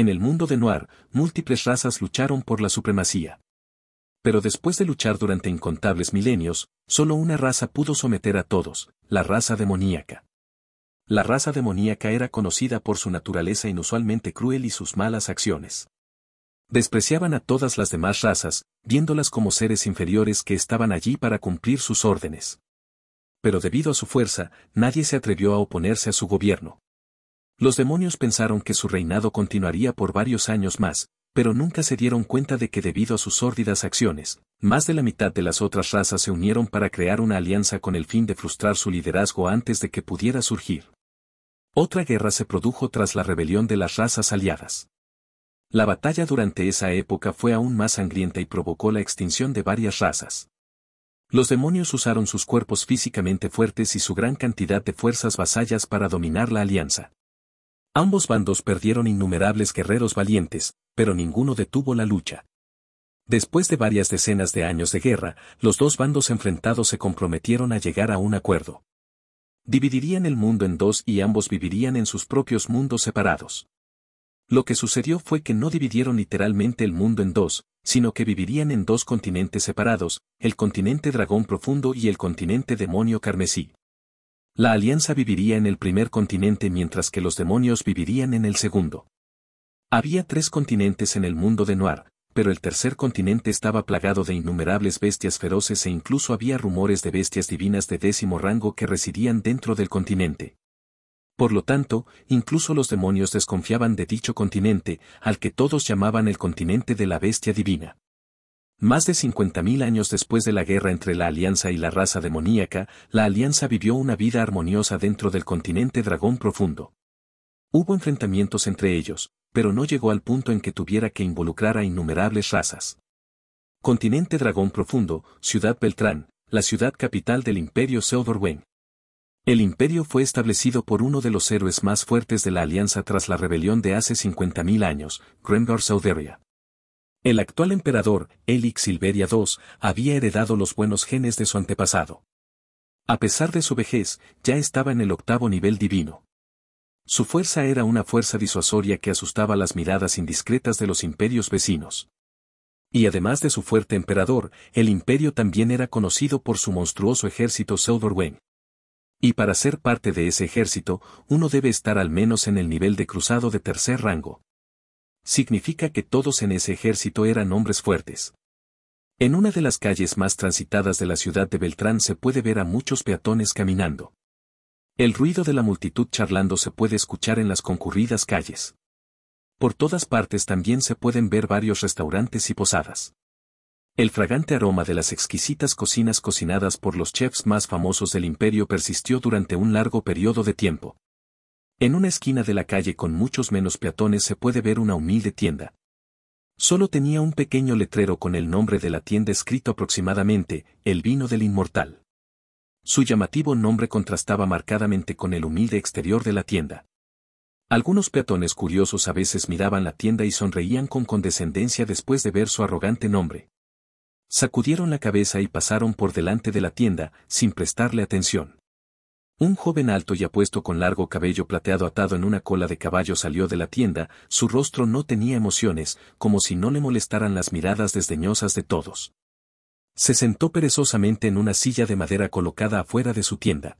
En el mundo de Noir, múltiples razas lucharon por la supremacía. Pero después de luchar durante incontables milenios, solo una raza pudo someter a todos, la raza demoníaca. La raza demoníaca era conocida por su naturaleza inusualmente cruel y sus malas acciones. Despreciaban a todas las demás razas, viéndolas como seres inferiores que estaban allí para cumplir sus órdenes. Pero debido a su fuerza, nadie se atrevió a oponerse a su gobierno. Los demonios pensaron que su reinado continuaría por varios años más, pero nunca se dieron cuenta de que debido a sus sórdidas acciones, más de la mitad de las otras razas se unieron para crear una alianza con el fin de frustrar su liderazgo antes de que pudiera surgir. Otra guerra se produjo tras la rebelión de las razas aliadas. La batalla durante esa época fue aún más sangrienta y provocó la extinción de varias razas. Los demonios usaron sus cuerpos físicamente fuertes y su gran cantidad de fuerzas vasallas para dominar la alianza. Ambos bandos perdieron innumerables guerreros valientes, pero ninguno detuvo la lucha. Después de varias decenas de años de guerra, los dos bandos enfrentados se comprometieron a llegar a un acuerdo. Dividirían el mundo en dos y ambos vivirían en sus propios mundos separados. Lo que sucedió fue que no dividieron literalmente el mundo en dos, sino que vivirían en dos continentes separados, el continente dragón profundo y el continente demonio carmesí. La alianza viviría en el primer continente mientras que los demonios vivirían en el segundo. Había tres continentes en el mundo de Noir, pero el tercer continente estaba plagado de innumerables bestias feroces e incluso había rumores de bestias divinas de décimo rango que residían dentro del continente. Por lo tanto, incluso los demonios desconfiaban de dicho continente, al que todos llamaban el continente de la bestia divina. Más de 50.000 años después de la guerra entre la Alianza y la raza demoníaca, la Alianza vivió una vida armoniosa dentro del continente dragón profundo. Hubo enfrentamientos entre ellos, pero no llegó al punto en que tuviera que involucrar a innumerables razas. Continente Dragón Profundo, Ciudad Beltrán, la ciudad capital del Imperio Seodorwen. El imperio fue establecido por uno de los héroes más fuertes de la alianza tras la rebelión de hace 50.000 años, Grengar Sauderia. El actual emperador, Elix Silveria II, había heredado los buenos genes de su antepasado. A pesar de su vejez, ya estaba en el octavo nivel divino. Su fuerza era una fuerza disuasoria que asustaba las miradas indiscretas de los imperios vecinos. Y además de su fuerte emperador, el imperio también era conocido por su monstruoso ejército Seudorwen. Y para ser parte de ese ejército, uno debe estar al menos en el nivel de cruzado de tercer rango significa que todos en ese ejército eran hombres fuertes. En una de las calles más transitadas de la ciudad de Beltrán se puede ver a muchos peatones caminando. El ruido de la multitud charlando se puede escuchar en las concurridas calles. Por todas partes también se pueden ver varios restaurantes y posadas. El fragante aroma de las exquisitas cocinas cocinadas por los chefs más famosos del imperio persistió durante un largo periodo de tiempo. En una esquina de la calle con muchos menos peatones se puede ver una humilde tienda. Solo tenía un pequeño letrero con el nombre de la tienda escrito aproximadamente, El vino del inmortal. Su llamativo nombre contrastaba marcadamente con el humilde exterior de la tienda. Algunos peatones curiosos a veces miraban la tienda y sonreían con condescendencia después de ver su arrogante nombre. Sacudieron la cabeza y pasaron por delante de la tienda, sin prestarle atención. Un joven alto y apuesto con largo cabello plateado atado en una cola de caballo salió de la tienda, su rostro no tenía emociones, como si no le molestaran las miradas desdeñosas de todos. Se sentó perezosamente en una silla de madera colocada afuera de su tienda.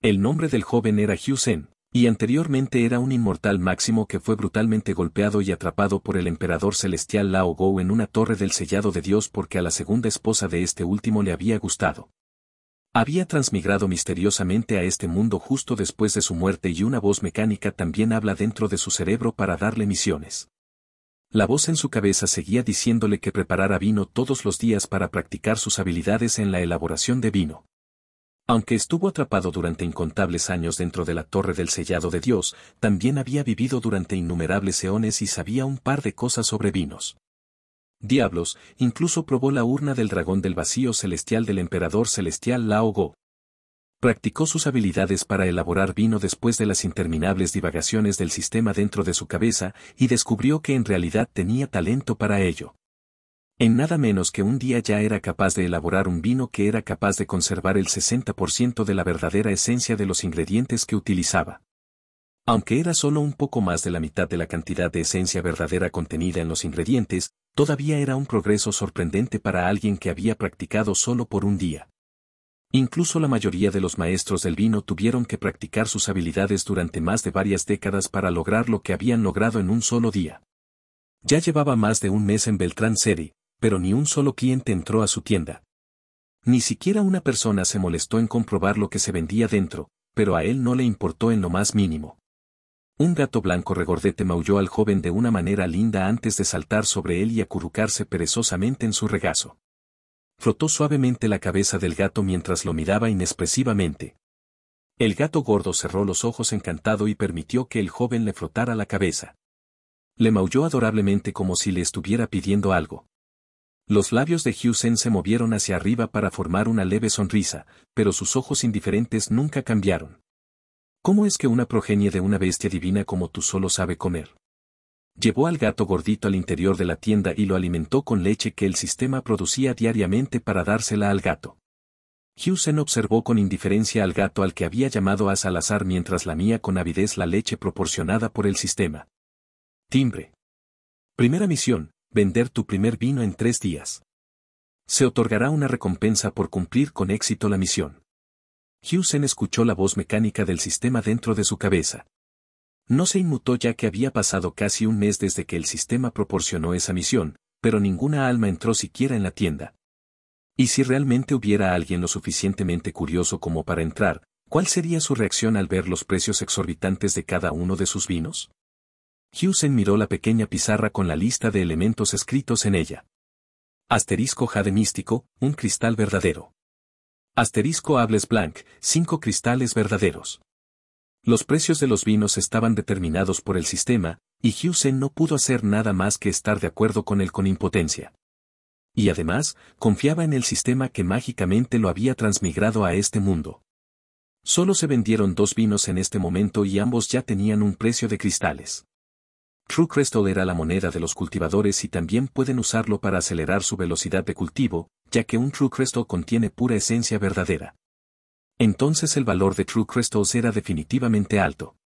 El nombre del joven era Zen, y anteriormente era un inmortal máximo que fue brutalmente golpeado y atrapado por el emperador celestial Lao Gou en una torre del sellado de Dios porque a la segunda esposa de este último le había gustado. Había transmigrado misteriosamente a este mundo justo después de su muerte y una voz mecánica también habla dentro de su cerebro para darle misiones. La voz en su cabeza seguía diciéndole que preparara vino todos los días para practicar sus habilidades en la elaboración de vino. Aunque estuvo atrapado durante incontables años dentro de la torre del sellado de Dios, también había vivido durante innumerables eones y sabía un par de cosas sobre vinos diablos, incluso probó la urna del dragón del vacío celestial del emperador celestial Lao Go. Practicó sus habilidades para elaborar vino después de las interminables divagaciones del sistema dentro de su cabeza y descubrió que en realidad tenía talento para ello. En nada menos que un día ya era capaz de elaborar un vino que era capaz de conservar el 60% de la verdadera esencia de los ingredientes que utilizaba. Aunque era solo un poco más de la mitad de la cantidad de esencia verdadera contenida en los ingredientes, Todavía era un progreso sorprendente para alguien que había practicado solo por un día. Incluso la mayoría de los maestros del vino tuvieron que practicar sus habilidades durante más de varias décadas para lograr lo que habían logrado en un solo día. Ya llevaba más de un mes en Beltrán Seri, pero ni un solo cliente entró a su tienda. Ni siquiera una persona se molestó en comprobar lo que se vendía dentro, pero a él no le importó en lo más mínimo. Un gato blanco regordete maulló al joven de una manera linda antes de saltar sobre él y acurrucarse perezosamente en su regazo. Frotó suavemente la cabeza del gato mientras lo miraba inexpresivamente. El gato gordo cerró los ojos encantado y permitió que el joven le frotara la cabeza. Le maulló adorablemente como si le estuviera pidiendo algo. Los labios de Hugh se movieron hacia arriba para formar una leve sonrisa, pero sus ojos indiferentes nunca cambiaron. ¿Cómo es que una progenie de una bestia divina como tú solo sabe comer? Llevó al gato gordito al interior de la tienda y lo alimentó con leche que el sistema producía diariamente para dársela al gato. Hewson observó con indiferencia al gato al que había llamado a Salazar mientras lamía con avidez la leche proporcionada por el sistema. Timbre. Primera misión, vender tu primer vino en tres días. Se otorgará una recompensa por cumplir con éxito la misión. Hewson escuchó la voz mecánica del sistema dentro de su cabeza. No se inmutó ya que había pasado casi un mes desde que el sistema proporcionó esa misión, pero ninguna alma entró siquiera en la tienda. Y si realmente hubiera alguien lo suficientemente curioso como para entrar, ¿cuál sería su reacción al ver los precios exorbitantes de cada uno de sus vinos? Hewson miró la pequeña pizarra con la lista de elementos escritos en ella. Asterisco jade místico, un cristal verdadero. Asterisco Hables Blanc, cinco cristales verdaderos. Los precios de los vinos estaban determinados por el sistema, y Hughes no pudo hacer nada más que estar de acuerdo con él con impotencia. Y además, confiaba en el sistema que mágicamente lo había transmigrado a este mundo. Solo se vendieron dos vinos en este momento y ambos ya tenían un precio de cristales. True Crystal era la moneda de los cultivadores y también pueden usarlo para acelerar su velocidad de cultivo, ya que un True Crystal contiene pura esencia verdadera. Entonces el valor de True Crystals era definitivamente alto.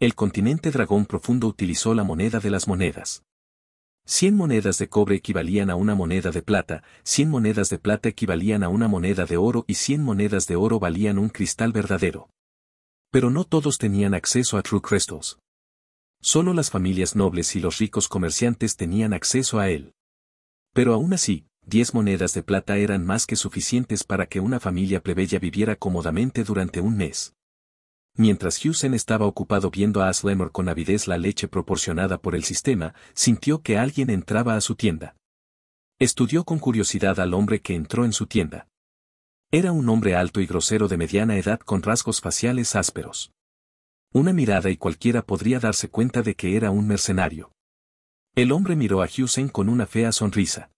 El continente dragón profundo utilizó la moneda de las monedas. 100 monedas de cobre equivalían a una moneda de plata, 100 monedas de plata equivalían a una moneda de oro y 100 monedas de oro valían un cristal verdadero. Pero no todos tenían acceso a True Crystals. Solo las familias nobles y los ricos comerciantes tenían acceso a él. Pero aún así, diez monedas de plata eran más que suficientes para que una familia plebeya viviera cómodamente durante un mes. Mientras Hewson estaba ocupado viendo a Aslemor con avidez la leche proporcionada por el sistema, sintió que alguien entraba a su tienda. Estudió con curiosidad al hombre que entró en su tienda. Era un hombre alto y grosero de mediana edad con rasgos faciales ásperos. Una mirada y cualquiera podría darse cuenta de que era un mercenario. El hombre miró a Husen con una fea sonrisa.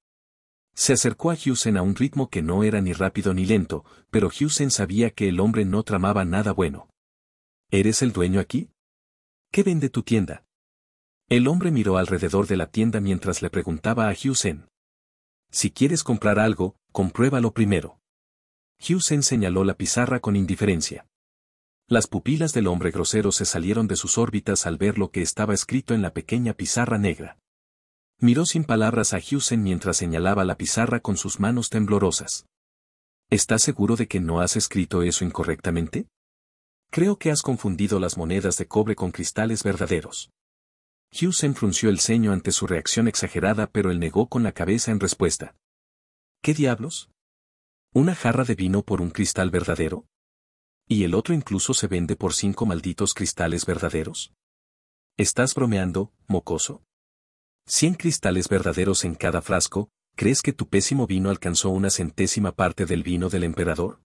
Se acercó a Husen a un ritmo que no era ni rápido ni lento, pero Husen sabía que el hombre no tramaba nada bueno. ¿Eres el dueño aquí? ¿Qué vende tu tienda? El hombre miró alrededor de la tienda mientras le preguntaba a Husen. Si quieres comprar algo, compruébalo primero. Husen señaló la pizarra con indiferencia. Las pupilas del hombre grosero se salieron de sus órbitas al ver lo que estaba escrito en la pequeña pizarra negra. Miró sin palabras a Hewson mientras señalaba la pizarra con sus manos temblorosas. ¿Estás seguro de que no has escrito eso incorrectamente? Creo que has confundido las monedas de cobre con cristales verdaderos. Hewson frunció el ceño ante su reacción exagerada pero él negó con la cabeza en respuesta. ¿Qué diablos? ¿Una jarra de vino por un cristal verdadero? ¿Y el otro incluso se vende por cinco malditos cristales verdaderos? ¿Estás bromeando, mocoso? Cien cristales verdaderos en cada frasco, ¿crees que tu pésimo vino alcanzó una centésima parte del vino del emperador?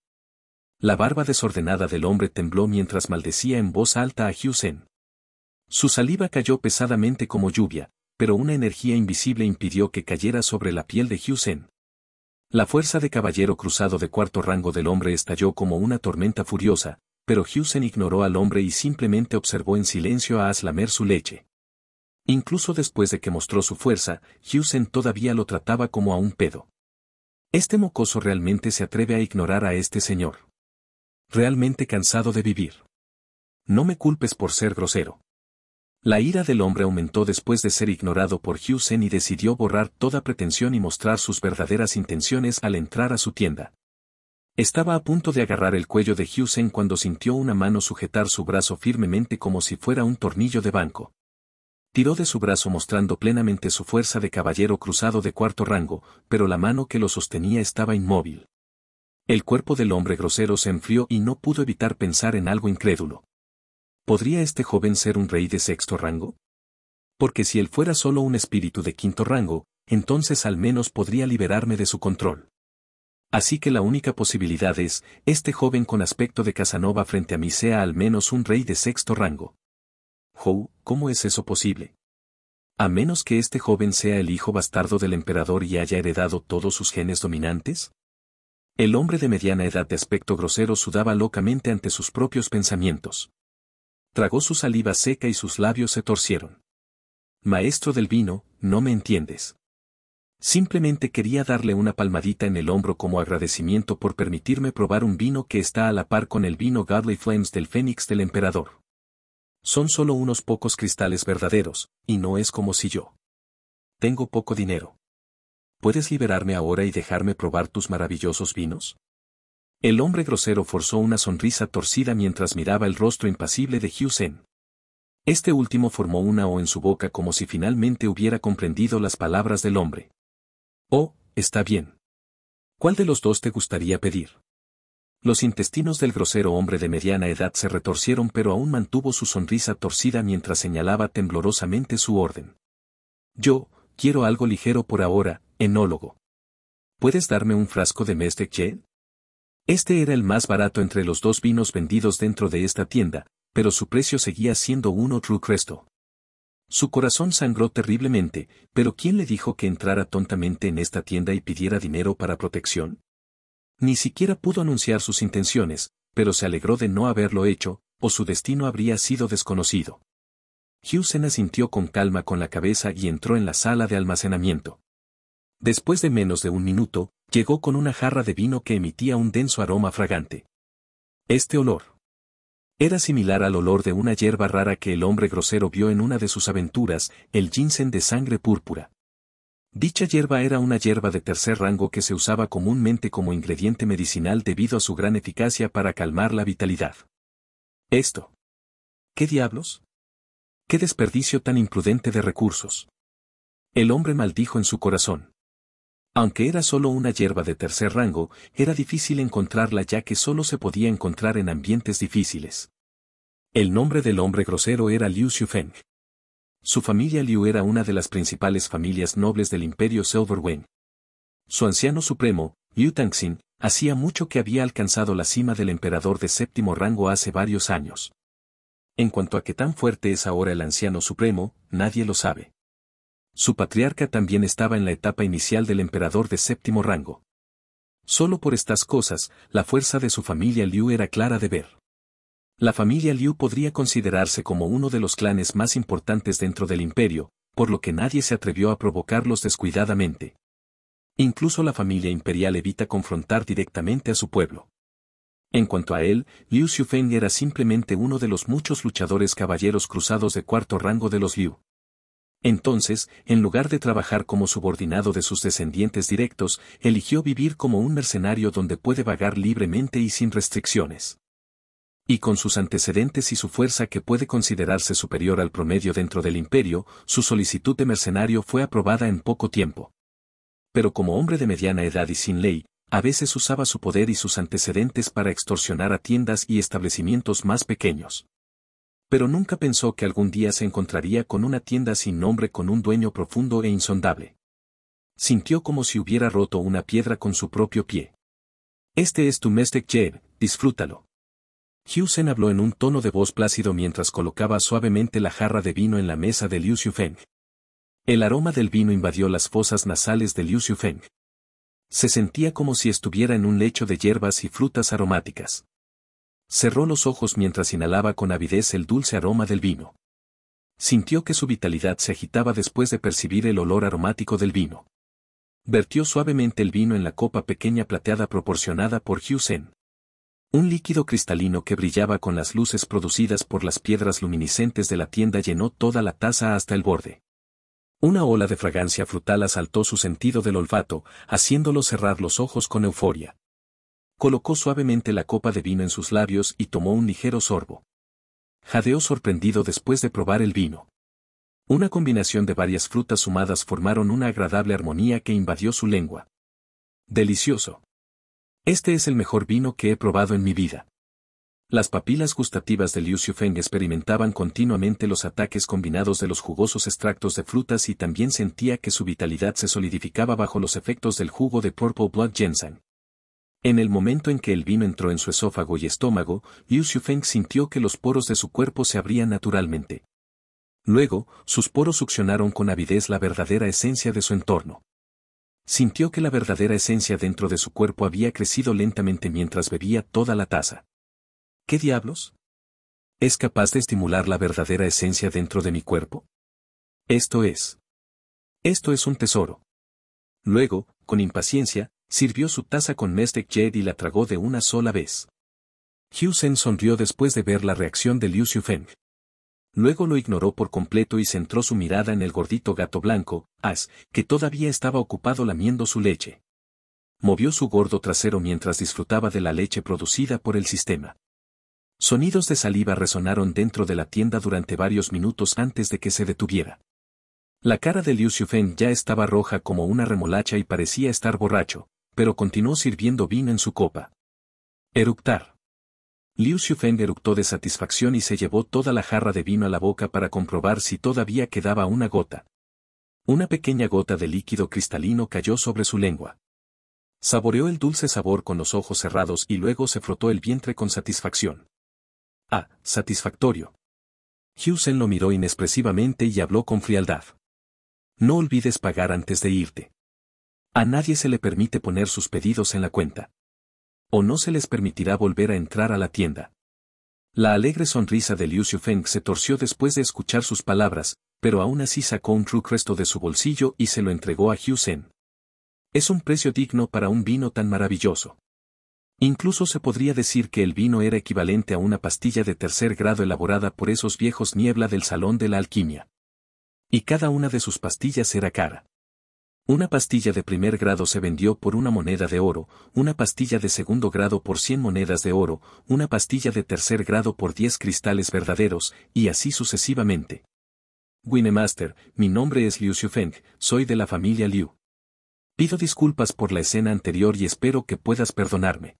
La barba desordenada del hombre tembló mientras maldecía en voz alta a Sen. Su saliva cayó pesadamente como lluvia, pero una energía invisible impidió que cayera sobre la piel de Sen. La fuerza de caballero cruzado de cuarto rango del hombre estalló como una tormenta furiosa, pero Hewson ignoró al hombre y simplemente observó en silencio a Aslamer su leche. Incluso después de que mostró su fuerza, Hewson todavía lo trataba como a un pedo. Este mocoso realmente se atreve a ignorar a este señor. Realmente cansado de vivir. No me culpes por ser grosero. La ira del hombre aumentó después de ser ignorado por Husen y decidió borrar toda pretensión y mostrar sus verdaderas intenciones al entrar a su tienda. Estaba a punto de agarrar el cuello de Husen cuando sintió una mano sujetar su brazo firmemente como si fuera un tornillo de banco. Tiró de su brazo mostrando plenamente su fuerza de caballero cruzado de cuarto rango, pero la mano que lo sostenía estaba inmóvil. El cuerpo del hombre grosero se enfrió y no pudo evitar pensar en algo incrédulo. ¿podría este joven ser un rey de sexto rango? Porque si él fuera solo un espíritu de quinto rango, entonces al menos podría liberarme de su control. Así que la única posibilidad es, este joven con aspecto de Casanova frente a mí sea al menos un rey de sexto rango. How, ¿cómo es eso posible? A menos que este joven sea el hijo bastardo del emperador y haya heredado todos sus genes dominantes? El hombre de mediana edad de aspecto grosero sudaba locamente ante sus propios pensamientos tragó su saliva seca y sus labios se torcieron. Maestro del vino, no me entiendes. Simplemente quería darle una palmadita en el hombro como agradecimiento por permitirme probar un vino que está a la par con el vino Godly Flames del Fénix del Emperador. Son solo unos pocos cristales verdaderos, y no es como si yo. Tengo poco dinero. ¿Puedes liberarme ahora y dejarme probar tus maravillosos vinos? El hombre grosero forzó una sonrisa torcida mientras miraba el rostro impasible de Hugh Este último formó una O en su boca como si finalmente hubiera comprendido las palabras del hombre. Oh, está bien. ¿Cuál de los dos te gustaría pedir? Los intestinos del grosero hombre de mediana edad se retorcieron pero aún mantuvo su sonrisa torcida mientras señalaba temblorosamente su orden. Yo, quiero algo ligero por ahora, enólogo. ¿Puedes darme un frasco de mes de este era el más barato entre los dos vinos vendidos dentro de esta tienda, pero su precio seguía siendo uno True Cresto. Su corazón sangró terriblemente, pero ¿quién le dijo que entrara tontamente en esta tienda y pidiera dinero para protección? Ni siquiera pudo anunciar sus intenciones, pero se alegró de no haberlo hecho, o su destino habría sido desconocido. Hughes asintió con calma con la cabeza y entró en la sala de almacenamiento. Después de menos de un minuto, Llegó con una jarra de vino que emitía un denso aroma fragante. Este olor. Era similar al olor de una hierba rara que el hombre grosero vio en una de sus aventuras, el ginseng de sangre púrpura. Dicha hierba era una hierba de tercer rango que se usaba comúnmente como ingrediente medicinal debido a su gran eficacia para calmar la vitalidad. Esto. ¿Qué diablos? ¿Qué desperdicio tan imprudente de recursos? El hombre maldijo en su corazón. Aunque era solo una hierba de tercer rango, era difícil encontrarla ya que solo se podía encontrar en ambientes difíciles. El nombre del hombre grosero era Liu Xufeng. Su familia Liu era una de las principales familias nobles del imperio Silverwing. Su anciano supremo, Liu Tangxin, hacía mucho que había alcanzado la cima del emperador de séptimo rango hace varios años. En cuanto a qué tan fuerte es ahora el anciano supremo, nadie lo sabe su patriarca también estaba en la etapa inicial del emperador de séptimo rango. Solo por estas cosas, la fuerza de su familia Liu era clara de ver. La familia Liu podría considerarse como uno de los clanes más importantes dentro del imperio, por lo que nadie se atrevió a provocarlos descuidadamente. Incluso la familia imperial evita confrontar directamente a su pueblo. En cuanto a él, Liu Xufeng era simplemente uno de los muchos luchadores caballeros cruzados de cuarto rango de los Liu. Entonces, en lugar de trabajar como subordinado de sus descendientes directos, eligió vivir como un mercenario donde puede vagar libremente y sin restricciones. Y con sus antecedentes y su fuerza que puede considerarse superior al promedio dentro del imperio, su solicitud de mercenario fue aprobada en poco tiempo. Pero como hombre de mediana edad y sin ley, a veces usaba su poder y sus antecedentes para extorsionar a tiendas y establecimientos más pequeños pero nunca pensó que algún día se encontraría con una tienda sin nombre con un dueño profundo e insondable. Sintió como si hubiera roto una piedra con su propio pie. Este es tu Mestec disfrútalo. Sen habló en un tono de voz plácido mientras colocaba suavemente la jarra de vino en la mesa de Liu Xufeng. El aroma del vino invadió las fosas nasales de Liu Xufeng. Se sentía como si estuviera en un lecho de hierbas y frutas aromáticas. Cerró los ojos mientras inhalaba con avidez el dulce aroma del vino. Sintió que su vitalidad se agitaba después de percibir el olor aromático del vino. Vertió suavemente el vino en la copa pequeña plateada proporcionada por Hugh Un líquido cristalino que brillaba con las luces producidas por las piedras luminiscentes de la tienda llenó toda la taza hasta el borde. Una ola de fragancia frutal asaltó su sentido del olfato, haciéndolo cerrar los ojos con euforia colocó suavemente la copa de vino en sus labios y tomó un ligero sorbo. Jadeó sorprendido después de probar el vino. Una combinación de varias frutas sumadas formaron una agradable armonía que invadió su lengua. Delicioso. Este es el mejor vino que he probado en mi vida. Las papilas gustativas de Liu Feng experimentaban continuamente los ataques combinados de los jugosos extractos de frutas y también sentía que su vitalidad se solidificaba bajo los efectos del jugo de Purple Blood Ginseng. En el momento en que el vino entró en su esófago y estómago, Liu Feng sintió que los poros de su cuerpo se abrían naturalmente. Luego, sus poros succionaron con avidez la verdadera esencia de su entorno. Sintió que la verdadera esencia dentro de su cuerpo había crecido lentamente mientras bebía toda la taza. ¿Qué diablos? ¿Es capaz de estimular la verdadera esencia dentro de mi cuerpo? Esto es. Esto es un tesoro. Luego, con impaciencia, Sirvió su taza con Mestec Jet y la tragó de una sola vez. Hugh Sen sonrió después de ver la reacción de Liu Feng. Luego lo ignoró por completo y centró su mirada en el gordito gato blanco, As, que todavía estaba ocupado lamiendo su leche. Movió su gordo trasero mientras disfrutaba de la leche producida por el sistema. Sonidos de saliva resonaron dentro de la tienda durante varios minutos antes de que se detuviera. La cara de Liu Feng ya estaba roja como una remolacha y parecía estar borracho, pero continuó sirviendo vino en su copa. Eructar. Liu Xufeng eructó de satisfacción y se llevó toda la jarra de vino a la boca para comprobar si todavía quedaba una gota. Una pequeña gota de líquido cristalino cayó sobre su lengua. Saboreó el dulce sabor con los ojos cerrados y luego se frotó el vientre con satisfacción. Ah, satisfactorio. Sen lo miró inexpresivamente y habló con frialdad. No olvides pagar antes de irte. A nadie se le permite poner sus pedidos en la cuenta. O no se les permitirá volver a entrar a la tienda. La alegre sonrisa de Liu Feng se torció después de escuchar sus palabras, pero aún así sacó un True resto de su bolsillo y se lo entregó a Hu Sen. Es un precio digno para un vino tan maravilloso. Incluso se podría decir que el vino era equivalente a una pastilla de tercer grado elaborada por esos viejos niebla del Salón de la Alquimia. Y cada una de sus pastillas era cara. Una pastilla de primer grado se vendió por una moneda de oro, una pastilla de segundo grado por cien monedas de oro, una pastilla de tercer grado por 10 cristales verdaderos, y así sucesivamente. Winemaster, mi nombre es Liu Xufeng, soy de la familia Liu. Pido disculpas por la escena anterior y espero que puedas perdonarme.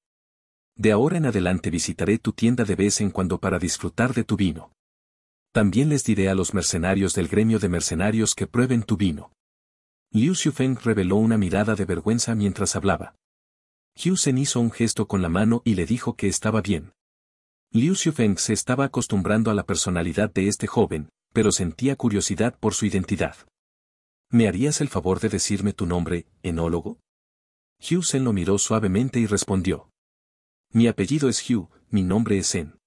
De ahora en adelante visitaré tu tienda de vez en cuando para disfrutar de tu vino. También les diré a los mercenarios del gremio de mercenarios que prueben tu vino. Liu Feng reveló una mirada de vergüenza mientras hablaba. Hyusen hizo un gesto con la mano y le dijo que estaba bien. Liu Feng se estaba acostumbrando a la personalidad de este joven, pero sentía curiosidad por su identidad. ¿Me harías el favor de decirme tu nombre, enólogo? Hyusen lo miró suavemente y respondió. Mi apellido es Hugh, mi nombre es Sen.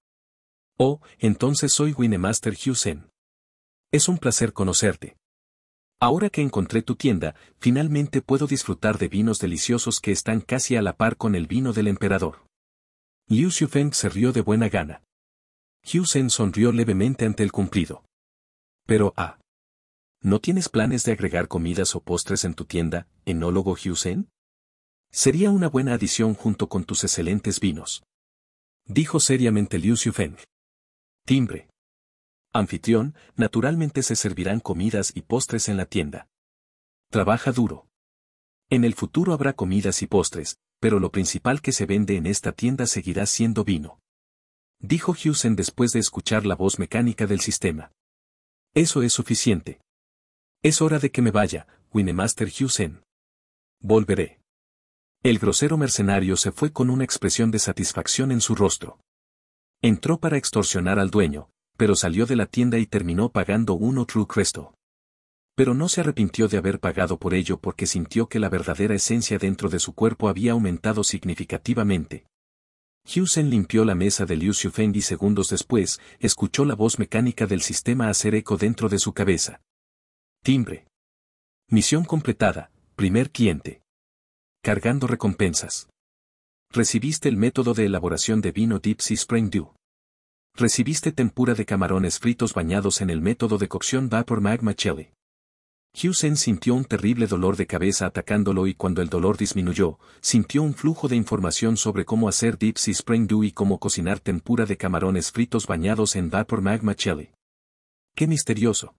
Oh, entonces soy Winemaster Hugh Es un placer conocerte. Ahora que encontré tu tienda, finalmente puedo disfrutar de vinos deliciosos que están casi a la par con el vino del emperador. Liu Xiufeng se rió de buena gana. Hu sonrió levemente ante el cumplido. Pero ah. ¿No tienes planes de agregar comidas o postres en tu tienda, enólogo Hu Sería una buena adición junto con tus excelentes vinos. Dijo seriamente Liu Xiufeng. Timbre. Anfitrión, naturalmente se servirán comidas y postres en la tienda. Trabaja duro. En el futuro habrá comidas y postres, pero lo principal que se vende en esta tienda seguirá siendo vino. Dijo Hewson después de escuchar la voz mecánica del sistema. Eso es suficiente. Es hora de que me vaya, Winemaster Hewson. Volveré. El grosero mercenario se fue con una expresión de satisfacción en su rostro. Entró para extorsionar al dueño, pero salió de la tienda y terminó pagando uno True Cresto. Pero no se arrepintió de haber pagado por ello porque sintió que la verdadera esencia dentro de su cuerpo había aumentado significativamente. Sen limpió la mesa de Liu Xiufeng y segundos después, escuchó la voz mecánica del sistema hacer eco dentro de su cabeza. Timbre. Misión completada, primer cliente. Cargando recompensas. Recibiste el método de elaboración de vino Deep Sea Spring Dew. Recibiste tempura de camarones fritos bañados en el método de cocción Vapor Magma Chili. Sen sintió un terrible dolor de cabeza atacándolo y cuando el dolor disminuyó, sintió un flujo de información sobre cómo hacer Dipsy Spring Dew y cómo cocinar tempura de camarones fritos bañados en Vapor Magma Chili. ¡Qué misterioso!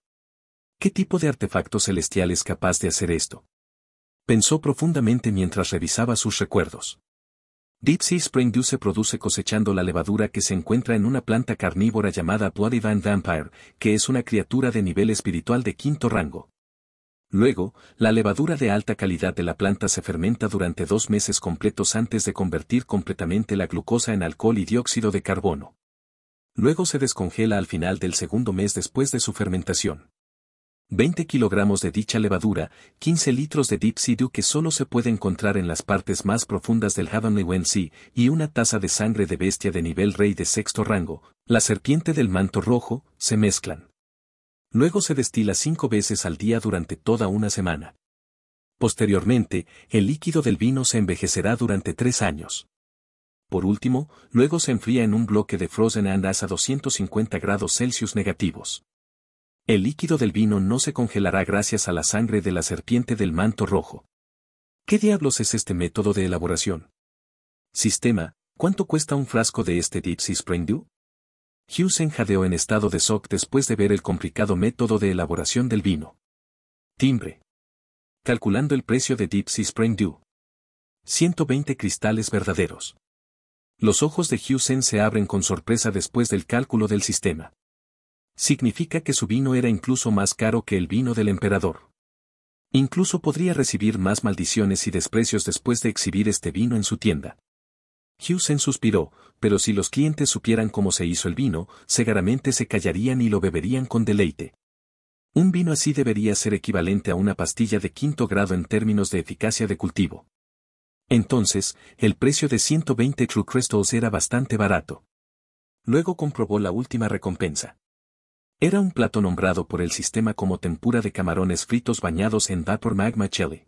¿Qué tipo de artefacto celestial es capaz de hacer esto? Pensó profundamente mientras revisaba sus recuerdos. Deep Sea Spring Dew se produce cosechando la levadura que se encuentra en una planta carnívora llamada Bloody Van Vampire, que es una criatura de nivel espiritual de quinto rango. Luego, la levadura de alta calidad de la planta se fermenta durante dos meses completos antes de convertir completamente la glucosa en alcohol y dióxido de carbono. Luego se descongela al final del segundo mes después de su fermentación. 20 kilogramos de dicha levadura, 15 litros de Deep Sea que solo se puede encontrar en las partes más profundas del Heavenly Wen Sea, y una taza de sangre de bestia de nivel rey de sexto rango, la serpiente del manto rojo, se mezclan. Luego se destila cinco veces al día durante toda una semana. Posteriormente, el líquido del vino se envejecerá durante tres años. Por último, luego se enfría en un bloque de frozen and a 250 grados Celsius negativos. El líquido del vino no se congelará gracias a la sangre de la serpiente del manto rojo. ¿Qué diablos es este método de elaboración? Sistema, ¿cuánto cuesta un frasco de este Sea Spring Dew? Hughes jadeó en estado de shock después de ver el complicado método de elaboración del vino. Timbre. Calculando el precio de Sea Spring Dew. 120 cristales verdaderos. Los ojos de Hughes se abren con sorpresa después del cálculo del sistema. Significa que su vino era incluso más caro que el vino del emperador. Incluso podría recibir más maldiciones y desprecios después de exhibir este vino en su tienda. Hughes suspiró, pero si los clientes supieran cómo se hizo el vino, seguramente se callarían y lo beberían con deleite. Un vino así debería ser equivalente a una pastilla de quinto grado en términos de eficacia de cultivo. Entonces, el precio de 120 True Crystals era bastante barato. Luego comprobó la última recompensa. Era un plato nombrado por el sistema como tempura de camarones fritos bañados en vapor magma chili.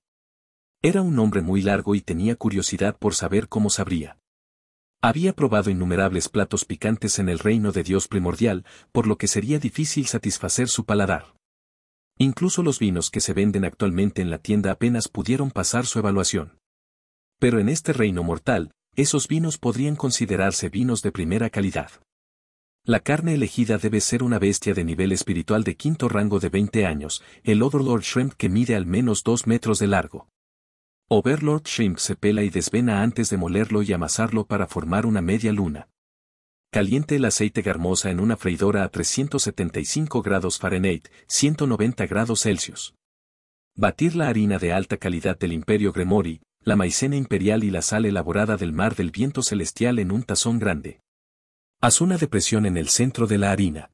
Era un hombre muy largo y tenía curiosidad por saber cómo sabría. Había probado innumerables platos picantes en el reino de Dios primordial, por lo que sería difícil satisfacer su paladar. Incluso los vinos que se venden actualmente en la tienda apenas pudieron pasar su evaluación. Pero en este reino mortal, esos vinos podrían considerarse vinos de primera calidad. La carne elegida debe ser una bestia de nivel espiritual de quinto rango de 20 años, el Overlord Shrimp que mide al menos 2 metros de largo. Overlord Shrimp se pela y desvena antes de molerlo y amasarlo para formar una media luna. Caliente el aceite garmosa en una freidora a 375 grados Fahrenheit, 190 grados Celsius. Batir la harina de alta calidad del Imperio Gremori, la maicena imperial y la sal elaborada del mar del viento celestial en un tazón grande. Haz una depresión en el centro de la harina.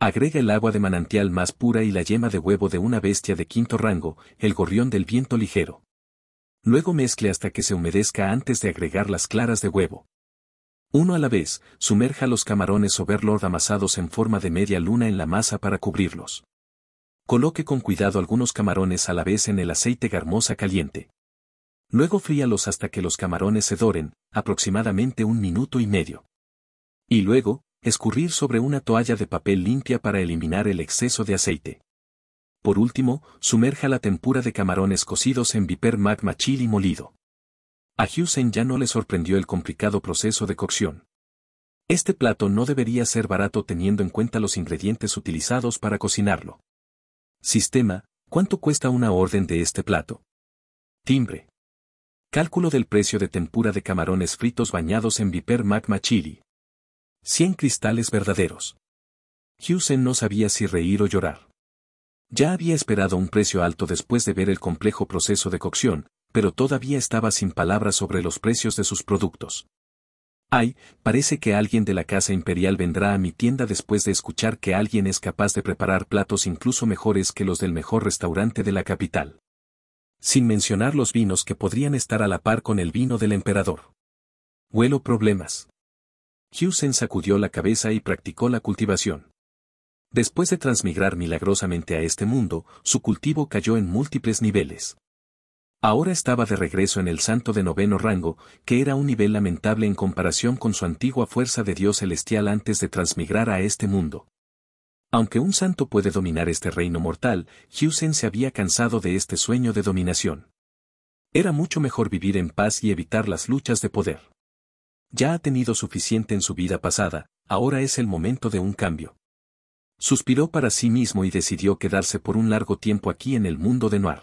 Agrega el agua de manantial más pura y la yema de huevo de una bestia de quinto rango, el gorrión del viento ligero. Luego mezcle hasta que se humedezca antes de agregar las claras de huevo. Uno a la vez, sumerja los camarones o verlord amasados en forma de media luna en la masa para cubrirlos. Coloque con cuidado algunos camarones a la vez en el aceite garmosa caliente. Luego fríalos hasta que los camarones se doren, aproximadamente un minuto y medio. Y luego, escurrir sobre una toalla de papel limpia para eliminar el exceso de aceite. Por último, sumerja la tempura de camarones cocidos en viper magma chili molido. A Hughes ya no le sorprendió el complicado proceso de cocción. Este plato no debería ser barato teniendo en cuenta los ingredientes utilizados para cocinarlo. Sistema, ¿cuánto cuesta una orden de este plato? Timbre. Cálculo del precio de tempura de camarones fritos bañados en viper magma chili. 100 cristales verdaderos. Hughes no sabía si reír o llorar. Ya había esperado un precio alto después de ver el complejo proceso de cocción, pero todavía estaba sin palabras sobre los precios de sus productos. Ay, parece que alguien de la Casa Imperial vendrá a mi tienda después de escuchar que alguien es capaz de preparar platos incluso mejores que los del mejor restaurante de la capital. Sin mencionar los vinos que podrían estar a la par con el vino del emperador. Huelo problemas. Hughes sacudió la cabeza y practicó la cultivación. Después de transmigrar milagrosamente a este mundo, su cultivo cayó en múltiples niveles. Ahora estaba de regreso en el santo de noveno rango, que era un nivel lamentable en comparación con su antigua fuerza de Dios celestial antes de transmigrar a este mundo. Aunque un santo puede dominar este reino mortal, Husen se había cansado de este sueño de dominación. Era mucho mejor vivir en paz y evitar las luchas de poder ya ha tenido suficiente en su vida pasada, ahora es el momento de un cambio. Suspiró para sí mismo y decidió quedarse por un largo tiempo aquí en el mundo de Noir.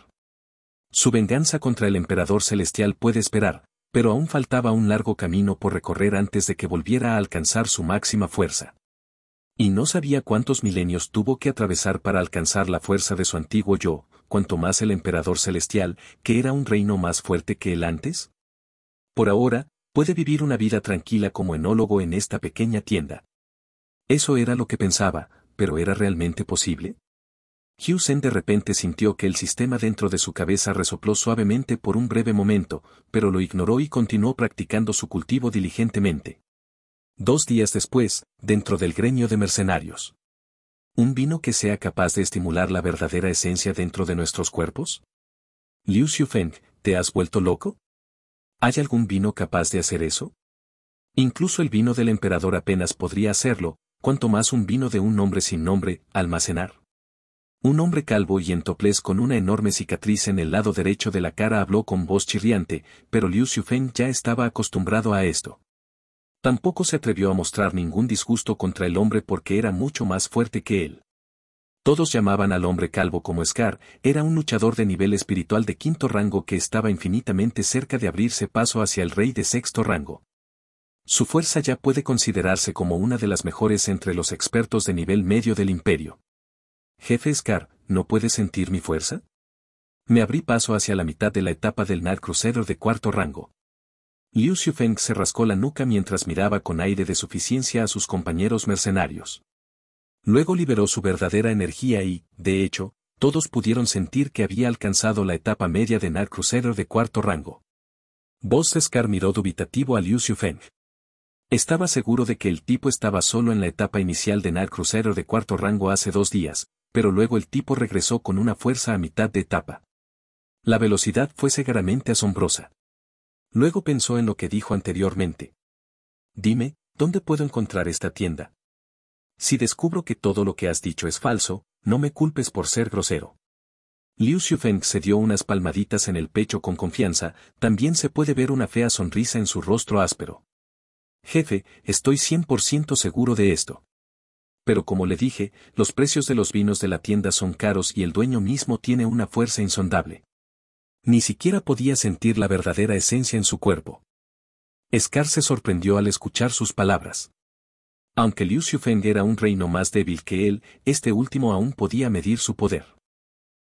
Su venganza contra el emperador celestial puede esperar, pero aún faltaba un largo camino por recorrer antes de que volviera a alcanzar su máxima fuerza. Y no sabía cuántos milenios tuvo que atravesar para alcanzar la fuerza de su antiguo yo, cuanto más el emperador celestial, que era un reino más fuerte que él antes. Por ahora, Puede vivir una vida tranquila como enólogo en esta pequeña tienda. Eso era lo que pensaba, pero ¿era realmente posible? Hugh de repente sintió que el sistema dentro de su cabeza resopló suavemente por un breve momento, pero lo ignoró y continuó practicando su cultivo diligentemente. Dos días después, dentro del gremio de mercenarios. ¿Un vino que sea capaz de estimular la verdadera esencia dentro de nuestros cuerpos? Liu Feng, ¿te has vuelto loco? ¿Hay algún vino capaz de hacer eso? Incluso el vino del emperador apenas podría hacerlo, cuanto más un vino de un hombre sin nombre, almacenar. Un hombre calvo y en toplés con una enorme cicatriz en el lado derecho de la cara habló con voz chirriante, pero Liu Fen ya estaba acostumbrado a esto. Tampoco se atrevió a mostrar ningún disgusto contra el hombre porque era mucho más fuerte que él. Todos llamaban al hombre calvo como Scar, era un luchador de nivel espiritual de quinto rango que estaba infinitamente cerca de abrirse paso hacia el rey de sexto rango. Su fuerza ya puede considerarse como una de las mejores entre los expertos de nivel medio del imperio. Jefe Scar, ¿no puede sentir mi fuerza? Me abrí paso hacia la mitad de la etapa del Night Crusader de cuarto rango. Liu Feng se rascó la nuca mientras miraba con aire de suficiencia a sus compañeros mercenarios. Luego liberó su verdadera energía y, de hecho, todos pudieron sentir que había alcanzado la etapa media de Nar de cuarto rango. Boss Scar miró dubitativo a Liu Feng. Estaba seguro de que el tipo estaba solo en la etapa inicial de Nar de cuarto rango hace dos días, pero luego el tipo regresó con una fuerza a mitad de etapa. La velocidad fue seguramente asombrosa. Luego pensó en lo que dijo anteriormente. Dime, ¿dónde puedo encontrar esta tienda? Si descubro que todo lo que has dicho es falso, no me culpes por ser grosero. Liu Xiufeng se dio unas palmaditas en el pecho con confianza, también se puede ver una fea sonrisa en su rostro áspero. Jefe, estoy 100% seguro de esto. Pero como le dije, los precios de los vinos de la tienda son caros y el dueño mismo tiene una fuerza insondable. Ni siquiera podía sentir la verdadera esencia en su cuerpo. Scar se sorprendió al escuchar sus palabras. Aunque Liu Xufeng era un reino más débil que él, este último aún podía medir su poder.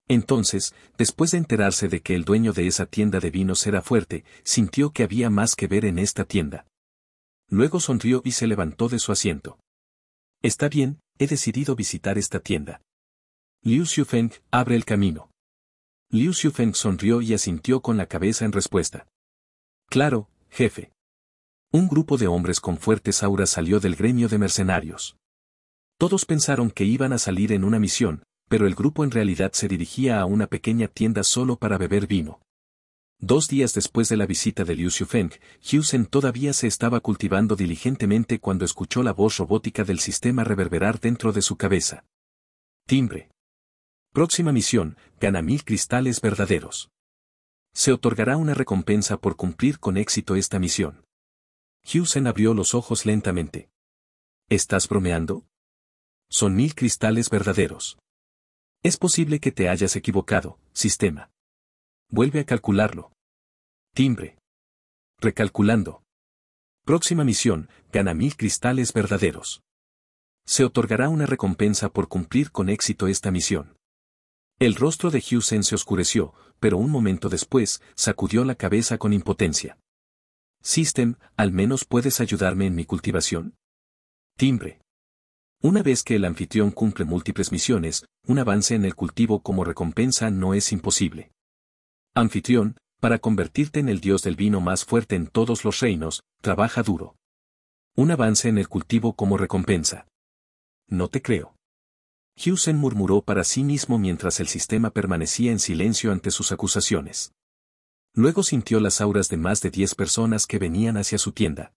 Entonces, después de enterarse de que el dueño de esa tienda de vinos era fuerte, sintió que había más que ver en esta tienda. Luego sonrió y se levantó de su asiento. Está bien, he decidido visitar esta tienda. Liu Feng abre el camino. Liu Feng sonrió y asintió con la cabeza en respuesta. Claro, jefe un grupo de hombres con fuertes auras salió del gremio de mercenarios. Todos pensaron que iban a salir en una misión, pero el grupo en realidad se dirigía a una pequeña tienda solo para beber vino. Dos días después de la visita de Liu Xiufeng, Hewson todavía se estaba cultivando diligentemente cuando escuchó la voz robótica del sistema reverberar dentro de su cabeza. Timbre. Próxima misión, gana mil cristales verdaderos. Se otorgará una recompensa por cumplir con éxito esta misión. Hughesen abrió los ojos lentamente. ¿Estás bromeando? Son mil cristales verdaderos. Es posible que te hayas equivocado, sistema. Vuelve a calcularlo. Timbre. Recalculando. Próxima misión, gana mil cristales verdaderos. Se otorgará una recompensa por cumplir con éxito esta misión. El rostro de Hughesen se oscureció, pero un momento después, sacudió la cabeza con impotencia. System, al menos puedes ayudarme en mi cultivación. Timbre. Una vez que el anfitrión cumple múltiples misiones, un avance en el cultivo como recompensa no es imposible. Anfitrión, para convertirte en el dios del vino más fuerte en todos los reinos, trabaja duro. Un avance en el cultivo como recompensa. No te creo. Hewson murmuró para sí mismo mientras el sistema permanecía en silencio ante sus acusaciones. Luego sintió las auras de más de diez personas que venían hacia su tienda.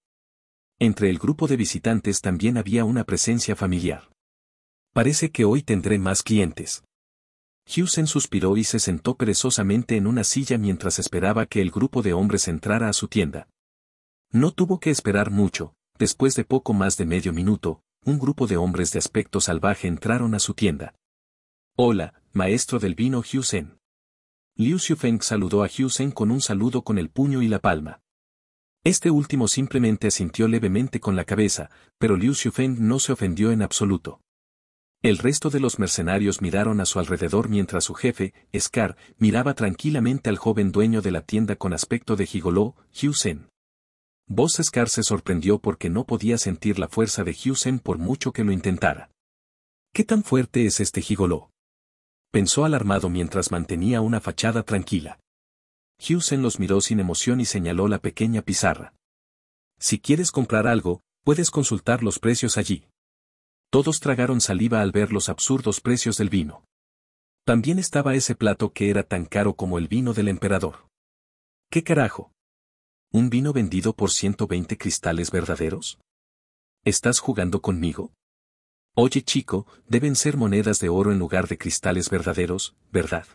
Entre el grupo de visitantes también había una presencia familiar. Parece que hoy tendré más clientes. Hewson suspiró y se sentó perezosamente en una silla mientras esperaba que el grupo de hombres entrara a su tienda. No tuvo que esperar mucho, después de poco más de medio minuto, un grupo de hombres de aspecto salvaje entraron a su tienda. Hola, maestro del vino Hewson. Liu Feng saludó a Sen con un saludo con el puño y la palma. Este último simplemente asintió levemente con la cabeza, pero Liu Feng no se ofendió en absoluto. El resto de los mercenarios miraron a su alrededor mientras su jefe, Scar, miraba tranquilamente al joven dueño de la tienda con aspecto de gigoló, Sen. Vos, Scar se sorprendió porque no podía sentir la fuerza de Sen por mucho que lo intentara. ¿Qué tan fuerte es este gigoló? pensó alarmado mientras mantenía una fachada tranquila. Hughes los miró sin emoción y señaló la pequeña pizarra. Si quieres comprar algo, puedes consultar los precios allí. Todos tragaron saliva al ver los absurdos precios del vino. También estaba ese plato que era tan caro como el vino del emperador. ¿Qué carajo? ¿Un vino vendido por 120 cristales verdaderos? ¿Estás jugando conmigo? Oye chico, deben ser monedas de oro en lugar de cristales verdaderos, ¿verdad?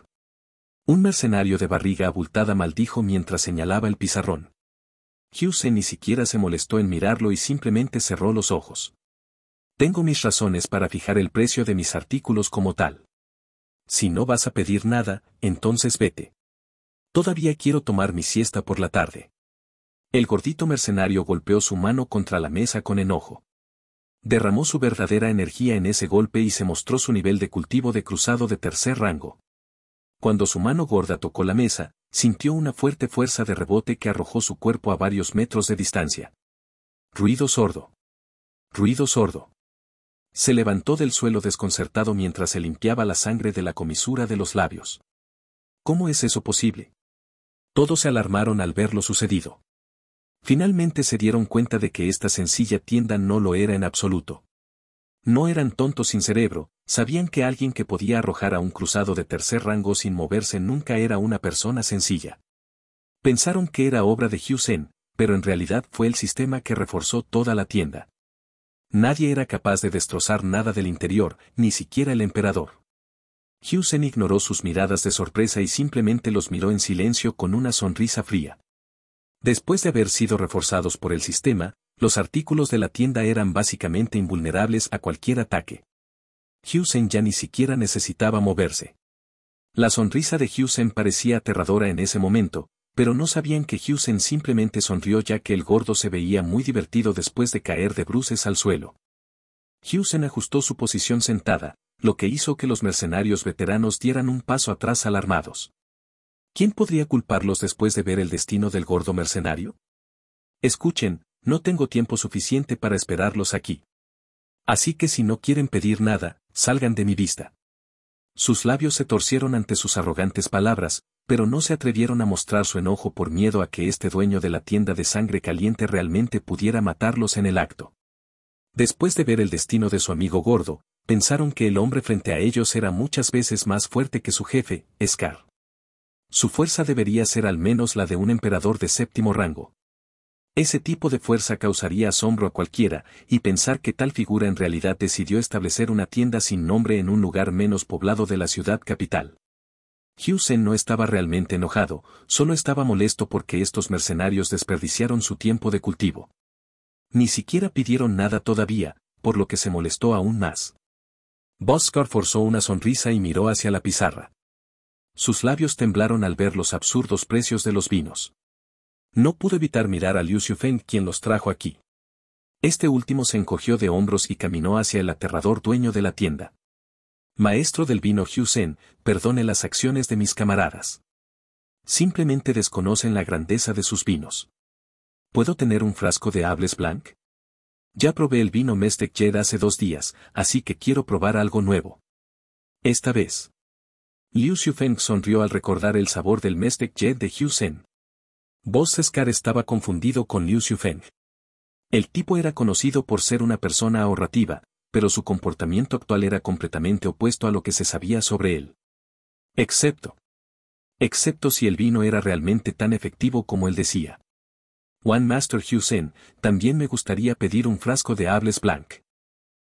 Un mercenario de barriga abultada maldijo mientras señalaba el pizarrón. Hughes ni siquiera se molestó en mirarlo y simplemente cerró los ojos. Tengo mis razones para fijar el precio de mis artículos como tal. Si no vas a pedir nada, entonces vete. Todavía quiero tomar mi siesta por la tarde. El gordito mercenario golpeó su mano contra la mesa con enojo derramó su verdadera energía en ese golpe y se mostró su nivel de cultivo de cruzado de tercer rango. Cuando su mano gorda tocó la mesa, sintió una fuerte fuerza de rebote que arrojó su cuerpo a varios metros de distancia. Ruido sordo. Ruido sordo. Se levantó del suelo desconcertado mientras se limpiaba la sangre de la comisura de los labios. ¿Cómo es eso posible? Todos se alarmaron al ver lo sucedido. Finalmente se dieron cuenta de que esta sencilla tienda no lo era en absoluto. No eran tontos sin cerebro, sabían que alguien que podía arrojar a un cruzado de tercer rango sin moverse nunca era una persona sencilla. Pensaron que era obra de Hugh pero en realidad fue el sistema que reforzó toda la tienda. Nadie era capaz de destrozar nada del interior, ni siquiera el emperador. Hugh ignoró sus miradas de sorpresa y simplemente los miró en silencio con una sonrisa fría. Después de haber sido reforzados por el sistema, los artículos de la tienda eran básicamente invulnerables a cualquier ataque. Hewson ya ni siquiera necesitaba moverse. La sonrisa de Hewson parecía aterradora en ese momento, pero no sabían que Hewson simplemente sonrió ya que el gordo se veía muy divertido después de caer de bruces al suelo. Husen ajustó su posición sentada, lo que hizo que los mercenarios veteranos dieran un paso atrás alarmados. ¿Quién podría culparlos después de ver el destino del gordo mercenario? Escuchen, no tengo tiempo suficiente para esperarlos aquí. Así que si no quieren pedir nada, salgan de mi vista. Sus labios se torcieron ante sus arrogantes palabras, pero no se atrevieron a mostrar su enojo por miedo a que este dueño de la tienda de sangre caliente realmente pudiera matarlos en el acto. Después de ver el destino de su amigo gordo, pensaron que el hombre frente a ellos era muchas veces más fuerte que su jefe, Scar. Su fuerza debería ser al menos la de un emperador de séptimo rango. Ese tipo de fuerza causaría asombro a cualquiera, y pensar que tal figura en realidad decidió establecer una tienda sin nombre en un lugar menos poblado de la ciudad capital. Hughesen no estaba realmente enojado, solo estaba molesto porque estos mercenarios desperdiciaron su tiempo de cultivo. Ni siquiera pidieron nada todavía, por lo que se molestó aún más. Boscar forzó una sonrisa y miró hacia la pizarra sus labios temblaron al ver los absurdos precios de los vinos. No pudo evitar mirar a Liu quien los trajo aquí. Este último se encogió de hombros y caminó hacia el aterrador dueño de la tienda. Maestro del vino Husen, perdone las acciones de mis camaradas. Simplemente desconocen la grandeza de sus vinos. ¿Puedo tener un frasco de Hables Blanc? Ya probé el vino Mestec Jed hace dos días, así que quiero probar algo nuevo. Esta vez. Liu Xufeng sonrió al recordar el sabor del Mestec Jet de Hugh Sen. Scar estaba confundido con Liu Xufeng. El tipo era conocido por ser una persona ahorrativa, pero su comportamiento actual era completamente opuesto a lo que se sabía sobre él. Excepto. Excepto si el vino era realmente tan efectivo como él decía. One Master Hugh también me gustaría pedir un frasco de Hables Blanc.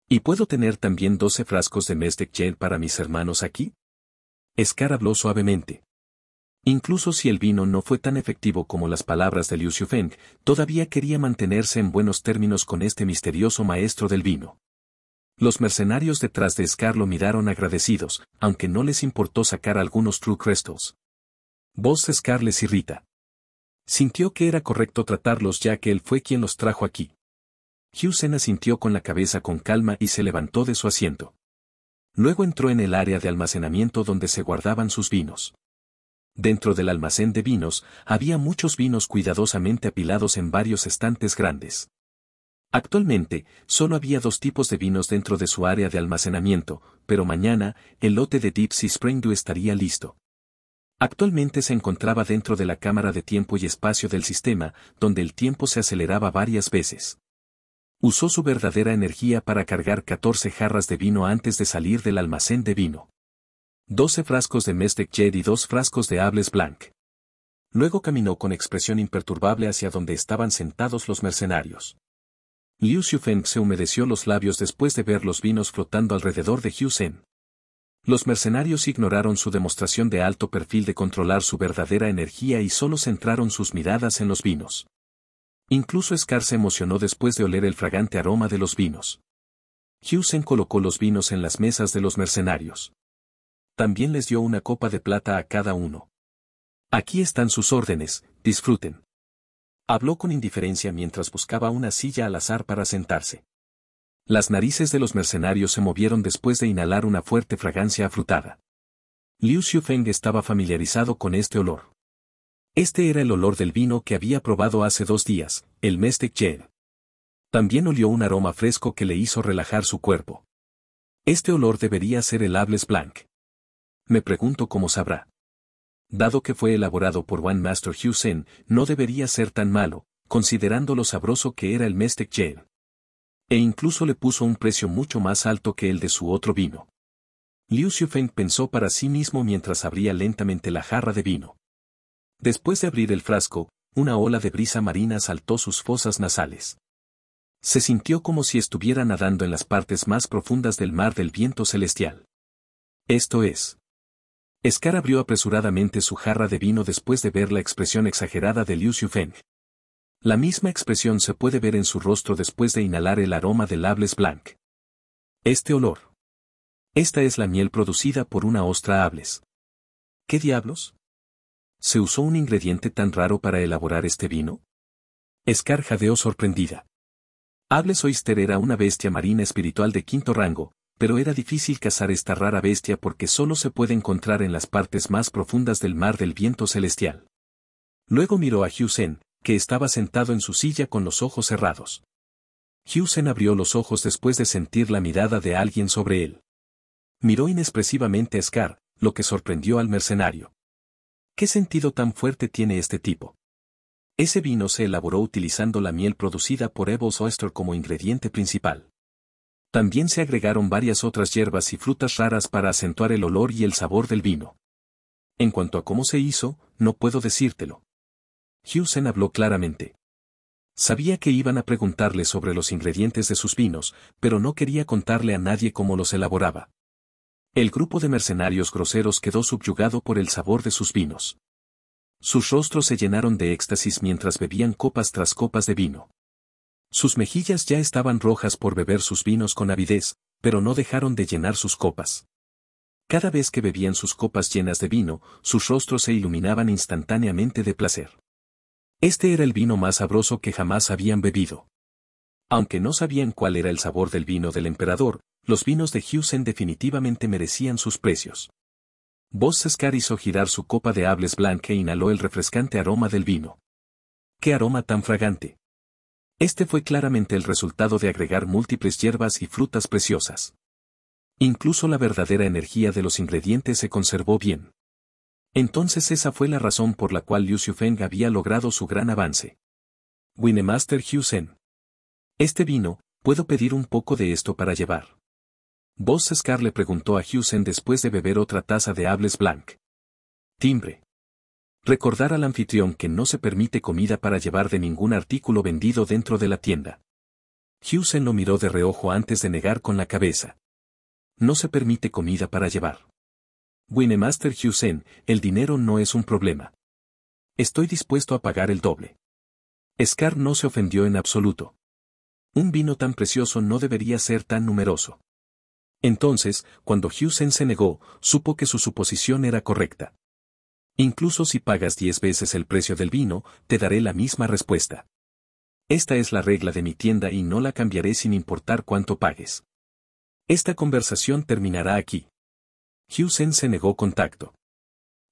¿Y puedo tener también 12 frascos de Mestec Jet para mis hermanos aquí? Scar habló suavemente. Incluso si el vino no fue tan efectivo como las palabras de Liu Feng, todavía quería mantenerse en buenos términos con este misterioso maestro del vino. Los mercenarios detrás de Scar lo miraron agradecidos, aunque no les importó sacar algunos True Crystals. Voz de Scar les irrita. Sintió que era correcto tratarlos ya que él fue quien los trajo aquí. Hugh sintió asintió con la cabeza con calma y se levantó de su asiento. Luego entró en el área de almacenamiento donde se guardaban sus vinos. Dentro del almacén de vinos había muchos vinos cuidadosamente apilados en varios estantes grandes. Actualmente, solo había dos tipos de vinos dentro de su área de almacenamiento, pero mañana, el lote de Deep Spring Dew estaría listo. Actualmente se encontraba dentro de la cámara de tiempo y espacio del sistema, donde el tiempo se aceleraba varias veces usó su verdadera energía para cargar 14 jarras de vino antes de salir del almacén de vino. 12 frascos de Mestec Jet y 2 frascos de Hables Blanc. Luego caminó con expresión imperturbable hacia donde estaban sentados los mercenarios. Liu Xufeng se humedeció los labios después de ver los vinos flotando alrededor de Hu Los mercenarios ignoraron su demostración de alto perfil de controlar su verdadera energía y solo centraron sus miradas en los vinos. Incluso Scar se emocionó después de oler el fragante aroma de los vinos. Sen colocó los vinos en las mesas de los mercenarios. También les dio una copa de plata a cada uno. Aquí están sus órdenes, disfruten. Habló con indiferencia mientras buscaba una silla al azar para sentarse. Las narices de los mercenarios se movieron después de inhalar una fuerte fragancia afrutada. Liu Feng estaba familiarizado con este olor. Este era el olor del vino que había probado hace dos días, el Mestec Gel. También olió un aroma fresco que le hizo relajar su cuerpo. Este olor debería ser el Hables Blanc. Me pregunto cómo sabrá. Dado que fue elaborado por One Master Hugh no debería ser tan malo, considerando lo sabroso que era el Mestec Gel. E incluso le puso un precio mucho más alto que el de su otro vino. Liu Xufeng pensó para sí mismo mientras abría lentamente la jarra de vino. Después de abrir el frasco, una ola de brisa marina saltó sus fosas nasales. Se sintió como si estuviera nadando en las partes más profundas del mar del viento celestial. Esto es. Scar abrió apresuradamente su jarra de vino después de ver la expresión exagerada de Liu Feng. La misma expresión se puede ver en su rostro después de inhalar el aroma del Hables Blanc. Este olor. Esta es la miel producida por una ostra Hables. ¿Qué diablos? ¿Se usó un ingrediente tan raro para elaborar este vino? Escar jadeó sorprendida. Hables Oyster era una bestia marina espiritual de quinto rango, pero era difícil cazar esta rara bestia porque solo se puede encontrar en las partes más profundas del mar del viento celestial. Luego miró a Husen, que estaba sentado en su silla con los ojos cerrados. Husen abrió los ojos después de sentir la mirada de alguien sobre él. Miró inexpresivamente a Scar, lo que sorprendió al mercenario. ¿Qué sentido tan fuerte tiene este tipo? Ese vino se elaboró utilizando la miel producida por Evo Oyster como ingrediente principal. También se agregaron varias otras hierbas y frutas raras para acentuar el olor y el sabor del vino. En cuanto a cómo se hizo, no puedo decírtelo. Hewson habló claramente. Sabía que iban a preguntarle sobre los ingredientes de sus vinos, pero no quería contarle a nadie cómo los elaboraba. El grupo de mercenarios groseros quedó subyugado por el sabor de sus vinos. Sus rostros se llenaron de éxtasis mientras bebían copas tras copas de vino. Sus mejillas ya estaban rojas por beber sus vinos con avidez, pero no dejaron de llenar sus copas. Cada vez que bebían sus copas llenas de vino, sus rostros se iluminaban instantáneamente de placer. Este era el vino más sabroso que jamás habían bebido. Aunque no sabían cuál era el sabor del vino del emperador, los vinos de Husen definitivamente merecían sus precios. Sescar hizo girar su copa de Hables Blanc e inhaló el refrescante aroma del vino. ¡Qué aroma tan fragante! Este fue claramente el resultado de agregar múltiples hierbas y frutas preciosas. Incluso la verdadera energía de los ingredientes se conservó bien. Entonces esa fue la razón por la cual Liu Feng había logrado su gran avance. Winemaster Husen. Este vino, ¿puedo pedir un poco de esto para llevar? Boss Scar le preguntó a Husen después de beber otra taza de Hables Blanc. Timbre. Recordar al anfitrión que no se permite comida para llevar de ningún artículo vendido dentro de la tienda. Husen lo miró de reojo antes de negar con la cabeza. No se permite comida para llevar. Winemaster Husen, el dinero no es un problema. Estoy dispuesto a pagar el doble. Scar no se ofendió en absoluto. Un vino tan precioso no debería ser tan numeroso. Entonces, cuando Husen se negó, supo que su suposición era correcta. Incluso si pagas diez veces el precio del vino, te daré la misma respuesta. Esta es la regla de mi tienda y no la cambiaré sin importar cuánto pagues. Esta conversación terminará aquí. Husen se negó contacto.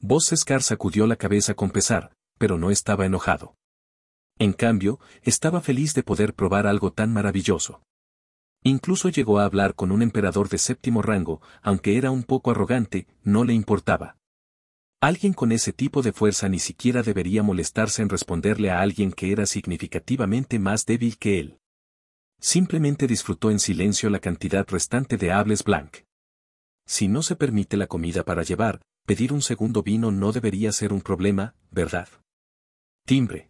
Bossescar sacudió la cabeza con pesar, pero no estaba enojado. En cambio, estaba feliz de poder probar algo tan maravilloso. Incluso llegó a hablar con un emperador de séptimo rango, aunque era un poco arrogante, no le importaba. Alguien con ese tipo de fuerza ni siquiera debería molestarse en responderle a alguien que era significativamente más débil que él. Simplemente disfrutó en silencio la cantidad restante de hables blanc. Si no se permite la comida para llevar, pedir un segundo vino no debería ser un problema, ¿verdad? Timbre.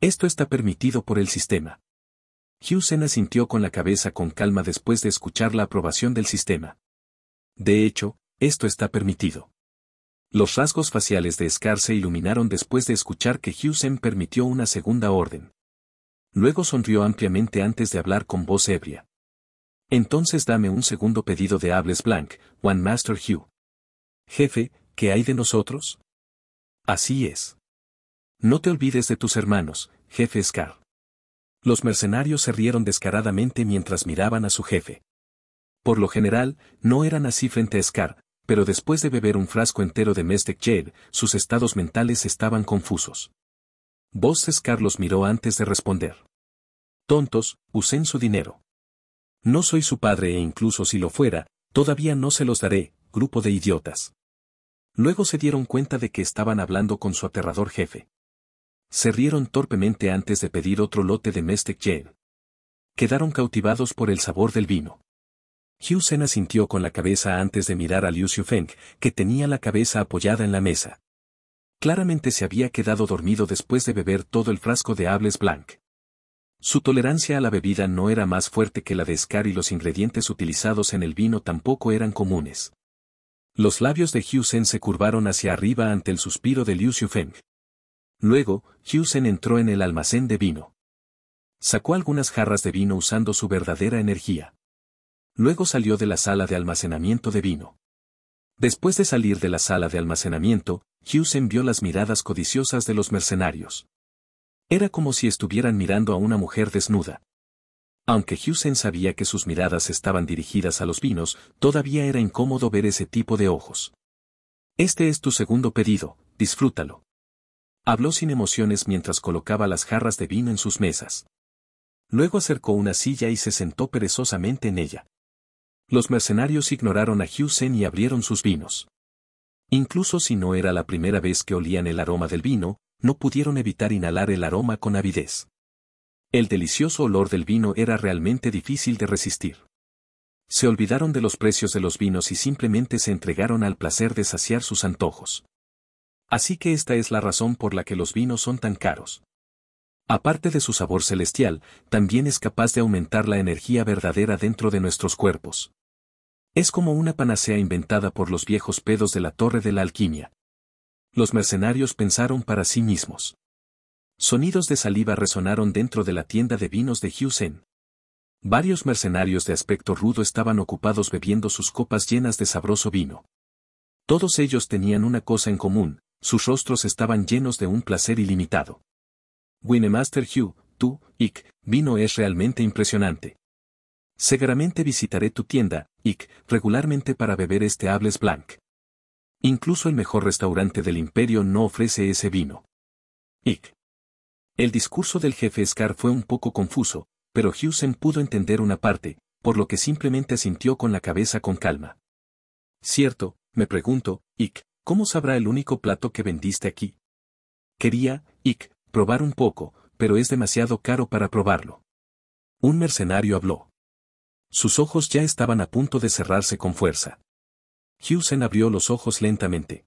Esto está permitido por el sistema. Hugh asintió con la cabeza con calma después de escuchar la aprobación del sistema. De hecho, esto está permitido. Los rasgos faciales de Scar se iluminaron después de escuchar que Hugh permitió una segunda orden. Luego sonrió ampliamente antes de hablar con voz ebria. Entonces dame un segundo pedido de Hables Blank. One Master Hugh. Jefe, ¿qué hay de nosotros? Así es. No te olvides de tus hermanos, jefe Scar. Los mercenarios se rieron descaradamente mientras miraban a su jefe. Por lo general, no eran así frente a Scar, pero después de beber un frasco entero de Mestec Jade, sus estados mentales estaban confusos. Vos Scar los miró antes de responder. Tontos, usen su dinero. No soy su padre e incluso si lo fuera, todavía no se los daré, grupo de idiotas. Luego se dieron cuenta de que estaban hablando con su aterrador jefe. Se rieron torpemente antes de pedir otro lote de Mestec Yen. Quedaron cautivados por el sabor del vino. Hugh Sen asintió con la cabeza antes de mirar a Liu Feng, que tenía la cabeza apoyada en la mesa. Claramente se había quedado dormido después de beber todo el frasco de Hables Blanc. Su tolerancia a la bebida no era más fuerte que la de Scar y los ingredientes utilizados en el vino tampoco eran comunes. Los labios de Hugh Sen se curvaron hacia arriba ante el suspiro de Liu Feng. Luego, Hughesen entró en el almacén de vino. Sacó algunas jarras de vino usando su verdadera energía. Luego salió de la sala de almacenamiento de vino. Después de salir de la sala de almacenamiento, Hughesen vio las miradas codiciosas de los mercenarios. Era como si estuvieran mirando a una mujer desnuda. Aunque Hughesen sabía que sus miradas estaban dirigidas a los vinos, todavía era incómodo ver ese tipo de ojos. Este es tu segundo pedido, disfrútalo. Habló sin emociones mientras colocaba las jarras de vino en sus mesas. Luego acercó una silla y se sentó perezosamente en ella. Los mercenarios ignoraron a Husen y abrieron sus vinos. Incluso si no era la primera vez que olían el aroma del vino, no pudieron evitar inhalar el aroma con avidez. El delicioso olor del vino era realmente difícil de resistir. Se olvidaron de los precios de los vinos y simplemente se entregaron al placer de saciar sus antojos. Así que esta es la razón por la que los vinos son tan caros. Aparte de su sabor celestial, también es capaz de aumentar la energía verdadera dentro de nuestros cuerpos. Es como una panacea inventada por los viejos pedos de la torre de la alquimia. Los mercenarios pensaron para sí mismos. Sonidos de saliva resonaron dentro de la tienda de vinos de Husen. Varios mercenarios de aspecto rudo estaban ocupados bebiendo sus copas llenas de sabroso vino. Todos ellos tenían una cosa en común, sus rostros estaban llenos de un placer ilimitado. Winemaster Hugh, tú, Ick, vino es realmente impresionante. Seguramente visitaré tu tienda, Ick, regularmente para beber este Hables Blanc. Incluso el mejor restaurante del imperio no ofrece ese vino. Ick. El discurso del jefe Scar fue un poco confuso, pero Hughes pudo entender una parte, por lo que simplemente asintió con la cabeza con calma. Cierto, me pregunto, Ick, ¿Cómo sabrá el único plato que vendiste aquí? Quería, Ick, probar un poco, pero es demasiado caro para probarlo. Un mercenario habló. Sus ojos ya estaban a punto de cerrarse con fuerza. Hewson abrió los ojos lentamente.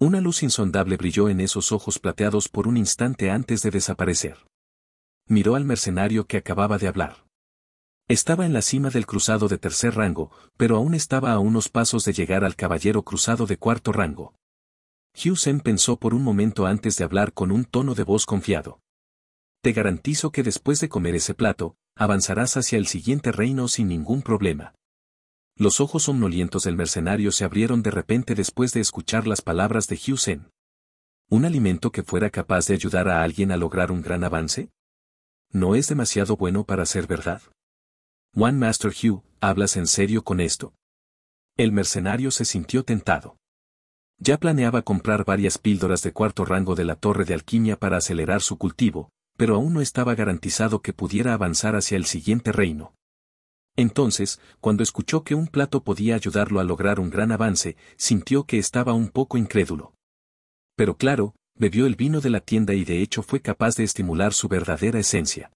Una luz insondable brilló en esos ojos plateados por un instante antes de desaparecer. Miró al mercenario que acababa de hablar. Estaba en la cima del cruzado de tercer rango, pero aún estaba a unos pasos de llegar al caballero cruzado de cuarto rango. Hugh pensó por un momento antes de hablar con un tono de voz confiado. Te garantizo que después de comer ese plato, avanzarás hacia el siguiente reino sin ningún problema. Los ojos somnolientos del mercenario se abrieron de repente después de escuchar las palabras de Hugh ¿Un alimento que fuera capaz de ayudar a alguien a lograr un gran avance? ¿No es demasiado bueno para ser verdad? One Master Hugh, hablas en serio con esto. El mercenario se sintió tentado. Ya planeaba comprar varias píldoras de cuarto rango de la torre de alquimia para acelerar su cultivo, pero aún no estaba garantizado que pudiera avanzar hacia el siguiente reino. Entonces, cuando escuchó que un plato podía ayudarlo a lograr un gran avance, sintió que estaba un poco incrédulo. Pero claro, bebió el vino de la tienda y de hecho fue capaz de estimular su verdadera esencia.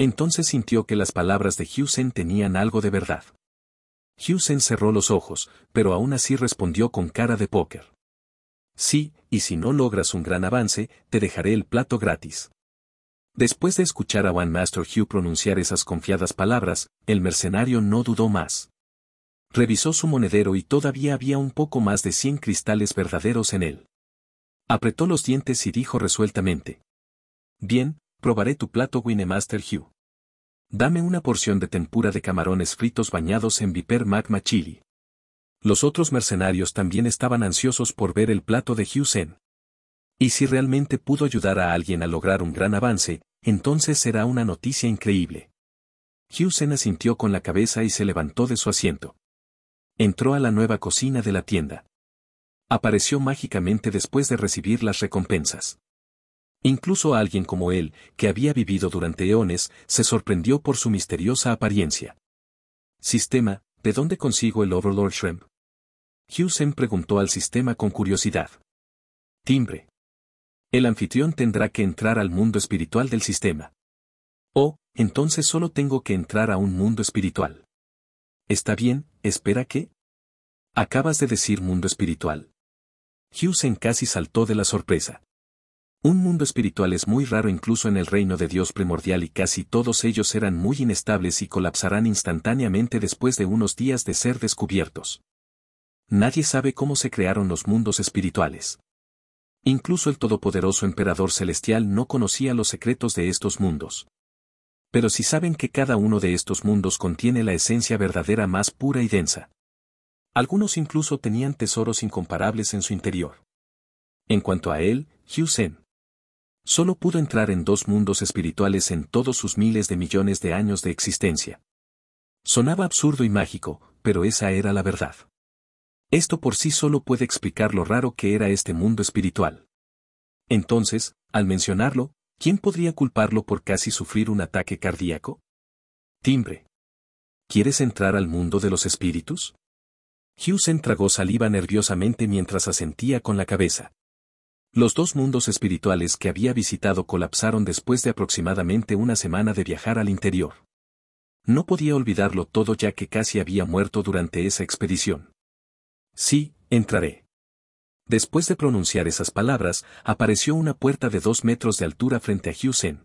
Entonces sintió que las palabras de Sen tenían algo de verdad. Sen cerró los ojos, pero aún así respondió con cara de póker. Sí, y si no logras un gran avance, te dejaré el plato gratis. Después de escuchar a One Master Hugh pronunciar esas confiadas palabras, el mercenario no dudó más. Revisó su monedero y todavía había un poco más de 100 cristales verdaderos en él. Apretó los dientes y dijo resueltamente. Bien, Probaré tu plato Winemaster Hugh. Dame una porción de tempura de camarones fritos bañados en Viper Magma Chili. Los otros mercenarios también estaban ansiosos por ver el plato de Hugh Y si realmente pudo ayudar a alguien a lograr un gran avance, entonces será una noticia increíble. Hugh asintió con la cabeza y se levantó de su asiento. Entró a la nueva cocina de la tienda. Apareció mágicamente después de recibir las recompensas. Incluso alguien como él, que había vivido durante eones, se sorprendió por su misteriosa apariencia. Sistema, ¿de dónde consigo el Overlord Shrimp? Hughesen preguntó al sistema con curiosidad. Timbre. El anfitrión tendrá que entrar al mundo espiritual del sistema. Oh, entonces solo tengo que entrar a un mundo espiritual. Está bien, espera que. ¿Acabas de decir mundo espiritual? Hughesen casi saltó de la sorpresa. Un mundo espiritual es muy raro incluso en el reino de Dios primordial y casi todos ellos eran muy inestables y colapsarán instantáneamente después de unos días de ser descubiertos. Nadie sabe cómo se crearon los mundos espirituales. Incluso el todopoderoso emperador celestial no conocía los secretos de estos mundos. Pero si sí saben que cada uno de estos mundos contiene la esencia verdadera más pura y densa. Algunos incluso tenían tesoros incomparables en su interior. En cuanto a él, Hugh solo pudo entrar en dos mundos espirituales en todos sus miles de millones de años de existencia. Sonaba absurdo y mágico, pero esa era la verdad. Esto por sí solo puede explicar lo raro que era este mundo espiritual. Entonces, al mencionarlo, ¿quién podría culparlo por casi sufrir un ataque cardíaco? Timbre. ¿Quieres entrar al mundo de los espíritus? Hughes tragó saliva nerviosamente mientras asentía con la cabeza. Los dos mundos espirituales que había visitado colapsaron después de aproximadamente una semana de viajar al interior. No podía olvidarlo todo ya que casi había muerto durante esa expedición. Sí, entraré. Después de pronunciar esas palabras, apareció una puerta de dos metros de altura frente a Hugh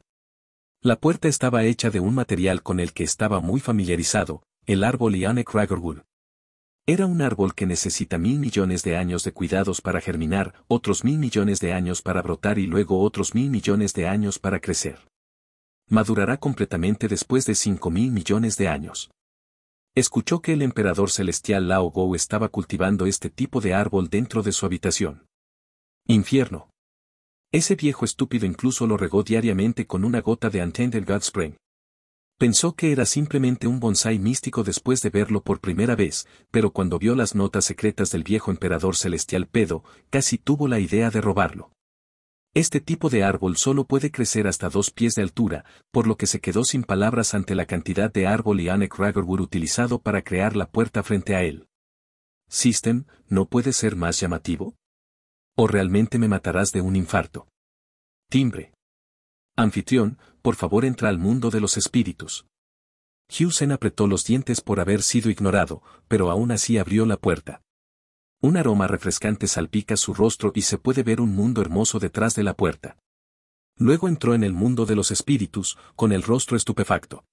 La puerta estaba hecha de un material con el que estaba muy familiarizado, el árbol yane Craggerwood, era un árbol que necesita mil millones de años de cuidados para germinar, otros mil millones de años para brotar y luego otros mil millones de años para crecer. Madurará completamente después de cinco mil millones de años. Escuchó que el emperador celestial Lao Gou estaba cultivando este tipo de árbol dentro de su habitación. Infierno. Ese viejo estúpido incluso lo regó diariamente con una gota de Untended God Spring. Pensó que era simplemente un bonsái místico después de verlo por primera vez, pero cuando vio las notas secretas del viejo emperador celestial Pedo, casi tuvo la idea de robarlo. Este tipo de árbol solo puede crecer hasta dos pies de altura, por lo que se quedó sin palabras ante la cantidad de árbol y Anek utilizado para crear la puerta frente a él. System, ¿no puede ser más llamativo? ¿O realmente me matarás de un infarto? Timbre. Anfitrión, por favor entra al mundo de los espíritus. Hughes apretó los dientes por haber sido ignorado, pero aún así abrió la puerta. Un aroma refrescante salpica su rostro y se puede ver un mundo hermoso detrás de la puerta. Luego entró en el mundo de los espíritus, con el rostro estupefacto.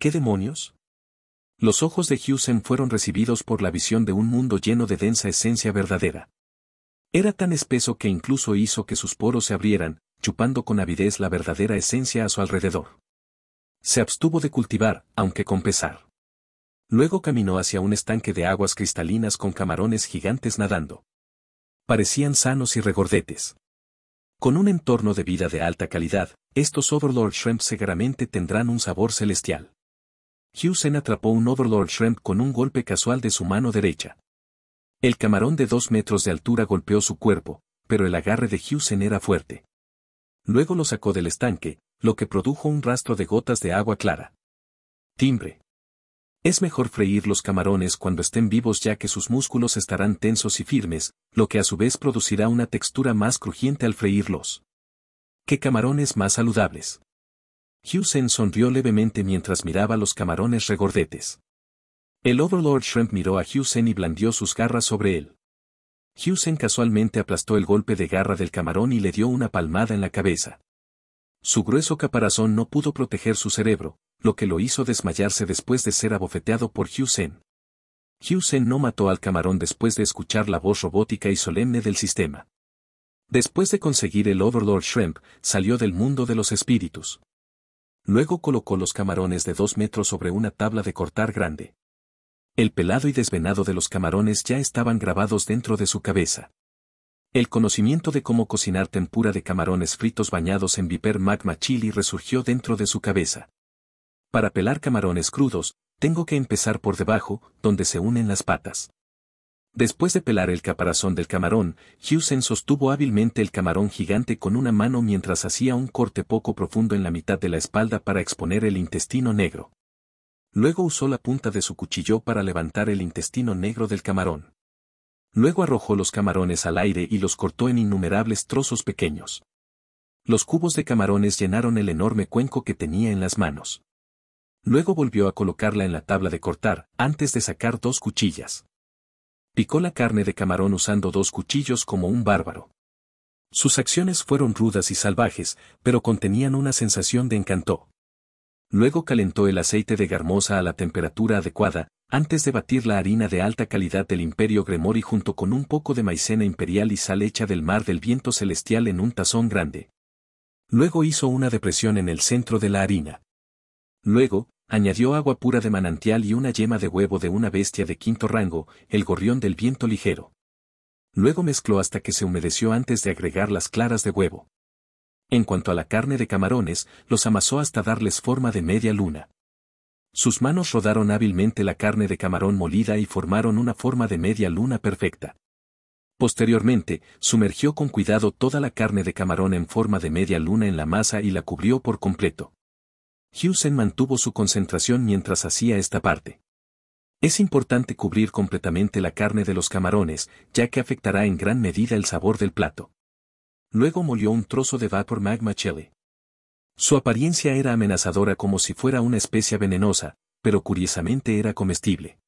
¿Qué demonios? Los ojos de Hughes fueron recibidos por la visión de un mundo lleno de densa esencia verdadera. Era tan espeso que incluso hizo que sus poros se abrieran, chupando con avidez la verdadera esencia a su alrededor. Se abstuvo de cultivar, aunque con pesar. Luego caminó hacia un estanque de aguas cristalinas con camarones gigantes nadando. Parecían sanos y regordetes. Con un entorno de vida de alta calidad, estos Overlord Shrimp seguramente tendrán un sabor celestial. Hughes atrapó un Overlord Shrimp con un golpe casual de su mano derecha. El camarón de dos metros de altura golpeó su cuerpo, pero el agarre de Hughes era fuerte luego lo sacó del estanque, lo que produjo un rastro de gotas de agua clara. Timbre. Es mejor freír los camarones cuando estén vivos ya que sus músculos estarán tensos y firmes, lo que a su vez producirá una textura más crujiente al freírlos. ¿Qué camarones más saludables? Sen sonrió levemente mientras miraba los camarones regordetes. El Overlord Shrimp miró a Sen y blandió sus garras sobre él. Hughes casualmente aplastó el golpe de garra del camarón y le dio una palmada en la cabeza. Su grueso caparazón no pudo proteger su cerebro, lo que lo hizo desmayarse después de ser abofeteado por Hughes. Hughes no mató al camarón después de escuchar la voz robótica y solemne del sistema. Después de conseguir el Overlord Shrimp, salió del mundo de los espíritus. Luego colocó los camarones de dos metros sobre una tabla de cortar grande. El pelado y desvenado de los camarones ya estaban grabados dentro de su cabeza. El conocimiento de cómo cocinar tempura de camarones fritos bañados en viper magma chili resurgió dentro de su cabeza. Para pelar camarones crudos, tengo que empezar por debajo, donde se unen las patas. Después de pelar el caparazón del camarón, Hewson sostuvo hábilmente el camarón gigante con una mano mientras hacía un corte poco profundo en la mitad de la espalda para exponer el intestino negro. Luego usó la punta de su cuchillo para levantar el intestino negro del camarón. Luego arrojó los camarones al aire y los cortó en innumerables trozos pequeños. Los cubos de camarones llenaron el enorme cuenco que tenía en las manos. Luego volvió a colocarla en la tabla de cortar, antes de sacar dos cuchillas. Picó la carne de camarón usando dos cuchillos como un bárbaro. Sus acciones fueron rudas y salvajes, pero contenían una sensación de encanto. Luego calentó el aceite de garmosa a la temperatura adecuada, antes de batir la harina de alta calidad del Imperio Gremori junto con un poco de maicena imperial y sal hecha del mar del viento celestial en un tazón grande. Luego hizo una depresión en el centro de la harina. Luego, añadió agua pura de manantial y una yema de huevo de una bestia de quinto rango, el gorrión del viento ligero. Luego mezcló hasta que se humedeció antes de agregar las claras de huevo. En cuanto a la carne de camarones, los amasó hasta darles forma de media luna. Sus manos rodaron hábilmente la carne de camarón molida y formaron una forma de media luna perfecta. Posteriormente, sumergió con cuidado toda la carne de camarón en forma de media luna en la masa y la cubrió por completo. Hewson mantuvo su concentración mientras hacía esta parte. Es importante cubrir completamente la carne de los camarones, ya que afectará en gran medida el sabor del plato. Luego molió un trozo de vapor magma chili. Su apariencia era amenazadora como si fuera una especie venenosa, pero curiosamente era comestible.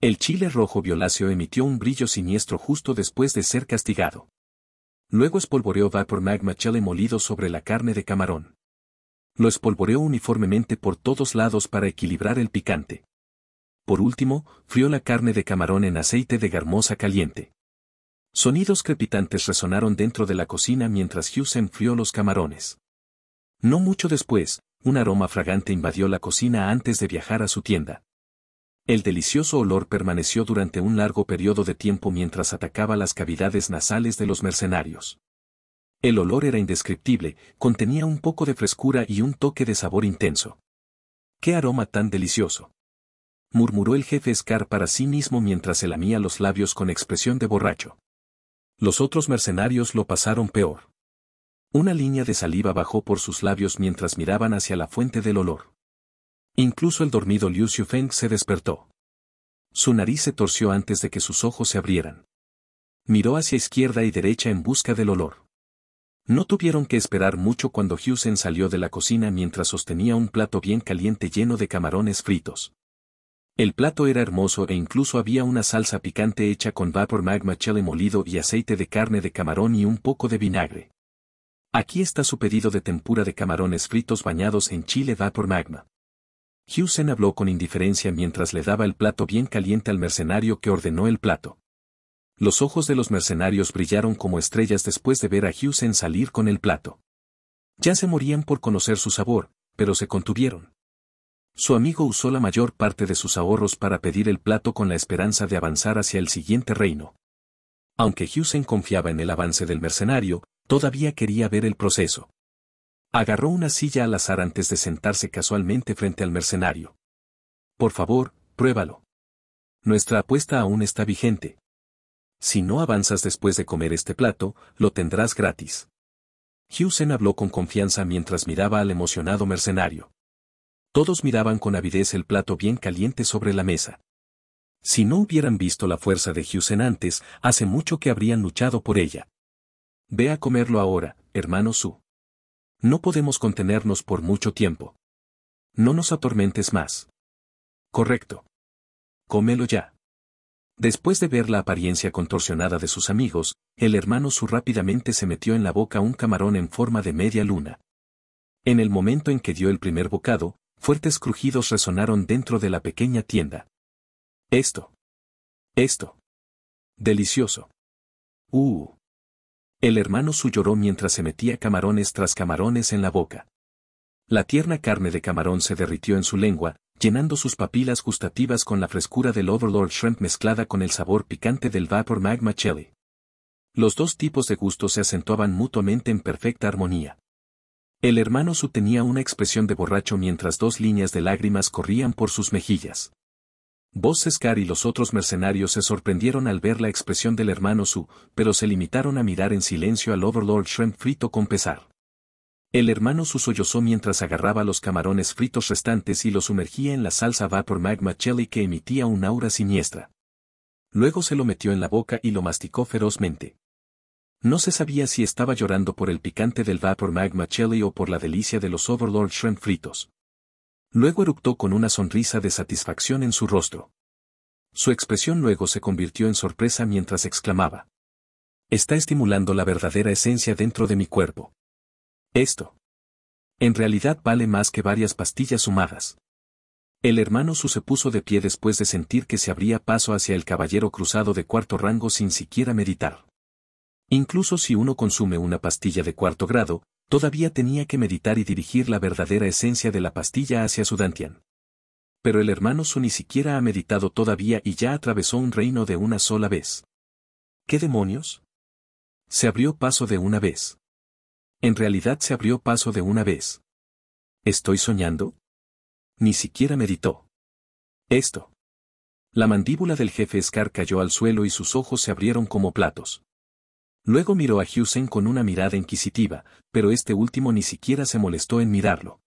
El chile rojo violáceo emitió un brillo siniestro justo después de ser castigado. Luego espolvoreó vapor magma chile molido sobre la carne de camarón. Lo espolvoreó uniformemente por todos lados para equilibrar el picante. Por último, frió la carne de camarón en aceite de garmosa caliente. Sonidos crepitantes resonaron dentro de la cocina mientras Hughes enfrió los camarones. No mucho después, un aroma fragante invadió la cocina antes de viajar a su tienda. El delicioso olor permaneció durante un largo periodo de tiempo mientras atacaba las cavidades nasales de los mercenarios. El olor era indescriptible, contenía un poco de frescura y un toque de sabor intenso. ¡Qué aroma tan delicioso! murmuró el jefe Scar para sí mismo mientras se lamía los labios con expresión de borracho. Los otros mercenarios lo pasaron peor. Una línea de saliva bajó por sus labios mientras miraban hacia la fuente del olor. Incluso el dormido Liu Xiufeng se despertó. Su nariz se torció antes de que sus ojos se abrieran. Miró hacia izquierda y derecha en busca del olor. No tuvieron que esperar mucho cuando Husen salió de la cocina mientras sostenía un plato bien caliente lleno de camarones fritos. El plato era hermoso e incluso había una salsa picante hecha con vapor magma chile molido y aceite de carne de camarón y un poco de vinagre. Aquí está su pedido de tempura de camarones fritos bañados en chile vapor magma. Hewson habló con indiferencia mientras le daba el plato bien caliente al mercenario que ordenó el plato. Los ojos de los mercenarios brillaron como estrellas después de ver a Hewson salir con el plato. Ya se morían por conocer su sabor, pero se contuvieron. Su amigo usó la mayor parte de sus ahorros para pedir el plato con la esperanza de avanzar hacia el siguiente reino. Aunque Husen confiaba en el avance del mercenario, todavía quería ver el proceso. Agarró una silla al azar antes de sentarse casualmente frente al mercenario. Por favor, pruébalo. Nuestra apuesta aún está vigente. Si no avanzas después de comer este plato, lo tendrás gratis. Husen habló con confianza mientras miraba al emocionado mercenario. Todos miraban con avidez el plato bien caliente sobre la mesa. Si no hubieran visto la fuerza de Husen antes, hace mucho que habrían luchado por ella. Ve a comerlo ahora, hermano Su. No podemos contenernos por mucho tiempo. No nos atormentes más. Correcto. Cómelo ya. Después de ver la apariencia contorsionada de sus amigos, el hermano Su rápidamente se metió en la boca un camarón en forma de media luna. En el momento en que dio el primer bocado, Fuertes crujidos resonaron dentro de la pequeña tienda. Esto. Esto. Delicioso. Uh. El hermano suyoró mientras se metía camarones tras camarones en la boca. La tierna carne de camarón se derritió en su lengua, llenando sus papilas gustativas con la frescura del Overlord Shrimp mezclada con el sabor picante del Vapor Magma Chili. Los dos tipos de gusto se acentuaban mutuamente en perfecta armonía. El hermano Su tenía una expresión de borracho mientras dos líneas de lágrimas corrían por sus mejillas. Vos Scar y los otros mercenarios se sorprendieron al ver la expresión del hermano Su, pero se limitaron a mirar en silencio al Overlord Shrimp frito con pesar. El hermano Su sollozó mientras agarraba los camarones fritos restantes y los sumergía en la salsa Vapor Magma Chili que emitía un aura siniestra. Luego se lo metió en la boca y lo masticó ferozmente. No se sabía si estaba llorando por el picante del Vapor Magma Chili o por la delicia de los Overlord Shrimp fritos. Luego eructó con una sonrisa de satisfacción en su rostro. Su expresión luego se convirtió en sorpresa mientras exclamaba. Está estimulando la verdadera esencia dentro de mi cuerpo. Esto. En realidad vale más que varias pastillas sumadas. El hermano Su se puso de pie después de sentir que se abría paso hacia el caballero cruzado de cuarto rango sin siquiera meditar. Incluso si uno consume una pastilla de cuarto grado, todavía tenía que meditar y dirigir la verdadera esencia de la pastilla hacia su Dantian. Pero el hermano Su ni siquiera ha meditado todavía y ya atravesó un reino de una sola vez. ¿Qué demonios? Se abrió paso de una vez. En realidad se abrió paso de una vez. ¿Estoy soñando? Ni siquiera meditó. Esto. La mandíbula del jefe Scar cayó al suelo y sus ojos se abrieron como platos. Luego miró a Hewson con una mirada inquisitiva, pero este último ni siquiera se molestó en mirarlo.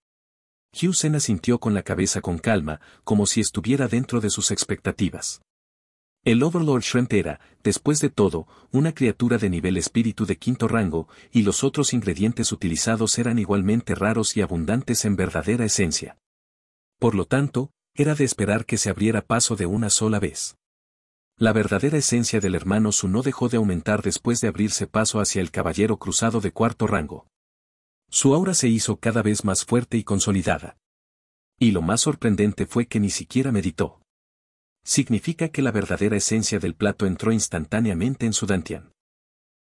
Husen asintió con la cabeza con calma, como si estuviera dentro de sus expectativas. El Overlord Shrimp era, después de todo, una criatura de nivel espíritu de quinto rango, y los otros ingredientes utilizados eran igualmente raros y abundantes en verdadera esencia. Por lo tanto, era de esperar que se abriera paso de una sola vez. La verdadera esencia del hermano Su no dejó de aumentar después de abrirse paso hacia el caballero cruzado de cuarto rango. Su aura se hizo cada vez más fuerte y consolidada. Y lo más sorprendente fue que ni siquiera meditó. Significa que la verdadera esencia del plato entró instantáneamente en su Dantian.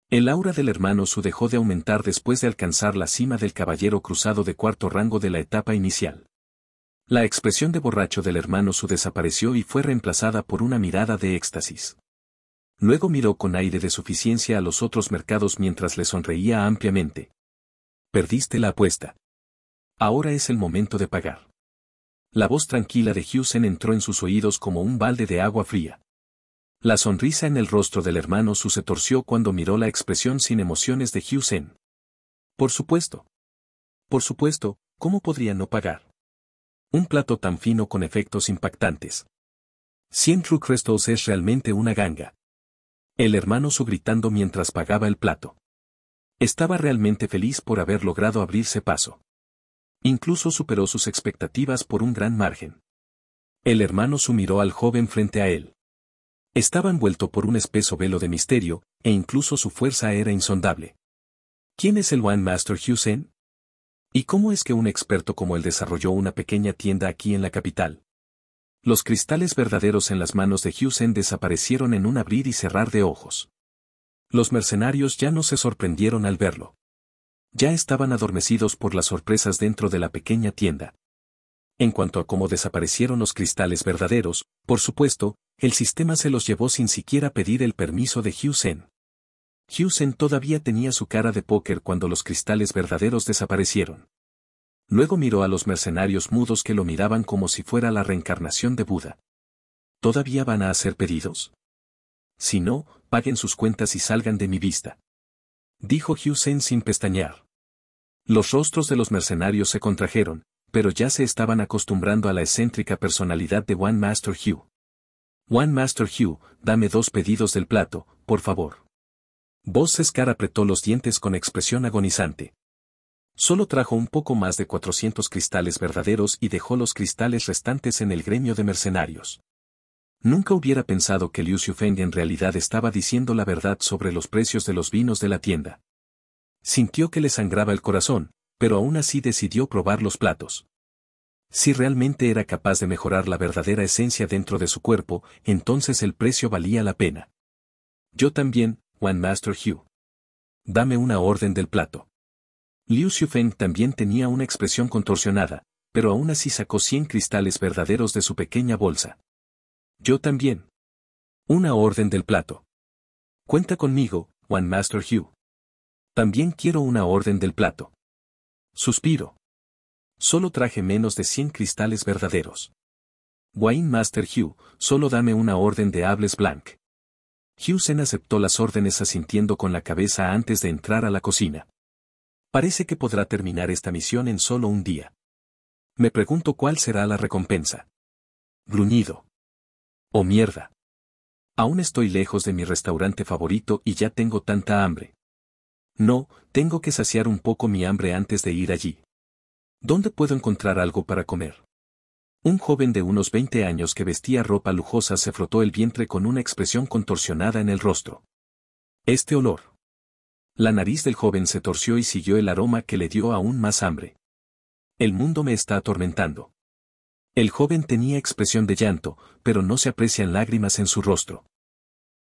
El aura del hermano Su dejó de aumentar después de alcanzar la cima del caballero cruzado de cuarto rango de la etapa inicial. La expresión de borracho del hermano su desapareció y fue reemplazada por una mirada de éxtasis. Luego miró con aire de suficiencia a los otros mercados mientras le sonreía ampliamente. Perdiste la apuesta. Ahora es el momento de pagar. La voz tranquila de Sen entró en sus oídos como un balde de agua fría. La sonrisa en el rostro del hermano Su se torció cuando miró la expresión sin emociones de Sen. Por supuesto. Por supuesto, ¿cómo podría no pagar? un plato tan fino con efectos impactantes. 100 True es realmente una ganga. El hermano su gritando mientras pagaba el plato. Estaba realmente feliz por haber logrado abrirse paso. Incluso superó sus expectativas por un gran margen. El hermano su miró al joven frente a él. Estaba envuelto por un espeso velo de misterio, e incluso su fuerza era insondable. ¿Quién es el One Master ¿Y cómo es que un experto como él desarrolló una pequeña tienda aquí en la capital? Los cristales verdaderos en las manos de Zen desaparecieron en un abrir y cerrar de ojos. Los mercenarios ya no se sorprendieron al verlo. Ya estaban adormecidos por las sorpresas dentro de la pequeña tienda. En cuanto a cómo desaparecieron los cristales verdaderos, por supuesto, el sistema se los llevó sin siquiera pedir el permiso de Zen. Hewson todavía tenía su cara de póker cuando los cristales verdaderos desaparecieron. Luego miró a los mercenarios mudos que lo miraban como si fuera la reencarnación de Buda. ¿Todavía van a hacer pedidos? Si no, paguen sus cuentas y salgan de mi vista. Dijo Sen sin pestañear. Los rostros de los mercenarios se contrajeron, pero ya se estaban acostumbrando a la excéntrica personalidad de One Master Hugh. One Master Hugh, dame dos pedidos del plato, por favor. Vos Scar apretó los dientes con expresión agonizante. Solo trajo un poco más de 400 cristales verdaderos y dejó los cristales restantes en el gremio de mercenarios. Nunca hubiera pensado que Liu Feng en realidad estaba diciendo la verdad sobre los precios de los vinos de la tienda. Sintió que le sangraba el corazón, pero aún así decidió probar los platos. Si realmente era capaz de mejorar la verdadera esencia dentro de su cuerpo, entonces el precio valía la pena. Yo también, One Master Hugh. Dame una orden del plato. Liu Feng también tenía una expresión contorsionada, pero aún así sacó 100 cristales verdaderos de su pequeña bolsa. Yo también. Una orden del plato. Cuenta conmigo, One Master Hugh. También quiero una orden del plato. Suspiro. Solo traje menos de 100 cristales verdaderos. Wine Master Hugh, solo dame una orden de hables blanc. Hughes aceptó las órdenes asintiendo con la cabeza antes de entrar a la cocina. Parece que podrá terminar esta misión en solo un día. Me pregunto cuál será la recompensa. Gruñido. Oh mierda. Aún estoy lejos de mi restaurante favorito y ya tengo tanta hambre. No, tengo que saciar un poco mi hambre antes de ir allí. ¿Dónde puedo encontrar algo para comer? Un joven de unos 20 años que vestía ropa lujosa se frotó el vientre con una expresión contorsionada en el rostro. Este olor. La nariz del joven se torció y siguió el aroma que le dio aún más hambre. El mundo me está atormentando. El joven tenía expresión de llanto, pero no se aprecian lágrimas en su rostro.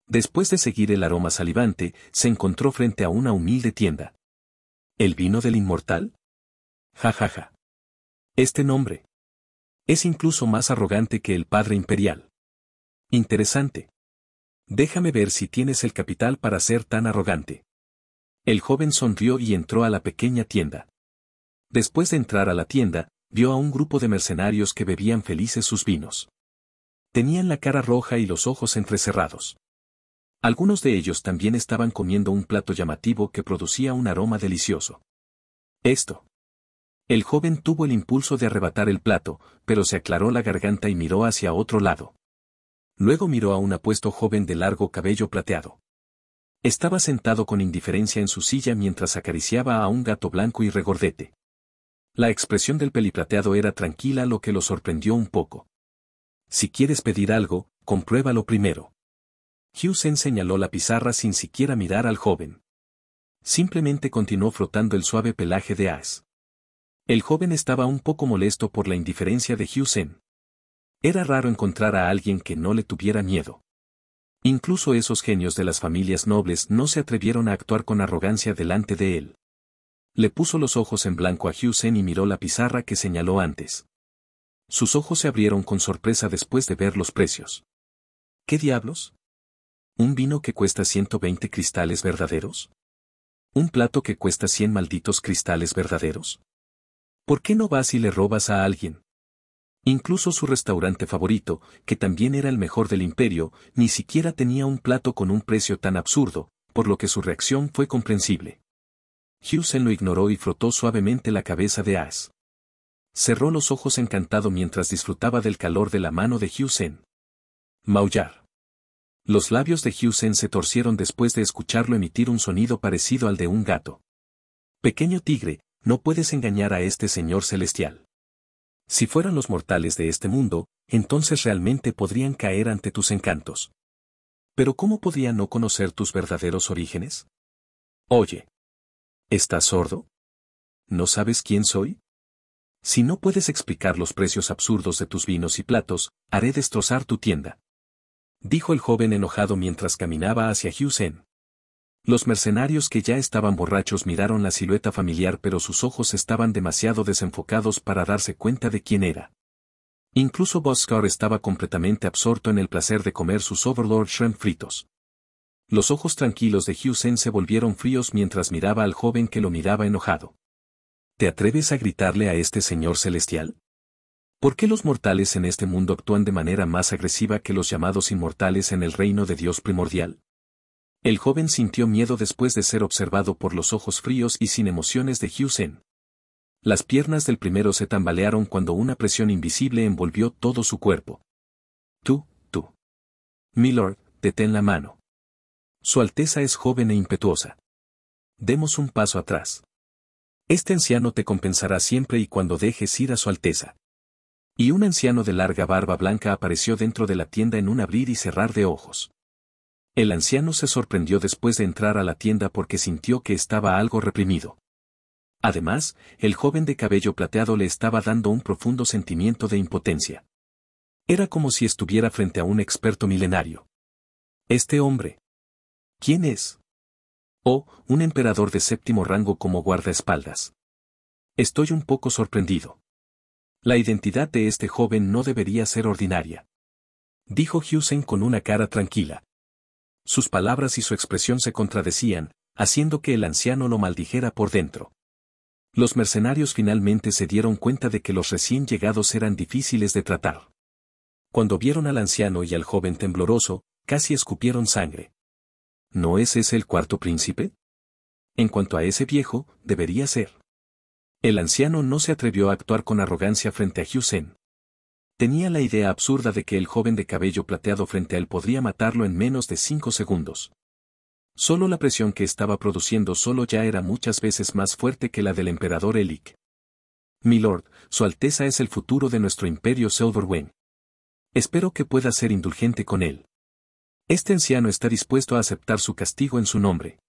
Después de seguir el aroma salivante, se encontró frente a una humilde tienda. ¿El vino del inmortal? Ja ja ja. Este nombre. Es incluso más arrogante que el padre imperial. Interesante. Déjame ver si tienes el capital para ser tan arrogante. El joven sonrió y entró a la pequeña tienda. Después de entrar a la tienda, vio a un grupo de mercenarios que bebían felices sus vinos. Tenían la cara roja y los ojos entrecerrados. Algunos de ellos también estaban comiendo un plato llamativo que producía un aroma delicioso. Esto. El joven tuvo el impulso de arrebatar el plato, pero se aclaró la garganta y miró hacia otro lado. Luego miró a un apuesto joven de largo cabello plateado. Estaba sentado con indiferencia en su silla mientras acariciaba a un gato blanco y regordete. La expresión del peliplateado era tranquila lo que lo sorprendió un poco. Si quieres pedir algo, compruébalo primero. Hughes señaló la pizarra sin siquiera mirar al joven. Simplemente continuó frotando el suave pelaje de As. El joven estaba un poco molesto por la indiferencia de Hugh Era raro encontrar a alguien que no le tuviera miedo. Incluso esos genios de las familias nobles no se atrevieron a actuar con arrogancia delante de él. Le puso los ojos en blanco a Hugh y miró la pizarra que señaló antes. Sus ojos se abrieron con sorpresa después de ver los precios. ¿Qué diablos? ¿Un vino que cuesta 120 cristales verdaderos? ¿Un plato que cuesta 100 malditos cristales verdaderos? ¿Por qué no vas y le robas a alguien? Incluso su restaurante favorito, que también era el mejor del imperio, ni siquiera tenía un plato con un precio tan absurdo, por lo que su reacción fue comprensible. sen lo ignoró y frotó suavemente la cabeza de As. Cerró los ojos encantado mientras disfrutaba del calor de la mano de Hughes. Maullar. Los labios de Sen se torcieron después de escucharlo emitir un sonido parecido al de un gato. Pequeño tigre, no puedes engañar a este Señor Celestial. Si fueran los mortales de este mundo, entonces realmente podrían caer ante tus encantos. Pero ¿cómo podría no conocer tus verdaderos orígenes? Oye. ¿Estás sordo? ¿No sabes quién soy? Si no puedes explicar los precios absurdos de tus vinos y platos, haré destrozar tu tienda. Dijo el joven enojado mientras caminaba hacia Hugh los mercenarios que ya estaban borrachos miraron la silueta familiar pero sus ojos estaban demasiado desenfocados para darse cuenta de quién era. Incluso Boscar estaba completamente absorto en el placer de comer sus Overlord Shrimp fritos. Los ojos tranquilos de Hugh se volvieron fríos mientras miraba al joven que lo miraba enojado. ¿Te atreves a gritarle a este señor celestial? ¿Por qué los mortales en este mundo actúan de manera más agresiva que los llamados inmortales en el reino de Dios primordial? El joven sintió miedo después de ser observado por los ojos fríos y sin emociones de Hugh Las piernas del primero se tambalearon cuando una presión invisible envolvió todo su cuerpo. Tú, tú. Milord, detén la mano. Su Alteza es joven e impetuosa. Demos un paso atrás. Este anciano te compensará siempre y cuando dejes ir a Su Alteza. Y un anciano de larga barba blanca apareció dentro de la tienda en un abrir y cerrar de ojos. El anciano se sorprendió después de entrar a la tienda porque sintió que estaba algo reprimido. Además, el joven de cabello plateado le estaba dando un profundo sentimiento de impotencia. Era como si estuviera frente a un experto milenario. Este hombre. ¿Quién es? —Oh, un emperador de séptimo rango como guardaespaldas. Estoy un poco sorprendido. La identidad de este joven no debería ser ordinaria. Dijo Husen con una cara tranquila. Sus palabras y su expresión se contradecían, haciendo que el anciano lo maldijera por dentro. Los mercenarios finalmente se dieron cuenta de que los recién llegados eran difíciles de tratar. Cuando vieron al anciano y al joven tembloroso, casi escupieron sangre. ¿No es ese el cuarto príncipe? En cuanto a ese viejo, debería ser. El anciano no se atrevió a actuar con arrogancia frente a Hyusen, Tenía la idea absurda de que el joven de cabello plateado frente a él podría matarlo en menos de cinco segundos. Solo la presión que estaba produciendo solo ya era muchas veces más fuerte que la del emperador Elic. Milord, Su Alteza es el futuro de nuestro imperio Silverwing. Espero que pueda ser indulgente con él. Este anciano está dispuesto a aceptar su castigo en su nombre.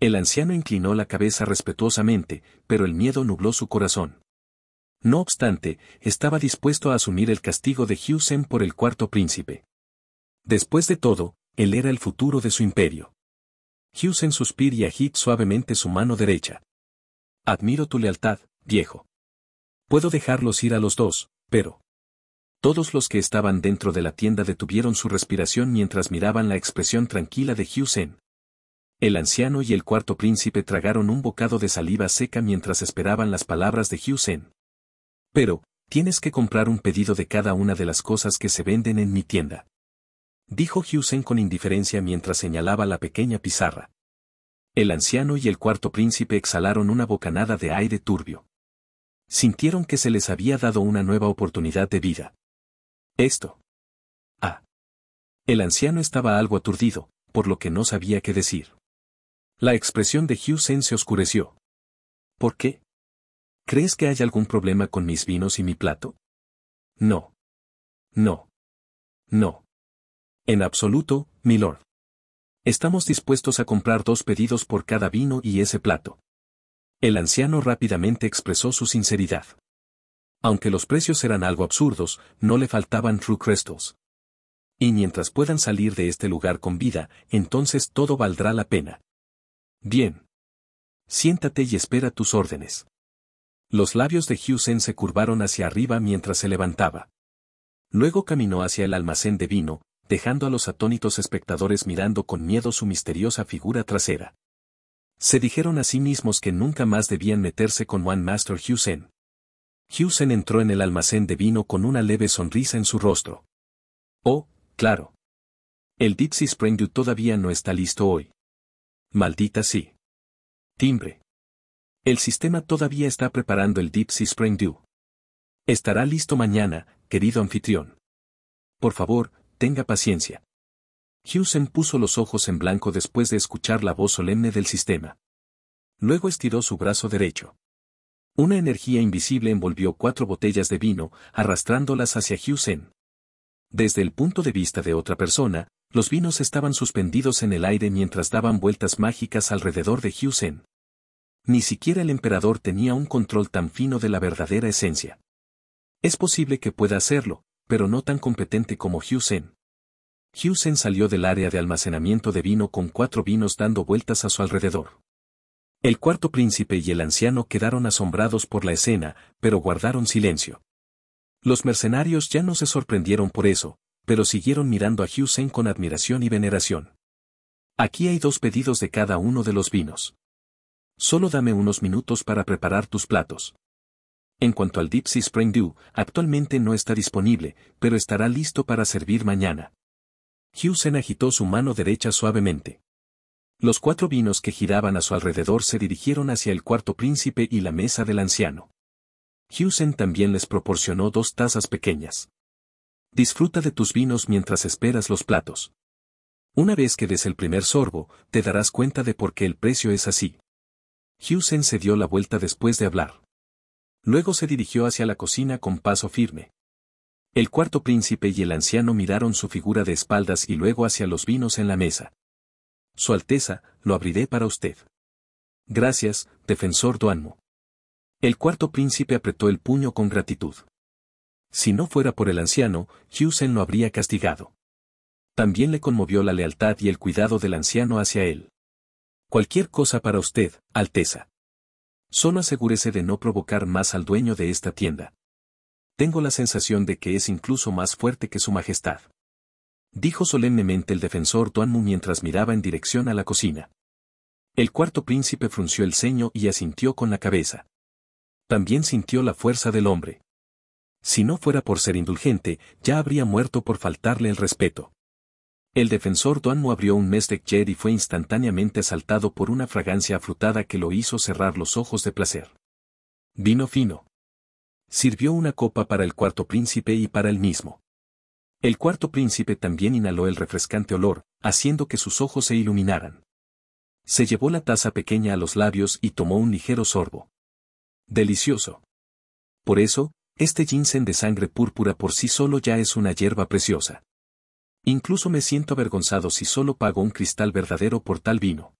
El anciano inclinó la cabeza respetuosamente, pero el miedo nubló su corazón. No obstante, estaba dispuesto a asumir el castigo de Sen por el cuarto príncipe. Después de todo, él era el futuro de su imperio. Sen suspiró y agitó suavemente su mano derecha. Admiro tu lealtad, viejo. Puedo dejarlos ir a los dos, pero... Todos los que estaban dentro de la tienda detuvieron su respiración mientras miraban la expresión tranquila de Sen. El anciano y el cuarto príncipe tragaron un bocado de saliva seca mientras esperaban las palabras de Sen. Pero, tienes que comprar un pedido de cada una de las cosas que se venden en mi tienda. Dijo Husen con indiferencia mientras señalaba la pequeña pizarra. El anciano y el cuarto príncipe exhalaron una bocanada de aire turbio. Sintieron que se les había dado una nueva oportunidad de vida. Esto. Ah. El anciano estaba algo aturdido, por lo que no sabía qué decir. La expresión de Husen se oscureció. ¿Por qué? ¿Crees que hay algún problema con mis vinos y mi plato? No. No. No. En absoluto, milord. Estamos dispuestos a comprar dos pedidos por cada vino y ese plato. El anciano rápidamente expresó su sinceridad. Aunque los precios eran algo absurdos, no le faltaban True Crystals. Y mientras puedan salir de este lugar con vida, entonces todo valdrá la pena. Bien. Siéntate y espera tus órdenes. Los labios de Hughes se curvaron hacia arriba mientras se levantaba. Luego caminó hacia el almacén de vino, dejando a los atónitos espectadores mirando con miedo su misteriosa figura trasera. Se dijeron a sí mismos que nunca más debían meterse con One Master Hugh Sen entró en el almacén de vino con una leve sonrisa en su rostro. Oh, claro. El Dixie Springwood todavía no está listo hoy. Maldita sí. Timbre. El sistema todavía está preparando el Deep Sea Spring Dew. Estará listo mañana, querido anfitrión. Por favor, tenga paciencia. Hewson puso los ojos en blanco después de escuchar la voz solemne del sistema. Luego estiró su brazo derecho. Una energía invisible envolvió cuatro botellas de vino, arrastrándolas hacia Hewson. Desde el punto de vista de otra persona, los vinos estaban suspendidos en el aire mientras daban vueltas mágicas alrededor de Hewson. Ni siquiera el emperador tenía un control tan fino de la verdadera esencia. Es posible que pueda hacerlo, pero no tan competente como Husein. sen salió del área de almacenamiento de vino con cuatro vinos dando vueltas a su alrededor. El cuarto príncipe y el anciano quedaron asombrados por la escena, pero guardaron silencio. Los mercenarios ya no se sorprendieron por eso, pero siguieron mirando a sen con admiración y veneración. Aquí hay dos pedidos de cada uno de los vinos. Solo dame unos minutos para preparar tus platos. En cuanto al Dipsy Spring Dew, actualmente no está disponible, pero estará listo para servir mañana. Hewson agitó su mano derecha suavemente. Los cuatro vinos que giraban a su alrededor se dirigieron hacia el cuarto príncipe y la mesa del anciano. Hughesen también les proporcionó dos tazas pequeñas. Disfruta de tus vinos mientras esperas los platos. Una vez que des el primer sorbo, te darás cuenta de por qué el precio es así. Hughes se dio la vuelta después de hablar. Luego se dirigió hacia la cocina con paso firme. El cuarto príncipe y el anciano miraron su figura de espaldas y luego hacia los vinos en la mesa. Su Alteza, lo abriré para usted. Gracias, defensor Duanmo. El cuarto príncipe apretó el puño con gratitud. Si no fuera por el anciano, Husen lo habría castigado. También le conmovió la lealtad y el cuidado del anciano hacia él. Cualquier cosa para usted, Alteza. Solo asegúrese de no provocar más al dueño de esta tienda. Tengo la sensación de que es incluso más fuerte que su majestad. Dijo solemnemente el defensor Mu mientras miraba en dirección a la cocina. El cuarto príncipe frunció el ceño y asintió con la cabeza. También sintió la fuerza del hombre. Si no fuera por ser indulgente, ya habría muerto por faltarle el respeto. El defensor no abrió un mes de y fue instantáneamente asaltado por una fragancia afrutada que lo hizo cerrar los ojos de placer. Vino fino. Sirvió una copa para el cuarto príncipe y para él mismo. El cuarto príncipe también inhaló el refrescante olor, haciendo que sus ojos se iluminaran. Se llevó la taza pequeña a los labios y tomó un ligero sorbo. Delicioso. Por eso, este ginseng de sangre púrpura por sí solo ya es una hierba preciosa. Incluso me siento avergonzado si solo pago un cristal verdadero por tal vino.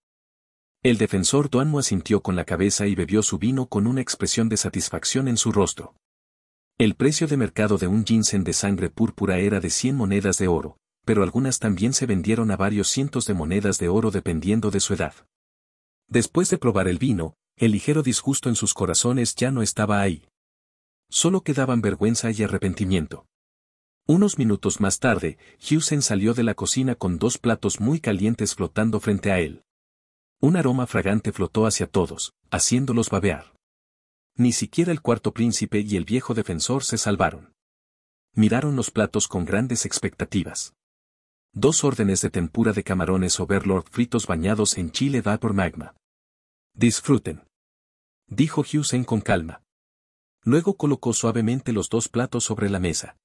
El defensor Duanmo asintió con la cabeza y bebió su vino con una expresión de satisfacción en su rostro. El precio de mercado de un ginseng de sangre púrpura era de 100 monedas de oro, pero algunas también se vendieron a varios cientos de monedas de oro dependiendo de su edad. Después de probar el vino, el ligero disgusto en sus corazones ya no estaba ahí. Solo quedaban vergüenza y arrepentimiento. Unos minutos más tarde, husen salió de la cocina con dos platos muy calientes flotando frente a él. Un aroma fragante flotó hacia todos, haciéndolos babear. Ni siquiera el cuarto príncipe y el viejo defensor se salvaron. Miraron los platos con grandes expectativas. Dos órdenes de tempura de camarones Overlord fritos bañados en chile vapor magma. Disfruten. Dijo Husen con calma. Luego colocó suavemente los dos platos sobre la mesa.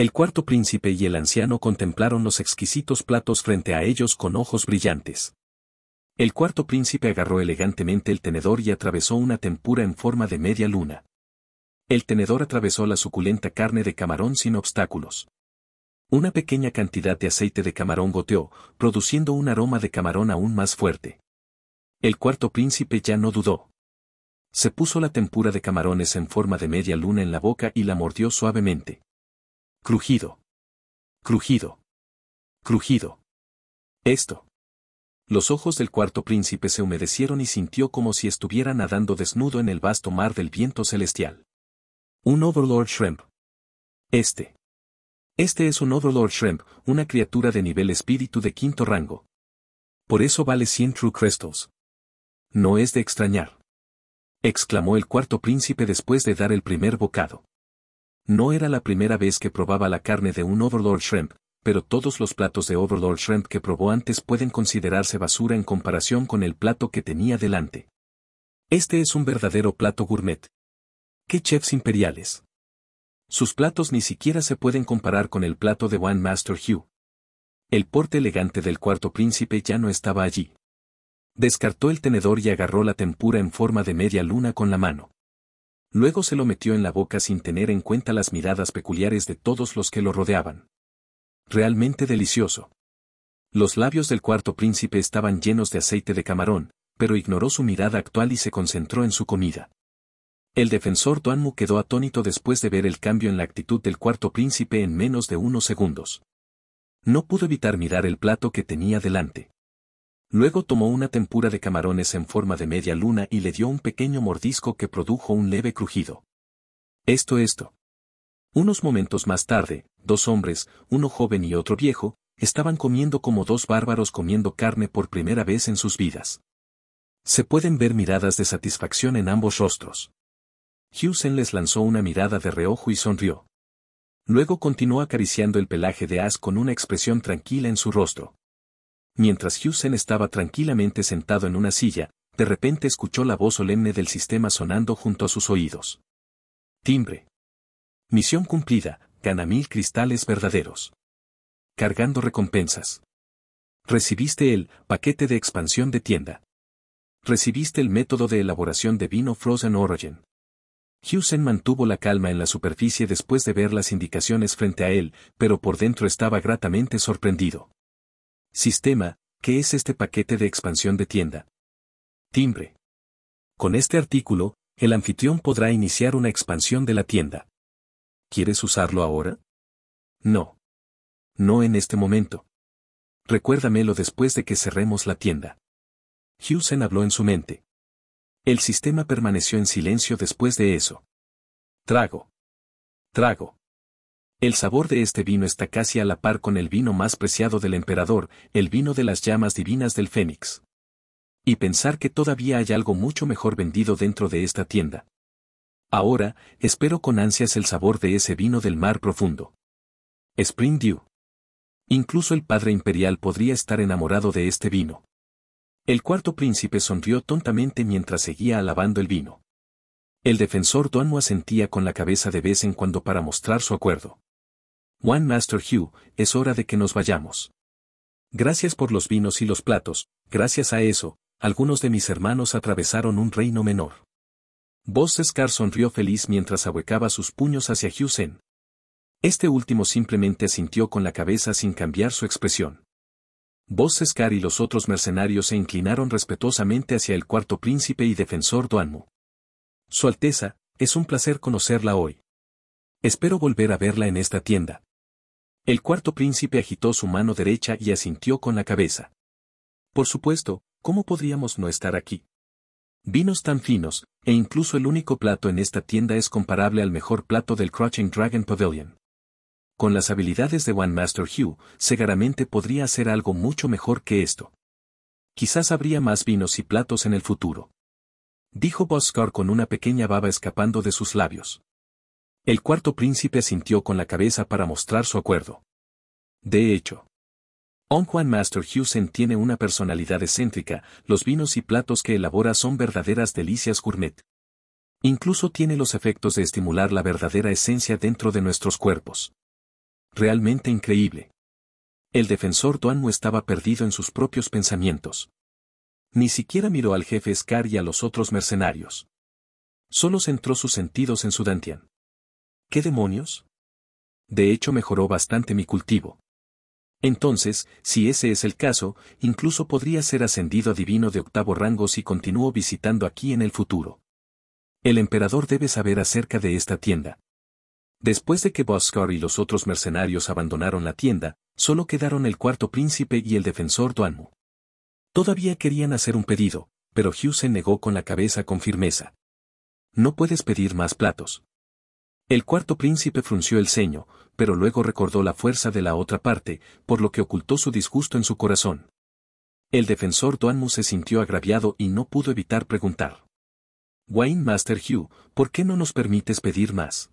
El cuarto príncipe y el anciano contemplaron los exquisitos platos frente a ellos con ojos brillantes. El cuarto príncipe agarró elegantemente el tenedor y atravesó una tempura en forma de media luna. El tenedor atravesó la suculenta carne de camarón sin obstáculos. Una pequeña cantidad de aceite de camarón goteó, produciendo un aroma de camarón aún más fuerte. El cuarto príncipe ya no dudó. Se puso la tempura de camarones en forma de media luna en la boca y la mordió suavemente. Crujido. Crujido. Crujido. Esto. Los ojos del cuarto príncipe se humedecieron y sintió como si estuviera nadando desnudo en el vasto mar del viento celestial. Un Overlord Shrimp. Este. Este es un Overlord Shrimp, una criatura de nivel espíritu de quinto rango. Por eso vale 100 True Crystals. No es de extrañar. Exclamó el cuarto príncipe después de dar el primer bocado. No era la primera vez que probaba la carne de un Overlord Shrimp, pero todos los platos de Overlord Shrimp que probó antes pueden considerarse basura en comparación con el plato que tenía delante. Este es un verdadero plato gourmet. ¡Qué chefs imperiales! Sus platos ni siquiera se pueden comparar con el plato de One Master Hugh. El porte elegante del cuarto príncipe ya no estaba allí. Descartó el tenedor y agarró la tempura en forma de media luna con la mano. Luego se lo metió en la boca sin tener en cuenta las miradas peculiares de todos los que lo rodeaban. Realmente delicioso. Los labios del cuarto príncipe estaban llenos de aceite de camarón, pero ignoró su mirada actual y se concentró en su comida. El defensor Duanmu quedó atónito después de ver el cambio en la actitud del cuarto príncipe en menos de unos segundos. No pudo evitar mirar el plato que tenía delante. Luego tomó una tempura de camarones en forma de media luna y le dio un pequeño mordisco que produjo un leve crujido. Esto esto. Unos momentos más tarde, dos hombres, uno joven y otro viejo, estaban comiendo como dos bárbaros comiendo carne por primera vez en sus vidas. Se pueden ver miradas de satisfacción en ambos rostros. Hewson les lanzó una mirada de reojo y sonrió. Luego continuó acariciando el pelaje de As con una expresión tranquila en su rostro. Mientras Hewson estaba tranquilamente sentado en una silla, de repente escuchó la voz solemne del sistema sonando junto a sus oídos. Timbre. Misión cumplida, gana mil cristales verdaderos. Cargando recompensas. Recibiste el paquete de expansión de tienda. Recibiste el método de elaboración de vino Frozen Origin. Hewson mantuvo la calma en la superficie después de ver las indicaciones frente a él, pero por dentro estaba gratamente sorprendido. Sistema, ¿qué es este paquete de expansión de tienda? Timbre. Con este artículo, el anfitrión podrá iniciar una expansión de la tienda. ¿Quieres usarlo ahora? No. No en este momento. Recuérdamelo después de que cerremos la tienda. Hewson habló en su mente. El sistema permaneció en silencio después de eso. Trago. Trago. El sabor de este vino está casi a la par con el vino más preciado del emperador, el vino de las llamas divinas del Fénix. Y pensar que todavía hay algo mucho mejor vendido dentro de esta tienda. Ahora, espero con ansias el sabor de ese vino del mar profundo. Spring Dew. Incluso el padre imperial podría estar enamorado de este vino. El cuarto príncipe sonrió tontamente mientras seguía alabando el vino. El defensor Duano asentía con la cabeza de vez en cuando para mostrar su acuerdo. One Master Hugh, es hora de que nos vayamos. Gracias por los vinos y los platos, gracias a eso, algunos de mis hermanos atravesaron un reino menor. Boss Scar sonrió feliz mientras ahuecaba sus puños hacia Hugh Este último simplemente asintió con la cabeza sin cambiar su expresión. Boss Scar y los otros mercenarios se inclinaron respetuosamente hacia el cuarto príncipe y defensor Duanmu. Su Alteza, es un placer conocerla hoy. Espero volver a verla en esta tienda. El cuarto príncipe agitó su mano derecha y asintió con la cabeza. Por supuesto, ¿cómo podríamos no estar aquí? Vinos tan finos, e incluso el único plato en esta tienda es comparable al mejor plato del Crouching Dragon Pavilion. Con las habilidades de One Master Hugh, seguramente podría hacer algo mucho mejor que esto. Quizás habría más vinos y platos en el futuro. Dijo Boscar con una pequeña baba escapando de sus labios. El cuarto príncipe asintió con la cabeza para mostrar su acuerdo. De hecho, On Juan Master Hewson tiene una personalidad excéntrica, los vinos y platos que elabora son verdaderas delicias gourmet. Incluso tiene los efectos de estimular la verdadera esencia dentro de nuestros cuerpos. Realmente increíble. El defensor no estaba perdido en sus propios pensamientos. Ni siquiera miró al jefe Scar y a los otros mercenarios. Solo centró sus sentidos en su Dantian. ¿Qué demonios? De hecho mejoró bastante mi cultivo. Entonces, si ese es el caso, incluso podría ser ascendido a divino de octavo rango si continúo visitando aquí en el futuro. El emperador debe saber acerca de esta tienda. Después de que Boscar y los otros mercenarios abandonaron la tienda, solo quedaron el cuarto príncipe y el defensor Duanmu. Todavía querían hacer un pedido, pero Hugh se negó con la cabeza con firmeza. No puedes pedir más platos. El cuarto príncipe frunció el ceño, pero luego recordó la fuerza de la otra parte, por lo que ocultó su disgusto en su corazón. El defensor Duanmu se sintió agraviado y no pudo evitar preguntar. Wayne Master Hugh, ¿por qué no nos permites pedir más?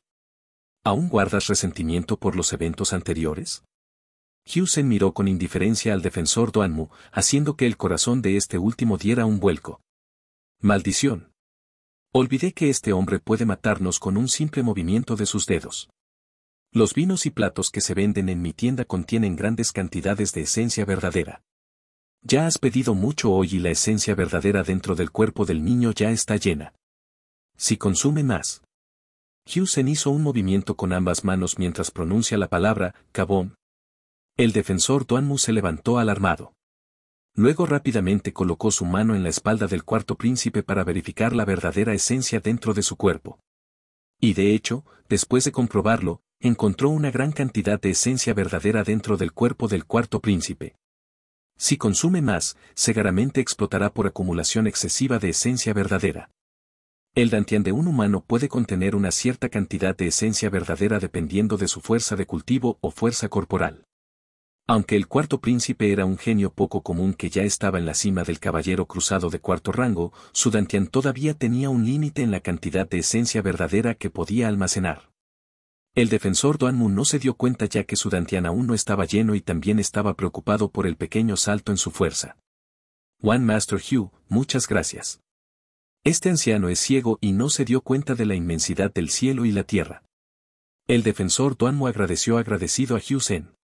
¿Aún guardas resentimiento por los eventos anteriores? Hugh miró con indiferencia al defensor Duanmu, haciendo que el corazón de este último diera un vuelco. Maldición. Olvidé que este hombre puede matarnos con un simple movimiento de sus dedos. Los vinos y platos que se venden en mi tienda contienen grandes cantidades de esencia verdadera. Ya has pedido mucho hoy y la esencia verdadera dentro del cuerpo del niño ya está llena. Si consume más. Sen hizo un movimiento con ambas manos mientras pronuncia la palabra, cabón. El defensor Duanmu se levantó alarmado. Luego rápidamente colocó su mano en la espalda del cuarto príncipe para verificar la verdadera esencia dentro de su cuerpo. Y de hecho, después de comprobarlo, encontró una gran cantidad de esencia verdadera dentro del cuerpo del cuarto príncipe. Si consume más, seguramente explotará por acumulación excesiva de esencia verdadera. El dantian de un humano puede contener una cierta cantidad de esencia verdadera dependiendo de su fuerza de cultivo o fuerza corporal. Aunque el cuarto príncipe era un genio poco común que ya estaba en la cima del caballero cruzado de cuarto rango, su todavía tenía un límite en la cantidad de esencia verdadera que podía almacenar. El defensor Duanmu no se dio cuenta ya que su Dantian aún no estaba lleno y también estaba preocupado por el pequeño salto en su fuerza. One Master Hugh, muchas gracias. Este anciano es ciego y no se dio cuenta de la inmensidad del cielo y la tierra. El defensor Duanmu agradeció agradecido a Hugh Sen.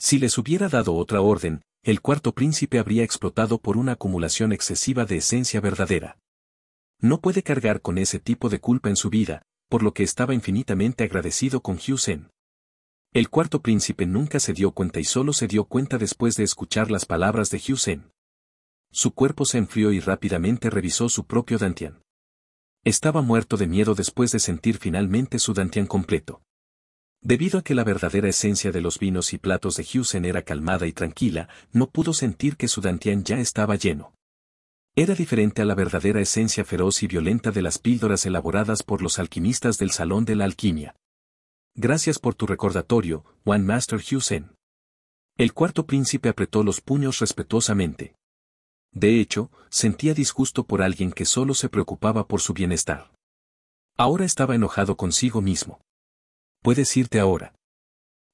Si les hubiera dado otra orden, el cuarto príncipe habría explotado por una acumulación excesiva de esencia verdadera. No puede cargar con ese tipo de culpa en su vida, por lo que estaba infinitamente agradecido con Hugh El cuarto príncipe nunca se dio cuenta y solo se dio cuenta después de escuchar las palabras de Hugh Su cuerpo se enfrió y rápidamente revisó su propio Dantian. Estaba muerto de miedo después de sentir finalmente su Dantian completo. Debido a que la verdadera esencia de los vinos y platos de Husen era calmada y tranquila, no pudo sentir que su dantian ya estaba lleno. Era diferente a la verdadera esencia feroz y violenta de las píldoras elaboradas por los alquimistas del Salón de la Alquimia. Gracias por tu recordatorio, One Master Husen. El cuarto príncipe apretó los puños respetuosamente. De hecho, sentía disgusto por alguien que solo se preocupaba por su bienestar. Ahora estaba enojado consigo mismo. Puedes irte ahora.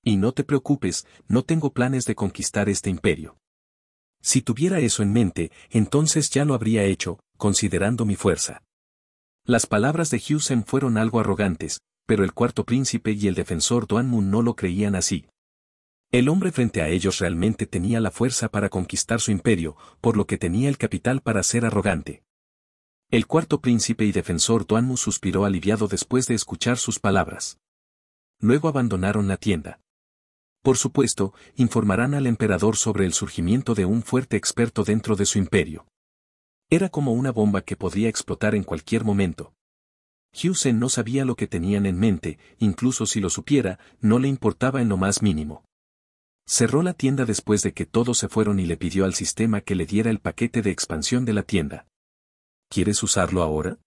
Y no te preocupes, no tengo planes de conquistar este imperio. Si tuviera eso en mente, entonces ya lo habría hecho, considerando mi fuerza. Las palabras de Husen fueron algo arrogantes, pero el cuarto príncipe y el defensor Duanmun no lo creían así. El hombre frente a ellos realmente tenía la fuerza para conquistar su imperio, por lo que tenía el capital para ser arrogante. El cuarto príncipe y defensor Duanmu suspiró aliviado después de escuchar sus palabras luego abandonaron la tienda. Por supuesto, informarán al emperador sobre el surgimiento de un fuerte experto dentro de su imperio. Era como una bomba que podía explotar en cualquier momento. Husen no sabía lo que tenían en mente, incluso si lo supiera, no le importaba en lo más mínimo. Cerró la tienda después de que todos se fueron y le pidió al sistema que le diera el paquete de expansión de la tienda. ¿Quieres usarlo ahora?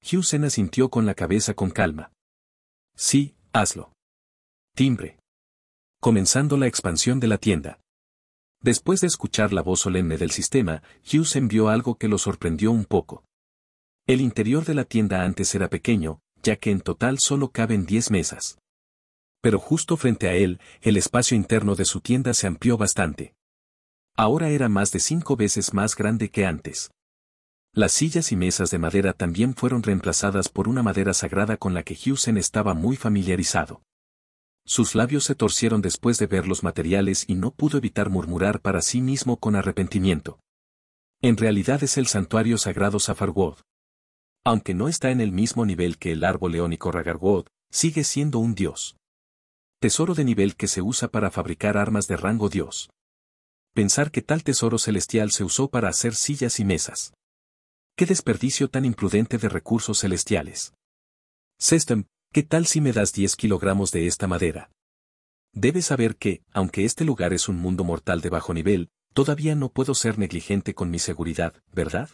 Husen asintió con la cabeza con calma. Sí, Hazlo. Timbre. Comenzando la expansión de la tienda. Después de escuchar la voz solemne del sistema, Hughes envió algo que lo sorprendió un poco. El interior de la tienda antes era pequeño, ya que en total solo caben 10 mesas. Pero justo frente a él, el espacio interno de su tienda se amplió bastante. Ahora era más de cinco veces más grande que antes. Las sillas y mesas de madera también fueron reemplazadas por una madera sagrada con la que Hewson estaba muy familiarizado. Sus labios se torcieron después de ver los materiales y no pudo evitar murmurar para sí mismo con arrepentimiento. En realidad es el santuario sagrado Safarwood. Aunque no está en el mismo nivel que el árbol leónico Ragarwood, sigue siendo un dios. Tesoro de nivel que se usa para fabricar armas de rango dios. Pensar que tal tesoro celestial se usó para hacer sillas y mesas qué desperdicio tan imprudente de recursos celestiales. Sestem, ¿qué tal si me das 10 kilogramos de esta madera? Debes saber que, aunque este lugar es un mundo mortal de bajo nivel, todavía no puedo ser negligente con mi seguridad, ¿verdad?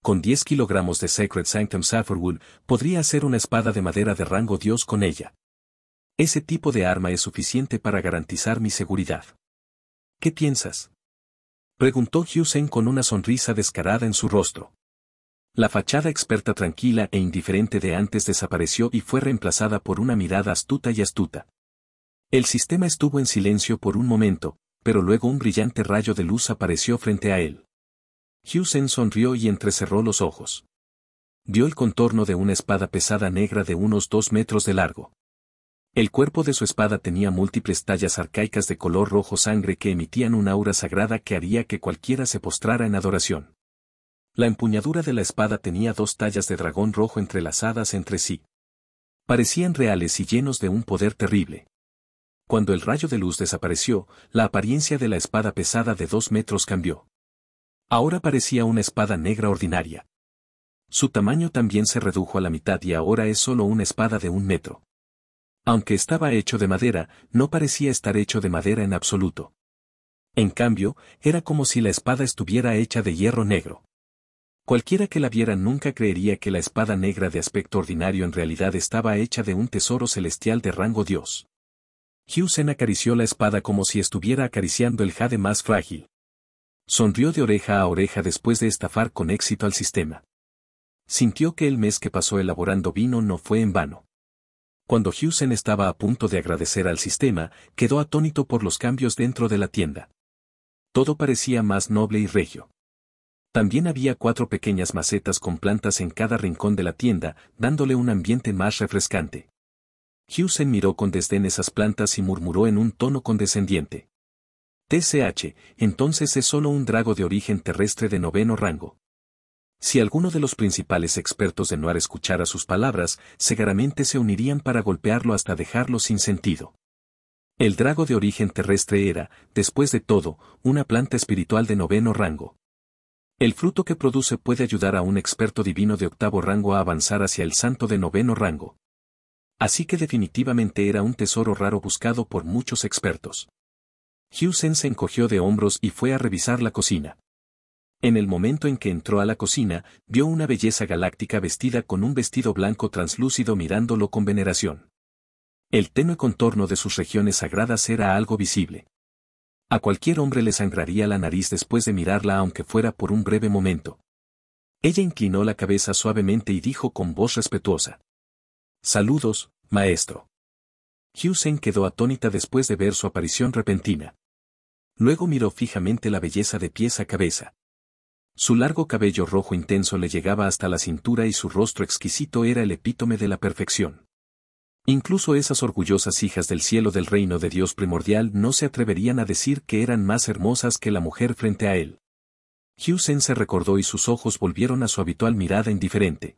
Con 10 kilogramos de Sacred Sanctum Saffirwood, podría hacer una espada de madera de rango Dios con ella. Ese tipo de arma es suficiente para garantizar mi seguridad. ¿Qué piensas? Preguntó Hewson con una sonrisa descarada en su rostro. La fachada experta tranquila e indiferente de antes desapareció y fue reemplazada por una mirada astuta y astuta. El sistema estuvo en silencio por un momento, pero luego un brillante rayo de luz apareció frente a él. Hughes sonrió y entrecerró los ojos. Vio el contorno de una espada pesada negra de unos dos metros de largo. El cuerpo de su espada tenía múltiples tallas arcaicas de color rojo sangre que emitían un aura sagrada que haría que cualquiera se postrara en adoración. La empuñadura de la espada tenía dos tallas de dragón rojo entrelazadas entre sí. Parecían reales y llenos de un poder terrible. Cuando el rayo de luz desapareció, la apariencia de la espada pesada de dos metros cambió. Ahora parecía una espada negra ordinaria. Su tamaño también se redujo a la mitad y ahora es solo una espada de un metro. Aunque estaba hecho de madera, no parecía estar hecho de madera en absoluto. En cambio, era como si la espada estuviera hecha de hierro negro. Cualquiera que la viera nunca creería que la espada negra de aspecto ordinario en realidad estaba hecha de un tesoro celestial de rango dios. Sen acarició la espada como si estuviera acariciando el jade más frágil. Sonrió de oreja a oreja después de estafar con éxito al sistema. Sintió que el mes que pasó elaborando vino no fue en vano. Cuando Sen estaba a punto de agradecer al sistema, quedó atónito por los cambios dentro de la tienda. Todo parecía más noble y regio. También había cuatro pequeñas macetas con plantas en cada rincón de la tienda, dándole un ambiente más refrescante. Hughes miró con desdén esas plantas y murmuró en un tono condescendiente. TCH, entonces es solo un drago de origen terrestre de noveno rango. Si alguno de los principales expertos de Noir escuchara sus palabras, seguramente se unirían para golpearlo hasta dejarlo sin sentido. El drago de origen terrestre era, después de todo, una planta espiritual de noveno rango. El fruto que produce puede ayudar a un experto divino de octavo rango a avanzar hacia el santo de noveno rango. Así que definitivamente era un tesoro raro buscado por muchos expertos. Hugh se encogió de hombros y fue a revisar la cocina. En el momento en que entró a la cocina, vio una belleza galáctica vestida con un vestido blanco translúcido mirándolo con veneración. El tenue contorno de sus regiones sagradas era algo visible. A cualquier hombre le sangraría la nariz después de mirarla aunque fuera por un breve momento. Ella inclinó la cabeza suavemente y dijo con voz respetuosa. Saludos, maestro. Hewson quedó atónita después de ver su aparición repentina. Luego miró fijamente la belleza de pies a cabeza. Su largo cabello rojo intenso le llegaba hasta la cintura y su rostro exquisito era el epítome de la perfección. Incluso esas orgullosas hijas del cielo del reino de Dios primordial no se atreverían a decir que eran más hermosas que la mujer frente a él. Hugh se recordó y sus ojos volvieron a su habitual mirada indiferente.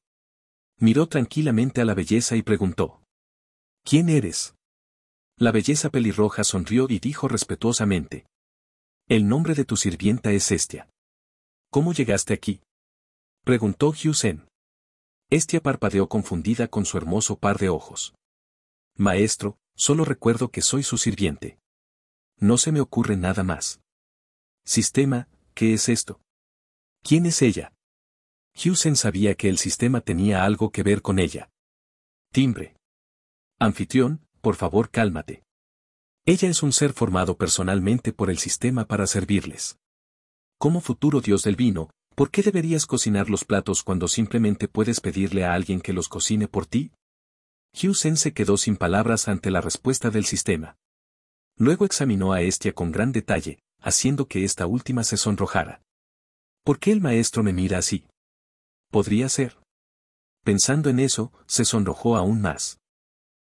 Miró tranquilamente a la belleza y preguntó. ¿Quién eres? La belleza pelirroja sonrió y dijo respetuosamente. El nombre de tu sirvienta es Estia. ¿Cómo llegaste aquí? Preguntó Hugh Estia parpadeó confundida con su hermoso par de ojos. Maestro, solo recuerdo que soy su sirviente. No se me ocurre nada más. Sistema, ¿qué es esto? ¿Quién es ella? Hewson sabía que el sistema tenía algo que ver con ella. Timbre. Anfitrión, por favor cálmate. Ella es un ser formado personalmente por el sistema para servirles. Como futuro dios del vino, ¿por qué deberías cocinar los platos cuando simplemente puedes pedirle a alguien que los cocine por ti? Hugh se quedó sin palabras ante la respuesta del sistema. Luego examinó a Estia con gran detalle, haciendo que esta última se sonrojara. ¿Por qué el maestro me mira así? Podría ser. Pensando en eso, se sonrojó aún más.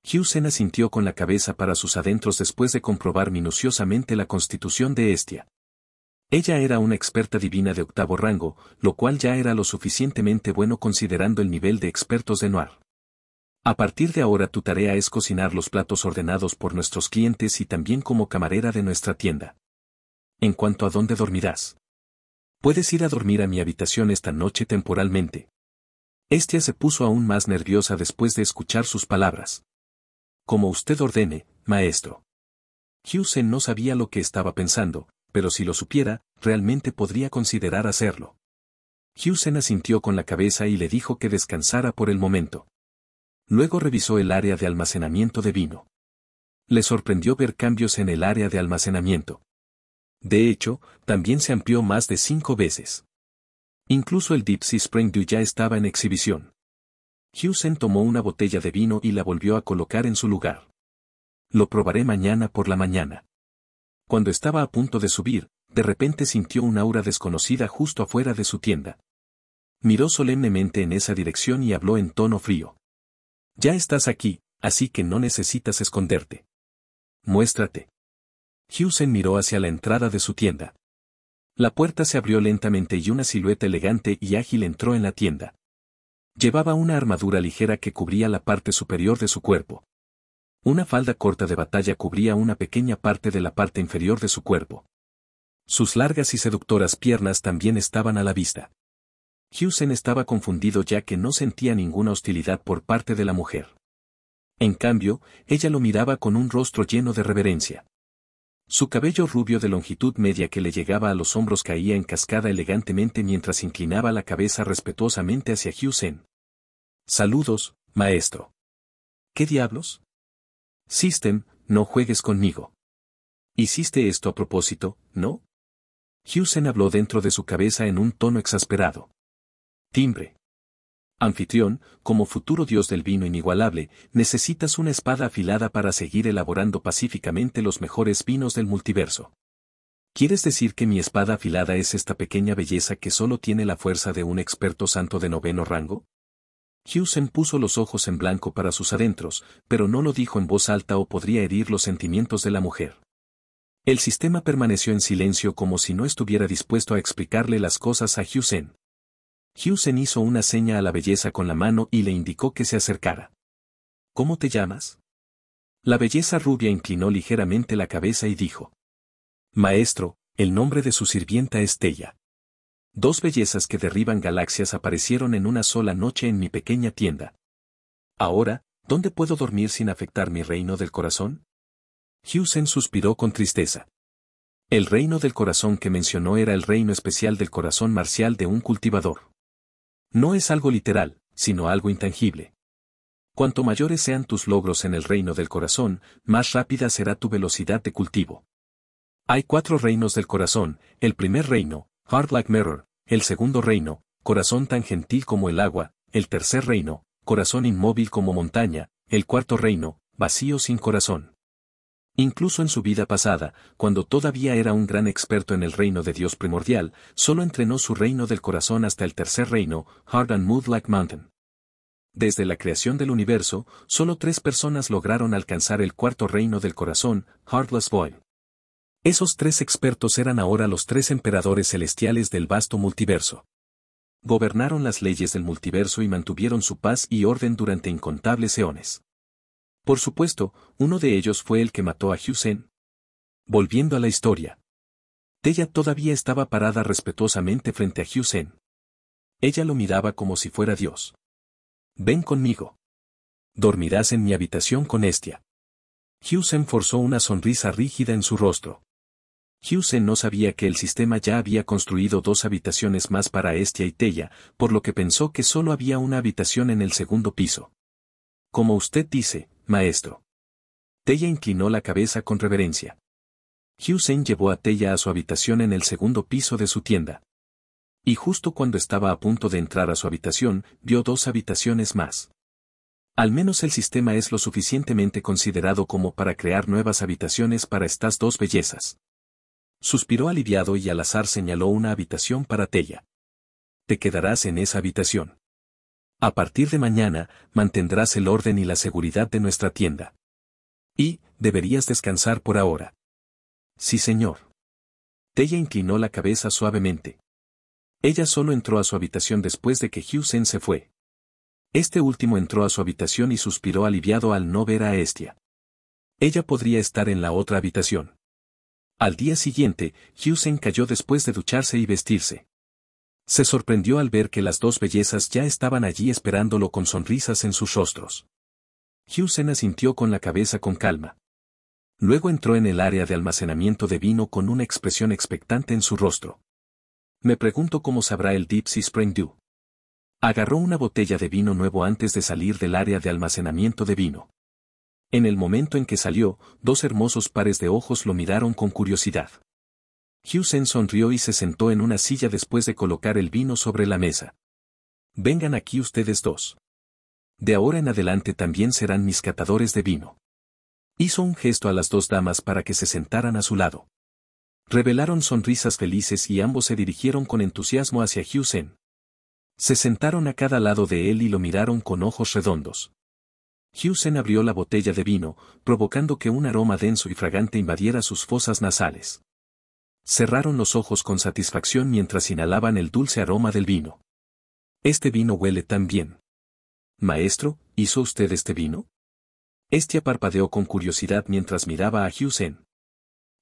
Hugh asintió con la cabeza para sus adentros después de comprobar minuciosamente la constitución de Estia. Ella era una experta divina de octavo rango, lo cual ya era lo suficientemente bueno considerando el nivel de expertos de Noir. A partir de ahora tu tarea es cocinar los platos ordenados por nuestros clientes y también como camarera de nuestra tienda. En cuanto a dónde dormirás. Puedes ir a dormir a mi habitación esta noche temporalmente. Estia se puso aún más nerviosa después de escuchar sus palabras. Como usted ordene, maestro. Hughes no sabía lo que estaba pensando, pero si lo supiera, realmente podría considerar hacerlo. Hughes asintió con la cabeza y le dijo que descansara por el momento. Luego revisó el área de almacenamiento de vino. Le sorprendió ver cambios en el área de almacenamiento. De hecho, también se amplió más de cinco veces. Incluso el Deep Sea Spring Dew ya estaba en exhibición. Hewson tomó una botella de vino y la volvió a colocar en su lugar. Lo probaré mañana por la mañana. Cuando estaba a punto de subir, de repente sintió un aura desconocida justo afuera de su tienda. Miró solemnemente en esa dirección y habló en tono frío. Ya estás aquí, así que no necesitas esconderte. Muéstrate. Hewson miró hacia la entrada de su tienda. La puerta se abrió lentamente y una silueta elegante y ágil entró en la tienda. Llevaba una armadura ligera que cubría la parte superior de su cuerpo. Una falda corta de batalla cubría una pequeña parte de la parte inferior de su cuerpo. Sus largas y seductoras piernas también estaban a la vista. Hewson estaba confundido ya que no sentía ninguna hostilidad por parte de la mujer. En cambio, ella lo miraba con un rostro lleno de reverencia. Su cabello rubio de longitud media que le llegaba a los hombros caía en cascada elegantemente mientras inclinaba la cabeza respetuosamente hacia Zen. Saludos, maestro. ¿Qué diablos? System, no juegues conmigo. Hiciste esto a propósito, ¿no? Hewson habló dentro de su cabeza en un tono exasperado. Timbre. Anfitrión, como futuro dios del vino inigualable, necesitas una espada afilada para seguir elaborando pacíficamente los mejores vinos del multiverso. ¿Quieres decir que mi espada afilada es esta pequeña belleza que solo tiene la fuerza de un experto santo de noveno rango? Hewson puso los ojos en blanco para sus adentros, pero no lo dijo en voz alta o podría herir los sentimientos de la mujer. El sistema permaneció en silencio como si no estuviera dispuesto a explicarle las cosas a Hewson. Hewson hizo una seña a la belleza con la mano y le indicó que se acercara. ¿Cómo te llamas? La belleza rubia inclinó ligeramente la cabeza y dijo. Maestro, el nombre de su sirvienta es Tella. Dos bellezas que derriban galaxias aparecieron en una sola noche en mi pequeña tienda. Ahora, ¿dónde puedo dormir sin afectar mi reino del corazón? Hewson suspiró con tristeza. El reino del corazón que mencionó era el reino especial del corazón marcial de un cultivador. No es algo literal, sino algo intangible. Cuanto mayores sean tus logros en el reino del corazón, más rápida será tu velocidad de cultivo. Hay cuatro reinos del corazón, el primer reino, Heart Like Mirror, el segundo reino, corazón tan gentil como el agua, el tercer reino, corazón inmóvil como montaña, el cuarto reino, vacío sin corazón. Incluso en su vida pasada, cuando todavía era un gran experto en el reino de Dios primordial, solo entrenó su reino del corazón hasta el tercer reino, Hard and Mood Like Mountain. Desde la creación del universo, solo tres personas lograron alcanzar el cuarto reino del corazón, Heartless Boy. Esos tres expertos eran ahora los tres emperadores celestiales del vasto multiverso. Gobernaron las leyes del multiverso y mantuvieron su paz y orden durante incontables eones. Por supuesto, uno de ellos fue el que mató a Hussein. Volviendo a la historia. Tella todavía estaba parada respetuosamente frente a Hussein. Ella lo miraba como si fuera Dios. Ven conmigo. Dormirás en mi habitación con Estia. Hussein forzó una sonrisa rígida en su rostro. Hussein no sabía que el sistema ya había construido dos habitaciones más para Estia y Tella, por lo que pensó que solo había una habitación en el segundo piso. Como usted dice, Maestro. Tella inclinó la cabeza con reverencia. Hussein llevó a Tella a su habitación en el segundo piso de su tienda. Y justo cuando estaba a punto de entrar a su habitación, vio dos habitaciones más. Al menos el sistema es lo suficientemente considerado como para crear nuevas habitaciones para estas dos bellezas. Suspiró aliviado y al azar señaló una habitación para Tella. Te quedarás en esa habitación. A partir de mañana, mantendrás el orden y la seguridad de nuestra tienda. Y, deberías descansar por ahora. Sí, señor. Tella inclinó la cabeza suavemente. Ella solo entró a su habitación después de que Hugh se fue. Este último entró a su habitación y suspiró aliviado al no ver a Estia. Ella podría estar en la otra habitación. Al día siguiente, Hugh cayó después de ducharse y vestirse. Se sorprendió al ver que las dos bellezas ya estaban allí esperándolo con sonrisas en sus rostros. Hugh asintió con la cabeza con calma. Luego entró en el área de almacenamiento de vino con una expresión expectante en su rostro. Me pregunto cómo sabrá el Dipsy Spring Dew. Agarró una botella de vino nuevo antes de salir del área de almacenamiento de vino. En el momento en que salió, dos hermosos pares de ojos lo miraron con curiosidad. Zen sonrió y se sentó en una silla después de colocar el vino sobre la mesa. Vengan aquí ustedes dos. De ahora en adelante también serán mis catadores de vino. Hizo un gesto a las dos damas para que se sentaran a su lado. Revelaron sonrisas felices y ambos se dirigieron con entusiasmo hacia Zen. Se sentaron a cada lado de él y lo miraron con ojos redondos. Sen abrió la botella de vino, provocando que un aroma denso y fragante invadiera sus fosas nasales cerraron los ojos con satisfacción mientras inhalaban el dulce aroma del vino. Este vino huele tan bien. Maestro, ¿hizo usted este vino? Este parpadeó con curiosidad mientras miraba a Husen.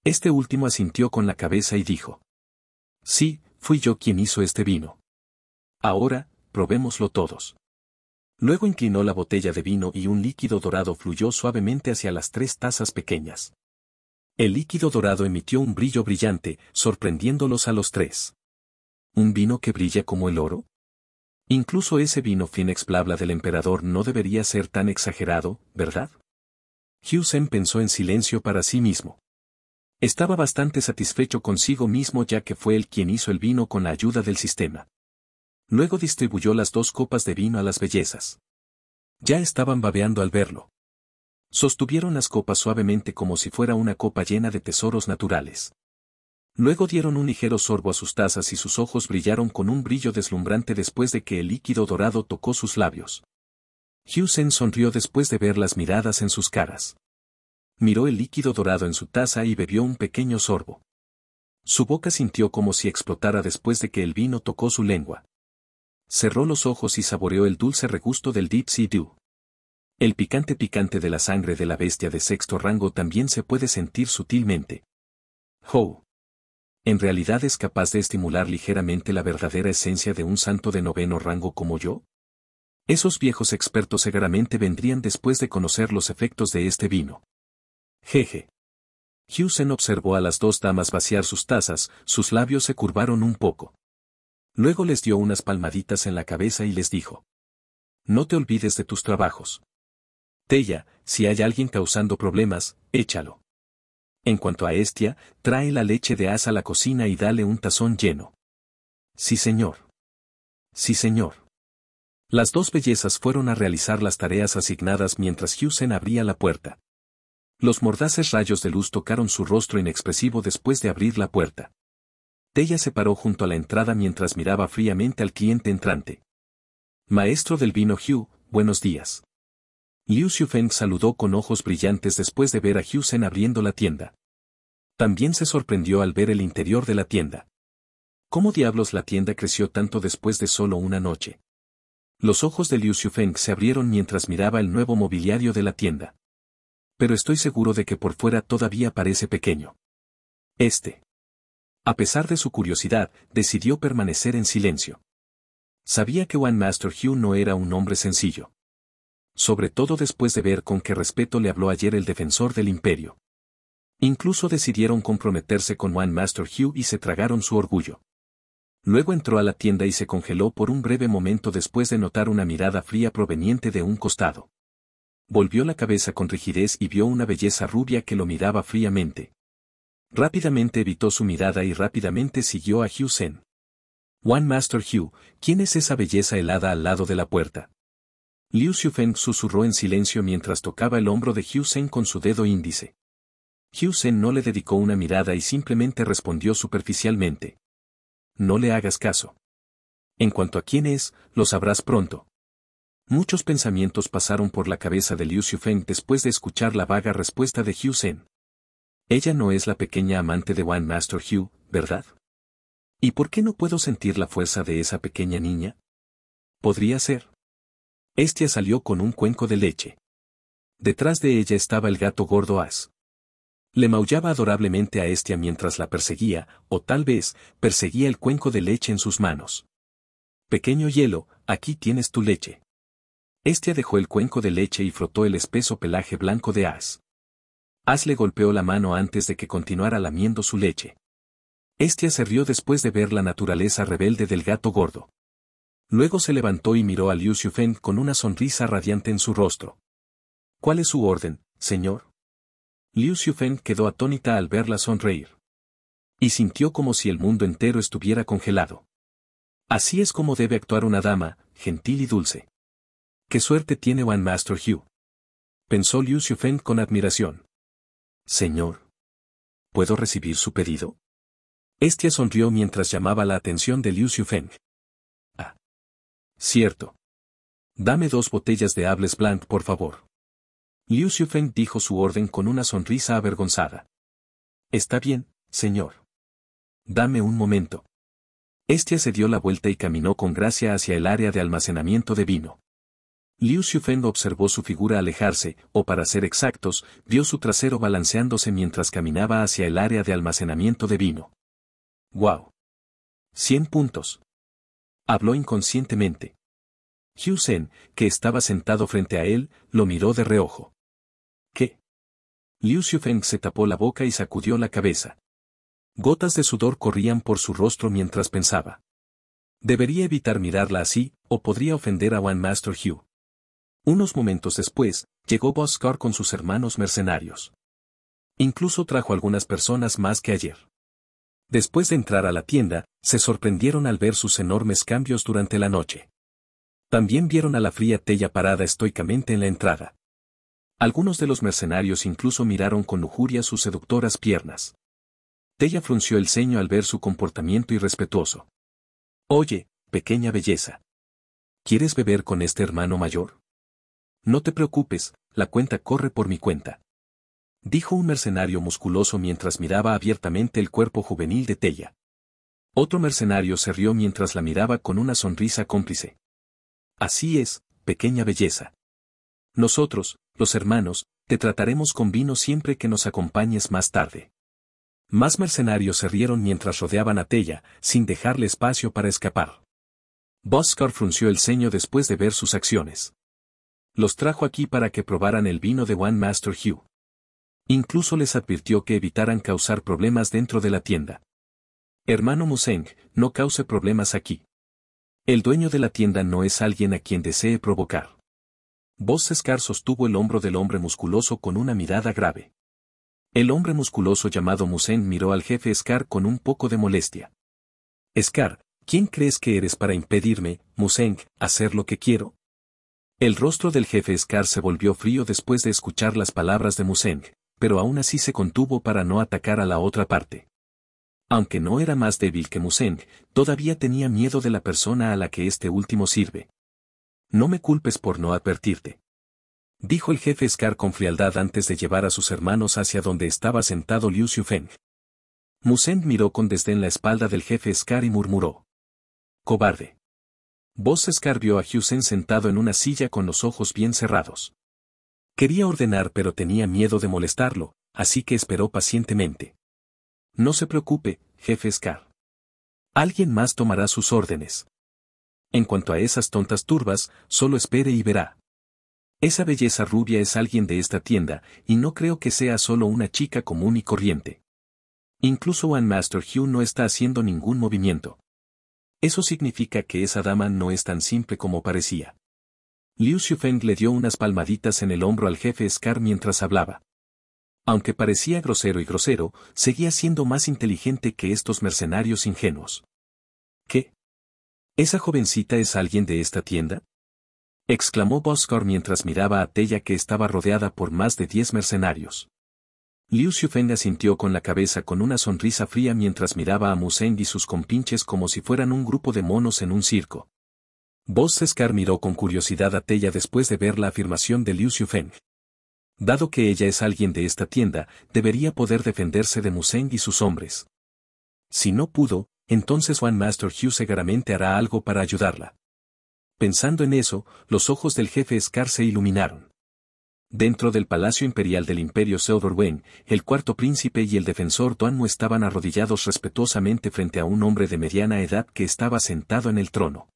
Este último asintió con la cabeza y dijo. Sí, fui yo quien hizo este vino. Ahora, probémoslo todos. Luego inclinó la botella de vino y un líquido dorado fluyó suavemente hacia las tres tazas pequeñas. El líquido dorado emitió un brillo brillante, sorprendiéndolos a los tres. ¿Un vino que brilla como el oro? Incluso ese vino Plabla del emperador no debería ser tan exagerado, ¿verdad? Hughesen pensó en silencio para sí mismo. Estaba bastante satisfecho consigo mismo ya que fue él quien hizo el vino con la ayuda del sistema. Luego distribuyó las dos copas de vino a las bellezas. Ya estaban babeando al verlo. Sostuvieron las copas suavemente como si fuera una copa llena de tesoros naturales. Luego dieron un ligero sorbo a sus tazas y sus ojos brillaron con un brillo deslumbrante después de que el líquido dorado tocó sus labios. Hughesen sonrió después de ver las miradas en sus caras. Miró el líquido dorado en su taza y bebió un pequeño sorbo. Su boca sintió como si explotara después de que el vino tocó su lengua. Cerró los ojos y saboreó el dulce regusto del Deep Sea Dew. El picante picante de la sangre de la bestia de sexto rango también se puede sentir sutilmente. ¡Oh! ¿En realidad es capaz de estimular ligeramente la verdadera esencia de un santo de noveno rango como yo? Esos viejos expertos seguramente vendrían después de conocer los efectos de este vino. Jeje. Hewson observó a las dos damas vaciar sus tazas, sus labios se curvaron un poco. Luego les dio unas palmaditas en la cabeza y les dijo. No te olvides de tus trabajos. Tella, si hay alguien causando problemas, échalo. En cuanto a Estia, trae la leche de asa a la cocina y dale un tazón lleno. Sí señor. Sí señor. Las dos bellezas fueron a realizar las tareas asignadas mientras Sen abría la puerta. Los mordaces rayos de luz tocaron su rostro inexpresivo después de abrir la puerta. Tella se paró junto a la entrada mientras miraba fríamente al cliente entrante. Maestro del vino Hugh, buenos días. Liu Feng saludó con ojos brillantes después de ver a Sen abriendo la tienda. También se sorprendió al ver el interior de la tienda. ¿Cómo diablos la tienda creció tanto después de solo una noche? Los ojos de Liu Feng se abrieron mientras miraba el nuevo mobiliario de la tienda. Pero estoy seguro de que por fuera todavía parece pequeño. Este. A pesar de su curiosidad, decidió permanecer en silencio. Sabía que One Master Hugh no era un hombre sencillo sobre todo después de ver con qué respeto le habló ayer el defensor del imperio. Incluso decidieron comprometerse con One Master Hugh y se tragaron su orgullo. Luego entró a la tienda y se congeló por un breve momento después de notar una mirada fría proveniente de un costado. Volvió la cabeza con rigidez y vio una belleza rubia que lo miraba fríamente. Rápidamente evitó su mirada y rápidamente siguió a Hugh Sen. One Master Hugh, ¿quién es esa belleza helada al lado de la puerta? Liu Feng susurró en silencio mientras tocaba el hombro de Hugh Sen con su dedo índice. Hugh Sen no le dedicó una mirada y simplemente respondió superficialmente. No le hagas caso. En cuanto a quién es, lo sabrás pronto. Muchos pensamientos pasaron por la cabeza de Liu Feng después de escuchar la vaga respuesta de Hugh Sen. Ella no es la pequeña amante de One Master Hugh, ¿verdad? ¿Y por qué no puedo sentir la fuerza de esa pequeña niña? Podría ser. Estia salió con un cuenco de leche. Detrás de ella estaba el gato gordo As. Le maullaba adorablemente a Estia mientras la perseguía, o tal vez, perseguía el cuenco de leche en sus manos. Pequeño hielo, aquí tienes tu leche. Estia dejó el cuenco de leche y frotó el espeso pelaje blanco de As. As le golpeó la mano antes de que continuara lamiendo su leche. Estia se rió después de ver la naturaleza rebelde del gato gordo. Luego se levantó y miró a Liu Feng con una sonrisa radiante en su rostro. ¿Cuál es su orden, señor? Liu Feng quedó atónita al verla sonreír. Y sintió como si el mundo entero estuviera congelado. Así es como debe actuar una dama, gentil y dulce. ¡Qué suerte tiene One Master Hugh! Pensó Liu Feng con admiración. Señor. ¿Puedo recibir su pedido? Estia sonrió mientras llamaba la atención de Liu Feng. Cierto. Dame dos botellas de Hables Blanc, por favor. Liu Xiufeng dijo su orden con una sonrisa avergonzada. Está bien, señor. Dame un momento. Este se dio la vuelta y caminó con gracia hacia el área de almacenamiento de vino. Liu Xiufeng observó su figura alejarse, o para ser exactos, vio su trasero balanceándose mientras caminaba hacia el área de almacenamiento de vino. ¡Wow! Cien puntos. Habló inconscientemente. Hugh que estaba sentado frente a él, lo miró de reojo. ¿Qué? Liu Xiufeng se tapó la boca y sacudió la cabeza. Gotas de sudor corrían por su rostro mientras pensaba. Debería evitar mirarla así, o podría ofender a One Master Hugh. Unos momentos después, llegó Boscar con sus hermanos mercenarios. Incluso trajo algunas personas más que ayer. Después de entrar a la tienda, se sorprendieron al ver sus enormes cambios durante la noche. También vieron a la fría Tella parada estoicamente en la entrada. Algunos de los mercenarios incluso miraron con lujuria sus seductoras piernas. Tella frunció el ceño al ver su comportamiento irrespetuoso. Oye, pequeña belleza. ¿Quieres beber con este hermano mayor? No te preocupes, la cuenta corre por mi cuenta dijo un mercenario musculoso mientras miraba abiertamente el cuerpo juvenil de Tella. Otro mercenario se rió mientras la miraba con una sonrisa cómplice. Así es, pequeña belleza. Nosotros, los hermanos, te trataremos con vino siempre que nos acompañes más tarde. Más mercenarios se rieron mientras rodeaban a Tella, sin dejarle espacio para escapar. Boscar frunció el ceño después de ver sus acciones. Los trajo aquí para que probaran el vino de One Master Hugh. Incluso les advirtió que evitaran causar problemas dentro de la tienda. Hermano Museng, no cause problemas aquí. El dueño de la tienda no es alguien a quien desee provocar. Scar sostuvo el hombro del hombre musculoso con una mirada grave. El hombre musculoso llamado Museng miró al jefe Scar con un poco de molestia. Scar, ¿quién crees que eres para impedirme, Museng, hacer lo que quiero? El rostro del jefe Scar se volvió frío después de escuchar las palabras de Museng pero aún así se contuvo para no atacar a la otra parte. Aunque no era más débil que Museng, todavía tenía miedo de la persona a la que este último sirve. No me culpes por no advertirte. Dijo el jefe Scar con frialdad antes de llevar a sus hermanos hacia donde estaba sentado Liu Feng. Museng miró con desdén la espalda del jefe Scar y murmuró. Cobarde. Vos Scar vio a Hyusen sentado en una silla con los ojos bien cerrados. Quería ordenar pero tenía miedo de molestarlo, así que esperó pacientemente. No se preocupe, jefe Scar. Alguien más tomará sus órdenes. En cuanto a esas tontas turbas, solo espere y verá. Esa belleza rubia es alguien de esta tienda, y no creo que sea solo una chica común y corriente. Incluso One Master Hugh no está haciendo ningún movimiento. Eso significa que esa dama no es tan simple como parecía. Liu Feng le dio unas palmaditas en el hombro al jefe Scar mientras hablaba. Aunque parecía grosero y grosero, seguía siendo más inteligente que estos mercenarios ingenuos. ¿Qué? ¿Esa jovencita es alguien de esta tienda? exclamó Boscar mientras miraba a Tella que estaba rodeada por más de diez mercenarios. Liu Feng asintió con la cabeza con una sonrisa fría mientras miraba a Museng y sus compinches como si fueran un grupo de monos en un circo. Scar miró con curiosidad a Tella después de ver la afirmación de Liu Feng. Dado que ella es alguien de esta tienda, debería poder defenderse de Museng y sus hombres. Si no pudo, entonces One Master Hugh seguramente hará algo para ayudarla. Pensando en eso, los ojos del jefe Scar se iluminaron. Dentro del Palacio Imperial del Imperio Wen, el cuarto príncipe y el defensor mu estaban arrodillados respetuosamente frente a un hombre de mediana edad que estaba sentado en el trono.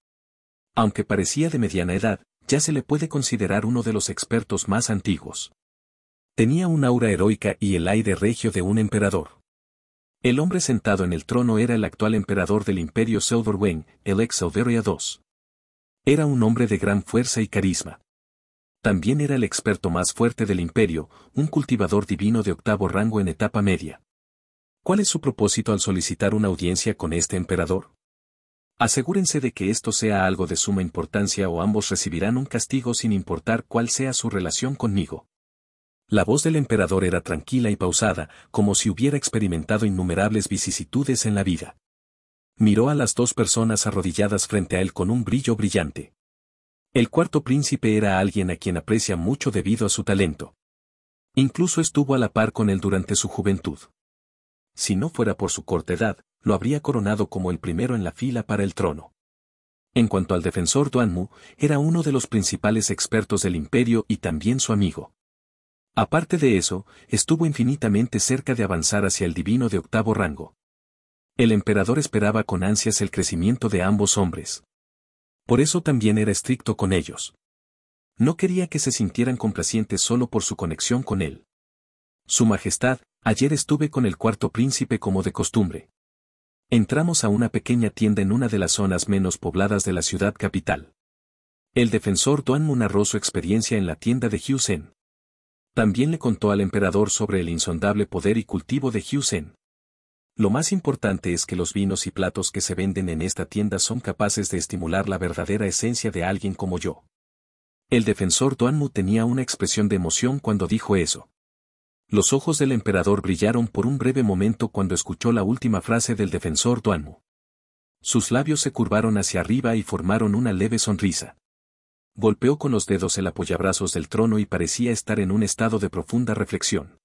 Aunque parecía de mediana edad, ya se le puede considerar uno de los expertos más antiguos. Tenía un aura heroica y el aire regio de un emperador. El hombre sentado en el trono era el actual emperador del imperio Silverwing, el ex Selveria II. Era un hombre de gran fuerza y carisma. También era el experto más fuerte del imperio, un cultivador divino de octavo rango en etapa media. ¿Cuál es su propósito al solicitar una audiencia con este emperador? Asegúrense de que esto sea algo de suma importancia o ambos recibirán un castigo sin importar cuál sea su relación conmigo. La voz del emperador era tranquila y pausada, como si hubiera experimentado innumerables vicisitudes en la vida. Miró a las dos personas arrodilladas frente a él con un brillo brillante. El cuarto príncipe era alguien a quien aprecia mucho debido a su talento. Incluso estuvo a la par con él durante su juventud si no fuera por su corta edad, lo habría coronado como el primero en la fila para el trono. En cuanto al defensor Duanmu, era uno de los principales expertos del imperio y también su amigo. Aparte de eso, estuvo infinitamente cerca de avanzar hacia el divino de octavo rango. El emperador esperaba con ansias el crecimiento de ambos hombres. Por eso también era estricto con ellos. No quería que se sintieran complacientes solo por su conexión con él. Su Majestad, Ayer estuve con el cuarto príncipe como de costumbre. Entramos a una pequeña tienda en una de las zonas menos pobladas de la ciudad capital. El defensor Duan narró su experiencia en la tienda de Hyusen. También le contó al emperador sobre el insondable poder y cultivo de Hyusen. Lo más importante es que los vinos y platos que se venden en esta tienda son capaces de estimular la verdadera esencia de alguien como yo. El defensor Duanmu tenía una expresión de emoción cuando dijo eso. Los ojos del emperador brillaron por un breve momento cuando escuchó la última frase del defensor Duanmu. Sus labios se curvaron hacia arriba y formaron una leve sonrisa. Golpeó con los dedos el apoyabrazos del trono y parecía estar en un estado de profunda reflexión.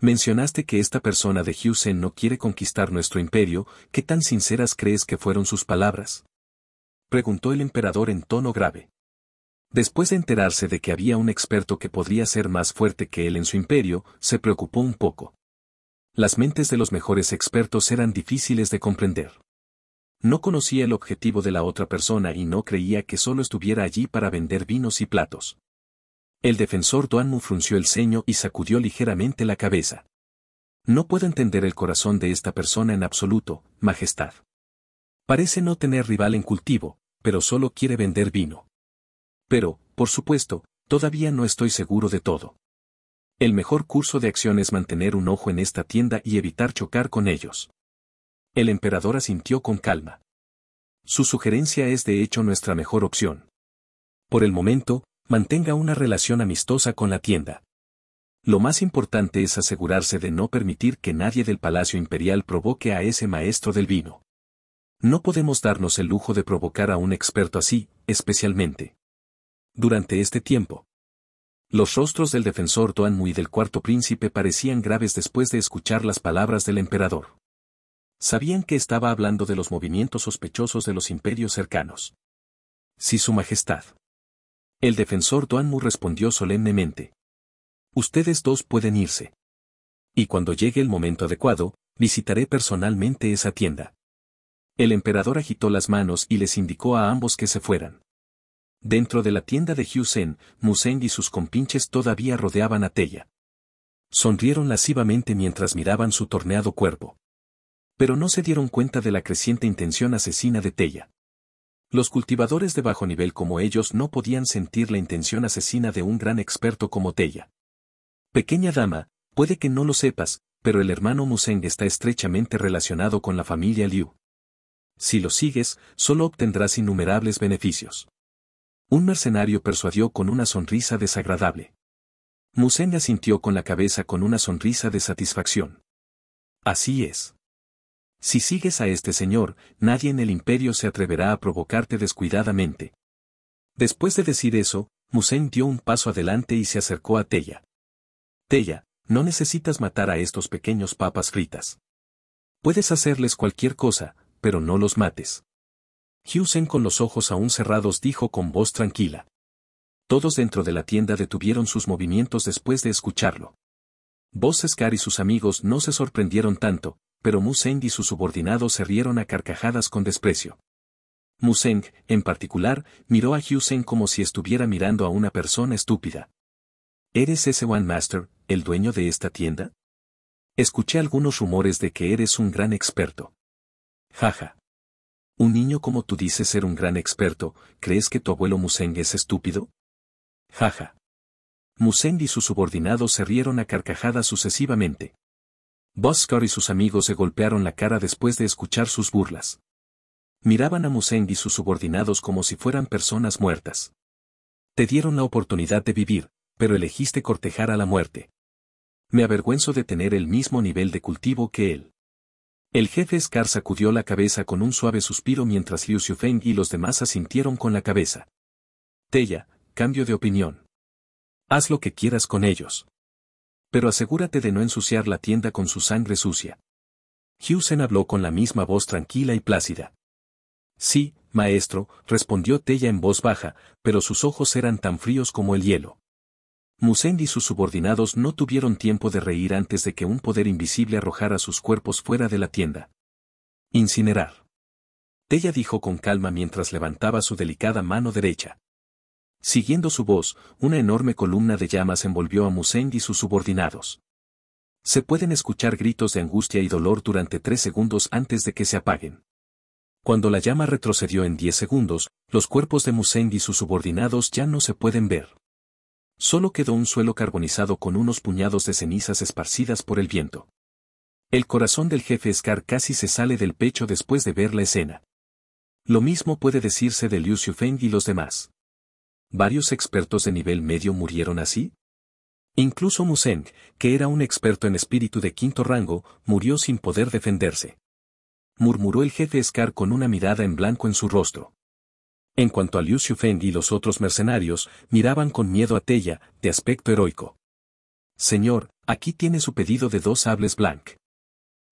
Mencionaste que esta persona de Hyusen no quiere conquistar nuestro imperio, ¿qué tan sinceras crees que fueron sus palabras? Preguntó el emperador en tono grave. Después de enterarse de que había un experto que podría ser más fuerte que él en su imperio, se preocupó un poco. Las mentes de los mejores expertos eran difíciles de comprender. No conocía el objetivo de la otra persona y no creía que solo estuviera allí para vender vinos y platos. El defensor Duanmu frunció el ceño y sacudió ligeramente la cabeza. No puedo entender el corazón de esta persona en absoluto, Majestad. Parece no tener rival en cultivo, pero solo quiere vender vino. Pero, por supuesto, todavía no estoy seguro de todo. El mejor curso de acción es mantener un ojo en esta tienda y evitar chocar con ellos. El emperador asintió con calma. Su sugerencia es de hecho nuestra mejor opción. Por el momento, mantenga una relación amistosa con la tienda. Lo más importante es asegurarse de no permitir que nadie del Palacio Imperial provoque a ese maestro del vino. No podemos darnos el lujo de provocar a un experto así, especialmente. Durante este tiempo, los rostros del defensor Tuanmu y del cuarto príncipe parecían graves después de escuchar las palabras del emperador. Sabían que estaba hablando de los movimientos sospechosos de los imperios cercanos. Sí, su majestad. El defensor Mu respondió solemnemente. Ustedes dos pueden irse. Y cuando llegue el momento adecuado, visitaré personalmente esa tienda. El emperador agitó las manos y les indicó a ambos que se fueran dentro de la tienda de Sen, Museng y sus compinches todavía rodeaban a Tella. Sonrieron lascivamente mientras miraban su torneado cuerpo. Pero no se dieron cuenta de la creciente intención asesina de Tella. Los cultivadores de bajo nivel como ellos no podían sentir la intención asesina de un gran experto como Tella. Pequeña dama, puede que no lo sepas, pero el hermano Museng está estrechamente relacionado con la familia Liu. Si lo sigues, solo obtendrás innumerables beneficios. Un mercenario persuadió con una sonrisa desagradable. Musen asintió con la cabeza con una sonrisa de satisfacción. Así es. Si sigues a este señor, nadie en el imperio se atreverá a provocarte descuidadamente. Después de decir eso, Musen dio un paso adelante y se acercó a Tella. Tella, no necesitas matar a estos pequeños papas fritas. Puedes hacerles cualquier cosa, pero no los mates. Seng con los ojos aún cerrados dijo con voz tranquila. Todos dentro de la tienda detuvieron sus movimientos después de escucharlo. Bosescar y sus amigos no se sorprendieron tanto, pero Museng y sus subordinados se rieron a carcajadas con desprecio. Museng, en particular, miró a Husen como si estuviera mirando a una persona estúpida. ¿Eres ese One Master, el dueño de esta tienda? Escuché algunos rumores de que eres un gran experto. Jaja. Un niño como tú dices ser un gran experto, ¿crees que tu abuelo Museng es estúpido? Jaja. Museng y sus subordinados se rieron a carcajadas sucesivamente. Boscar y sus amigos se golpearon la cara después de escuchar sus burlas. Miraban a Museng y sus subordinados como si fueran personas muertas. Te dieron la oportunidad de vivir, pero elegiste cortejar a la muerte. Me avergüenzo de tener el mismo nivel de cultivo que él. El jefe Scar sacudió la cabeza con un suave suspiro mientras Liu Feng y los demás asintieron con la cabeza. Tella, cambio de opinión. Haz lo que quieras con ellos. Pero asegúrate de no ensuciar la tienda con su sangre sucia. sen habló con la misma voz tranquila y plácida. Sí, maestro, respondió Tella en voz baja, pero sus ojos eran tan fríos como el hielo. Musendi y sus subordinados no tuvieron tiempo de reír antes de que un poder invisible arrojara sus cuerpos fuera de la tienda. Incinerar. Tella dijo con calma mientras levantaba su delicada mano derecha. Siguiendo su voz, una enorme columna de llamas envolvió a Musendi y sus subordinados. Se pueden escuchar gritos de angustia y dolor durante tres segundos antes de que se apaguen. Cuando la llama retrocedió en diez segundos, los cuerpos de Musendi y sus subordinados ya no se pueden ver. Solo quedó un suelo carbonizado con unos puñados de cenizas esparcidas por el viento. El corazón del jefe Scar casi se sale del pecho después de ver la escena. Lo mismo puede decirse de Liu Feng y los demás. ¿Varios expertos de nivel medio murieron así? Incluso Museng, que era un experto en espíritu de quinto rango, murió sin poder defenderse. Murmuró el jefe Scar con una mirada en blanco en su rostro. En cuanto a Liu Feng y los otros mercenarios, miraban con miedo a Tella, de aspecto heroico. Señor, aquí tiene su pedido de dos sables blanc.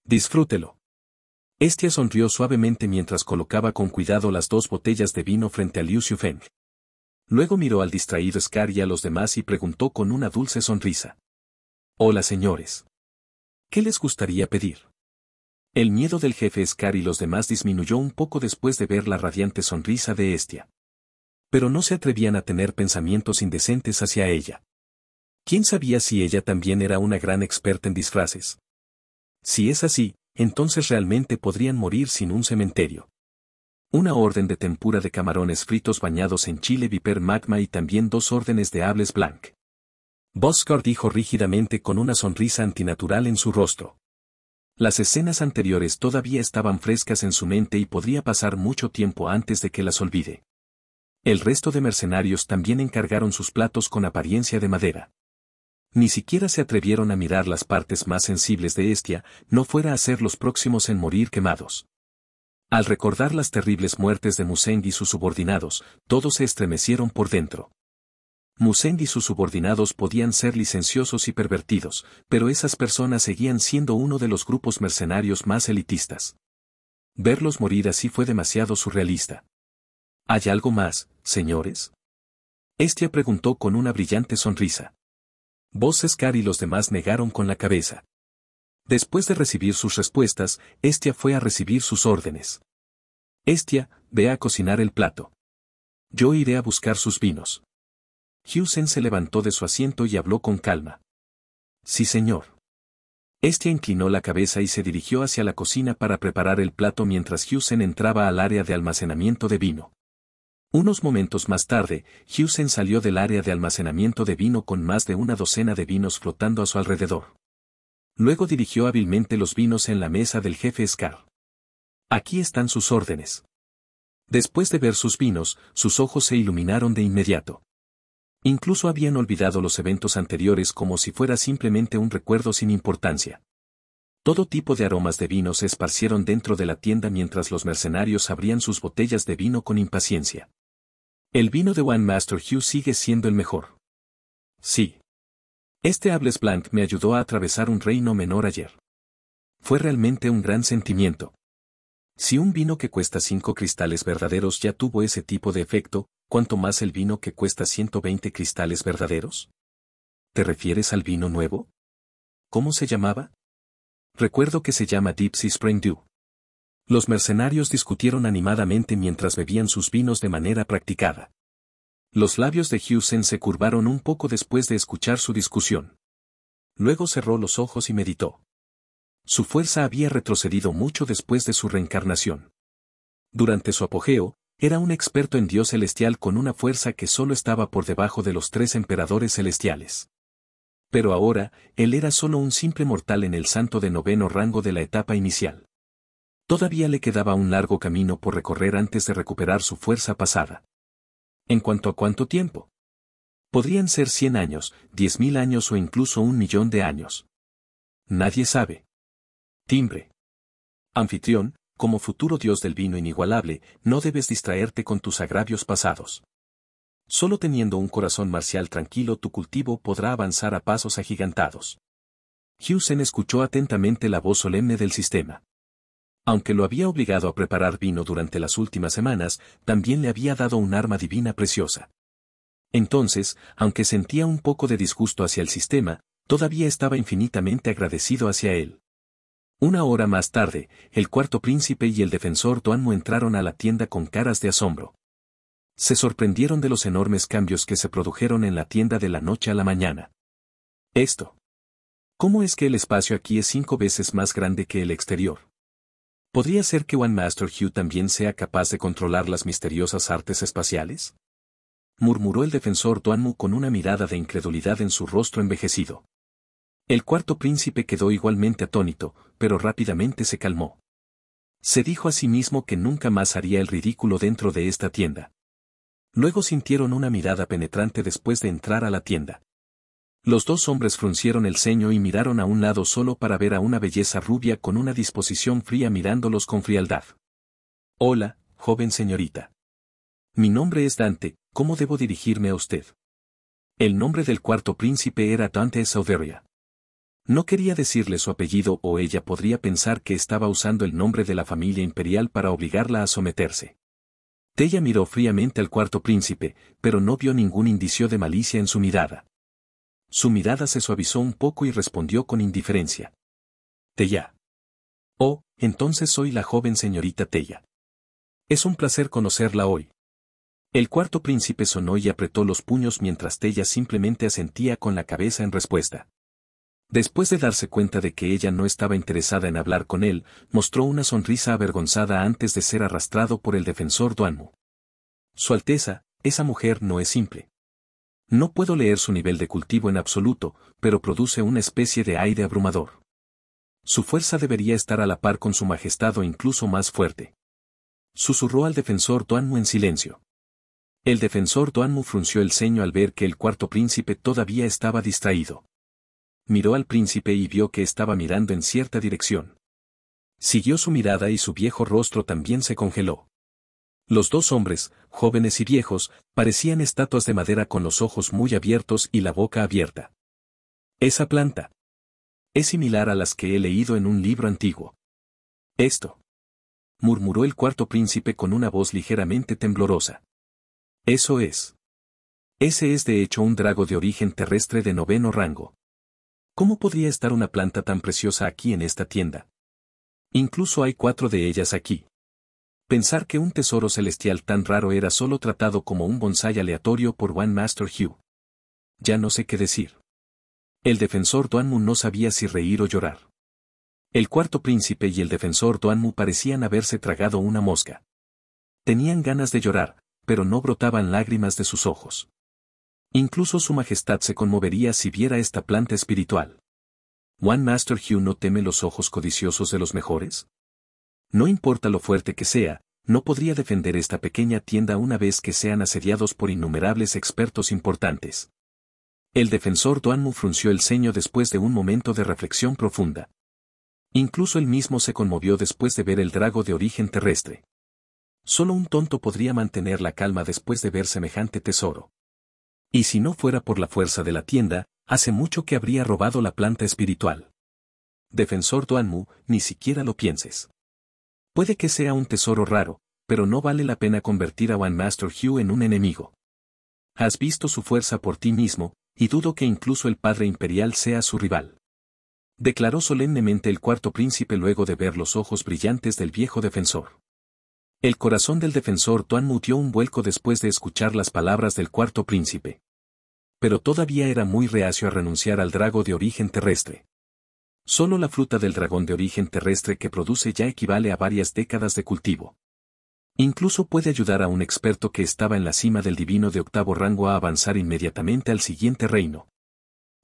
Disfrútelo. Estia sonrió suavemente mientras colocaba con cuidado las dos botellas de vino frente a Liu feng Luego miró al distraído Scar y a los demás y preguntó con una dulce sonrisa. Hola señores. ¿Qué les gustaría pedir? El miedo del jefe Scar y los demás disminuyó un poco después de ver la radiante sonrisa de Estia. Pero no se atrevían a tener pensamientos indecentes hacia ella. ¿Quién sabía si ella también era una gran experta en disfraces? Si es así, entonces realmente podrían morir sin un cementerio. Una orden de tempura de camarones fritos bañados en chile viper magma y también dos órdenes de hables blanc. Boscar dijo rígidamente con una sonrisa antinatural en su rostro. Las escenas anteriores todavía estaban frescas en su mente y podría pasar mucho tiempo antes de que las olvide. El resto de mercenarios también encargaron sus platos con apariencia de madera. Ni siquiera se atrevieron a mirar las partes más sensibles de Estia, no fuera a ser los próximos en morir quemados. Al recordar las terribles muertes de Museng y sus subordinados, todos se estremecieron por dentro. Musendi y sus subordinados podían ser licenciosos y pervertidos, pero esas personas seguían siendo uno de los grupos mercenarios más elitistas. Verlos morir así fue demasiado surrealista. ¿Hay algo más, señores? Estia preguntó con una brillante sonrisa. Voces y los demás negaron con la cabeza. Después de recibir sus respuestas, Estia fue a recibir sus órdenes. Estia, ve a cocinar el plato. Yo iré a buscar sus vinos. Hughes se levantó de su asiento y habló con calma. Sí, señor. Este inclinó la cabeza y se dirigió hacia la cocina para preparar el plato mientras Hughes entraba al área de almacenamiento de vino. Unos momentos más tarde, Hughes salió del área de almacenamiento de vino con más de una docena de vinos flotando a su alrededor. Luego dirigió hábilmente los vinos en la mesa del jefe Scar. Aquí están sus órdenes. Después de ver sus vinos, sus ojos se iluminaron de inmediato. Incluso habían olvidado los eventos anteriores como si fuera simplemente un recuerdo sin importancia. Todo tipo de aromas de vino se esparcieron dentro de la tienda mientras los mercenarios abrían sus botellas de vino con impaciencia. El vino de One Master Hugh sigue siendo el mejor. Sí. Este Hables Blanc me ayudó a atravesar un reino menor ayer. Fue realmente un gran sentimiento. Si un vino que cuesta cinco cristales verdaderos ya tuvo ese tipo de efecto, ¿cuánto más el vino que cuesta 120 cristales verdaderos? ¿Te refieres al vino nuevo? ¿Cómo se llamaba? Recuerdo que se llama Dipsy Spring Dew. Los mercenarios discutieron animadamente mientras bebían sus vinos de manera practicada. Los labios de Hewson se curvaron un poco después de escuchar su discusión. Luego cerró los ojos y meditó. Su fuerza había retrocedido mucho después de su reencarnación. Durante su apogeo, era un experto en Dios celestial con una fuerza que solo estaba por debajo de los tres emperadores celestiales. Pero ahora, él era solo un simple mortal en el santo de noveno rango de la etapa inicial. Todavía le quedaba un largo camino por recorrer antes de recuperar su fuerza pasada. En cuanto a cuánto tiempo. Podrían ser cien años, diez mil años o incluso un millón de años. Nadie sabe. Timbre. Anfitrión, como futuro dios del vino inigualable, no debes distraerte con tus agravios pasados. Solo teniendo un corazón marcial tranquilo tu cultivo podrá avanzar a pasos agigantados. Hewson escuchó atentamente la voz solemne del sistema. Aunque lo había obligado a preparar vino durante las últimas semanas, también le había dado un arma divina preciosa. Entonces, aunque sentía un poco de disgusto hacia el sistema, todavía estaba infinitamente agradecido hacia él. Una hora más tarde, el cuarto príncipe y el defensor Tuanmu entraron a la tienda con caras de asombro. Se sorprendieron de los enormes cambios que se produjeron en la tienda de la noche a la mañana. Esto. ¿Cómo es que el espacio aquí es cinco veces más grande que el exterior? ¿Podría ser que One Master Hugh también sea capaz de controlar las misteriosas artes espaciales? murmuró el defensor Tuanmu con una mirada de incredulidad en su rostro envejecido. El cuarto príncipe quedó igualmente atónito, pero rápidamente se calmó. Se dijo a sí mismo que nunca más haría el ridículo dentro de esta tienda. Luego sintieron una mirada penetrante después de entrar a la tienda. Los dos hombres fruncieron el ceño y miraron a un lado solo para ver a una belleza rubia con una disposición fría mirándolos con frialdad. Hola, joven señorita. Mi nombre es Dante, ¿cómo debo dirigirme a usted? El nombre del cuarto príncipe era Dante Sauveria. No quería decirle su apellido o ella podría pensar que estaba usando el nombre de la familia imperial para obligarla a someterse. Tella miró fríamente al cuarto príncipe, pero no vio ningún indicio de malicia en su mirada. Su mirada se suavizó un poco y respondió con indiferencia. Tella. Oh, entonces soy la joven señorita Tella. Es un placer conocerla hoy. El cuarto príncipe sonó y apretó los puños mientras Tella simplemente asentía con la cabeza en respuesta. Después de darse cuenta de que ella no estaba interesada en hablar con él, mostró una sonrisa avergonzada antes de ser arrastrado por el defensor Duanmu. Su Alteza, esa mujer no es simple. No puedo leer su nivel de cultivo en absoluto, pero produce una especie de aire abrumador. Su fuerza debería estar a la par con su majestad o incluso más fuerte. Susurró al defensor Duanmu en silencio. El defensor Duanmu frunció el ceño al ver que el cuarto príncipe todavía estaba distraído miró al príncipe y vio que estaba mirando en cierta dirección. Siguió su mirada y su viejo rostro también se congeló. Los dos hombres, jóvenes y viejos, parecían estatuas de madera con los ojos muy abiertos y la boca abierta. Esa planta. Es similar a las que he leído en un libro antiguo. Esto. murmuró el cuarto príncipe con una voz ligeramente temblorosa. Eso es. Ese es de hecho un drago de origen terrestre de noveno rango. ¿Cómo podría estar una planta tan preciosa aquí en esta tienda? Incluso hay cuatro de ellas aquí. Pensar que un tesoro celestial tan raro era solo tratado como un bonsai aleatorio por One Master Hugh. Ya no sé qué decir. El defensor Duanmu no sabía si reír o llorar. El cuarto príncipe y el defensor Duanmu parecían haberse tragado una mosca. Tenían ganas de llorar, pero no brotaban lágrimas de sus ojos. Incluso su majestad se conmovería si viera esta planta espiritual. ¿One Master Hugh no teme los ojos codiciosos de los mejores? No importa lo fuerte que sea, no podría defender esta pequeña tienda una vez que sean asediados por innumerables expertos importantes. El defensor Mu frunció el ceño después de un momento de reflexión profunda. Incluso él mismo se conmovió después de ver el drago de origen terrestre. Solo un tonto podría mantener la calma después de ver semejante tesoro. Y si no fuera por la fuerza de la tienda, hace mucho que habría robado la planta espiritual. Defensor Duanmu, ni siquiera lo pienses. Puede que sea un tesoro raro, pero no vale la pena convertir a One Master Hugh en un enemigo. Has visto su fuerza por ti mismo, y dudo que incluso el Padre Imperial sea su rival. Declaró solemnemente el cuarto príncipe luego de ver los ojos brillantes del viejo defensor. El corazón del defensor Tuan mutió un vuelco después de escuchar las palabras del cuarto príncipe. Pero todavía era muy reacio a renunciar al drago de origen terrestre. Solo la fruta del dragón de origen terrestre que produce ya equivale a varias décadas de cultivo. Incluso puede ayudar a un experto que estaba en la cima del divino de octavo rango a avanzar inmediatamente al siguiente reino.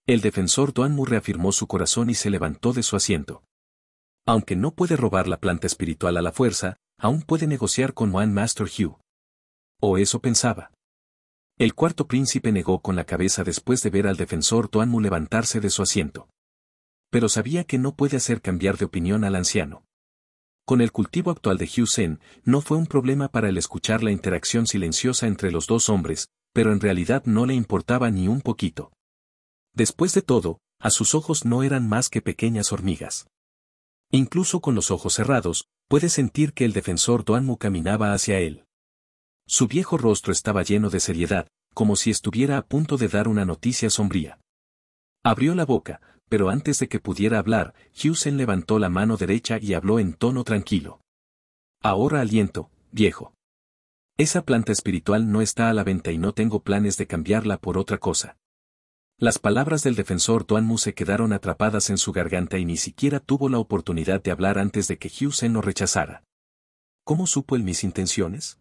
El defensor Duanmu reafirmó su corazón y se levantó de su asiento. Aunque no puede robar la planta espiritual a la fuerza, aún puede negociar con One Master Hugh. O eso pensaba. El cuarto príncipe negó con la cabeza después de ver al defensor Mu levantarse de su asiento. Pero sabía que no puede hacer cambiar de opinión al anciano. Con el cultivo actual de Hugh Sen, no fue un problema para el escuchar la interacción silenciosa entre los dos hombres, pero en realidad no le importaba ni un poquito. Después de todo, a sus ojos no eran más que pequeñas hormigas. Incluso con los ojos cerrados, puede sentir que el defensor Duanmu caminaba hacia él. Su viejo rostro estaba lleno de seriedad, como si estuviera a punto de dar una noticia sombría. Abrió la boca, pero antes de que pudiera hablar, Sen levantó la mano derecha y habló en tono tranquilo. Ahora aliento, viejo. Esa planta espiritual no está a la venta y no tengo planes de cambiarla por otra cosa. Las palabras del defensor Tuanmu se quedaron atrapadas en su garganta y ni siquiera tuvo la oportunidad de hablar antes de que sen lo rechazara. ¿Cómo supo él mis intenciones?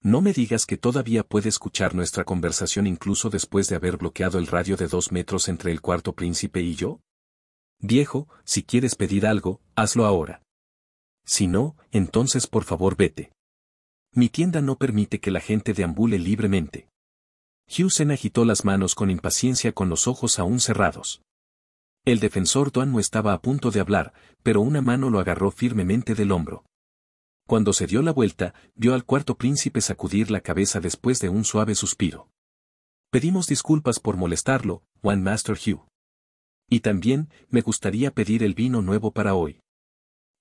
No me digas que todavía puede escuchar nuestra conversación incluso después de haber bloqueado el radio de dos metros entre el cuarto príncipe y yo. Viejo, si quieres pedir algo, hazlo ahora. Si no, entonces por favor vete. Mi tienda no permite que la gente deambule libremente. Sen agitó las manos con impaciencia con los ojos aún cerrados. El defensor no estaba a punto de hablar, pero una mano lo agarró firmemente del hombro. Cuando se dio la vuelta, vio al cuarto príncipe sacudir la cabeza después de un suave suspiro. Pedimos disculpas por molestarlo, One Master Hugh. Y también, me gustaría pedir el vino nuevo para hoy.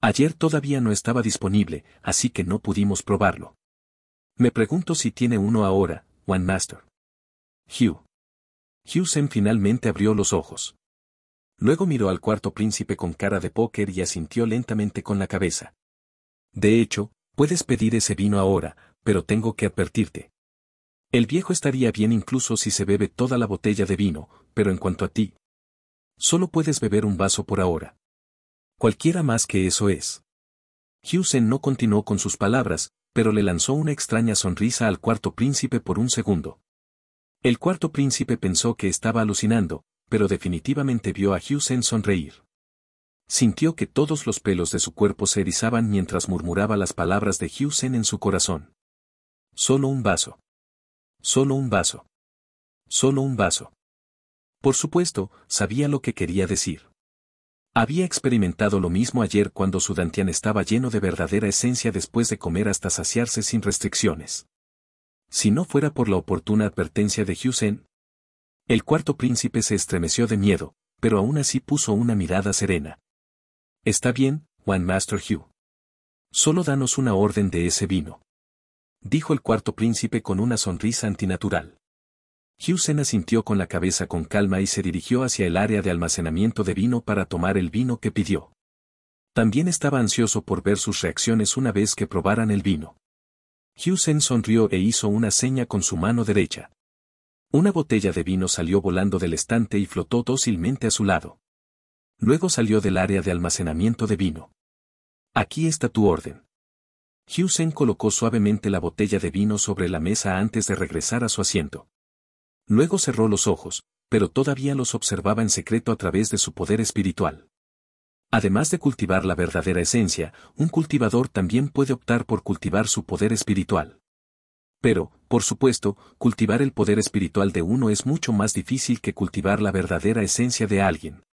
Ayer todavía no estaba disponible, así que no pudimos probarlo. Me pregunto si tiene uno ahora, One Master. Hugh. Hugh finalmente abrió los ojos. Luego miró al cuarto príncipe con cara de póker y asintió lentamente con la cabeza. De hecho, puedes pedir ese vino ahora, pero tengo que advertirte. El viejo estaría bien incluso si se bebe toda la botella de vino, pero en cuanto a ti. Solo puedes beber un vaso por ahora. Cualquiera más que eso es. Sen no continuó con sus palabras, pero le lanzó una extraña sonrisa al cuarto príncipe por un segundo. El cuarto príncipe pensó que estaba alucinando, pero definitivamente vio a Husen sonreír. Sintió que todos los pelos de su cuerpo se erizaban mientras murmuraba las palabras de Husen en su corazón. Solo un vaso. Solo un vaso. Solo un vaso. Por supuesto, sabía lo que quería decir. Había experimentado lo mismo ayer cuando su dantian estaba lleno de verdadera esencia después de comer hasta saciarse sin restricciones si no fuera por la oportuna advertencia de Husen. El cuarto príncipe se estremeció de miedo, pero aún así puso una mirada serena. Está bien, One Master Hugh. Solo danos una orden de ese vino. Dijo el cuarto príncipe con una sonrisa antinatural. Husen asintió con la cabeza con calma y se dirigió hacia el área de almacenamiento de vino para tomar el vino que pidió. También estaba ansioso por ver sus reacciones una vez que probaran el vino. Hughes sonrió e hizo una seña con su mano derecha. Una botella de vino salió volando del estante y flotó dócilmente a su lado. Luego salió del área de almacenamiento de vino. Aquí está tu orden. Hughes colocó suavemente la botella de vino sobre la mesa antes de regresar a su asiento. Luego cerró los ojos, pero todavía los observaba en secreto a través de su poder espiritual. Además de cultivar la verdadera esencia, un cultivador también puede optar por cultivar su poder espiritual. Pero, por supuesto, cultivar el poder espiritual de uno es mucho más difícil que cultivar la verdadera esencia de alguien.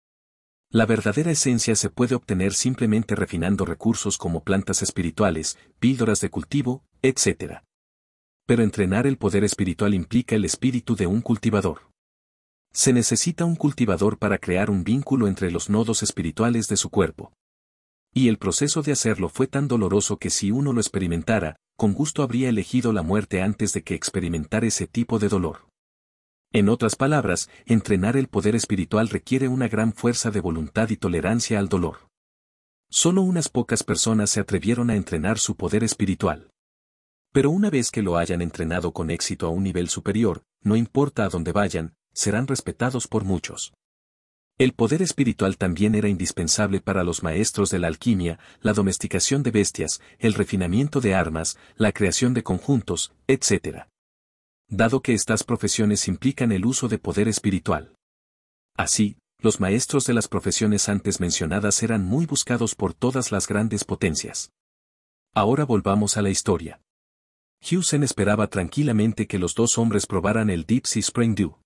La verdadera esencia se puede obtener simplemente refinando recursos como plantas espirituales, píldoras de cultivo, etc. Pero entrenar el poder espiritual implica el espíritu de un cultivador. Se necesita un cultivador para crear un vínculo entre los nodos espirituales de su cuerpo. Y el proceso de hacerlo fue tan doloroso que si uno lo experimentara, con gusto habría elegido la muerte antes de que experimentara ese tipo de dolor. En otras palabras, entrenar el poder espiritual requiere una gran fuerza de voluntad y tolerancia al dolor. Solo unas pocas personas se atrevieron a entrenar su poder espiritual. Pero una vez que lo hayan entrenado con éxito a un nivel superior, no importa a dónde vayan, serán respetados por muchos. El poder espiritual también era indispensable para los maestros de la alquimia, la domesticación de bestias, el refinamiento de armas, la creación de conjuntos, etc. Dado que estas profesiones implican el uso de poder espiritual. Así, los maestros de las profesiones antes mencionadas eran muy buscados por todas las grandes potencias. Ahora volvamos a la historia. Hewson esperaba tranquilamente que los dos hombres probaran el Deep Sea Spring Dew.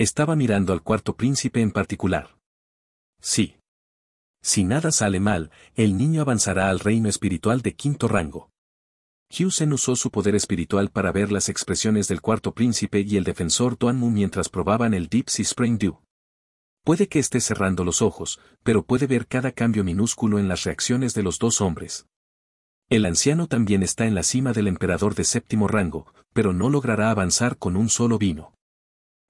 Estaba mirando al cuarto príncipe en particular. Sí. Si nada sale mal, el niño avanzará al reino espiritual de quinto rango. Hyusen usó su poder espiritual para ver las expresiones del cuarto príncipe y el defensor Mu mientras probaban el Deep Sea Spring Dew. Puede que esté cerrando los ojos, pero puede ver cada cambio minúsculo en las reacciones de los dos hombres. El anciano también está en la cima del emperador de séptimo rango, pero no logrará avanzar con un solo vino.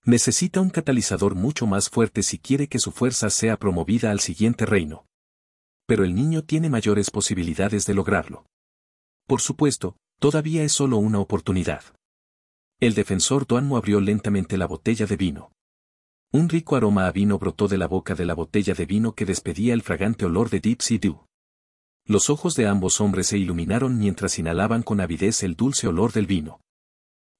Necesita un catalizador mucho más fuerte si quiere que su fuerza sea promovida al siguiente reino. Pero el niño tiene mayores posibilidades de lograrlo. Por supuesto, todavía es solo una oportunidad. El defensor Duanmo abrió lentamente la botella de vino. Un rico aroma a vino brotó de la boca de la botella de vino que despedía el fragante olor de Deep Sea Dew. Los ojos de ambos hombres se iluminaron mientras inhalaban con avidez el dulce olor del vino.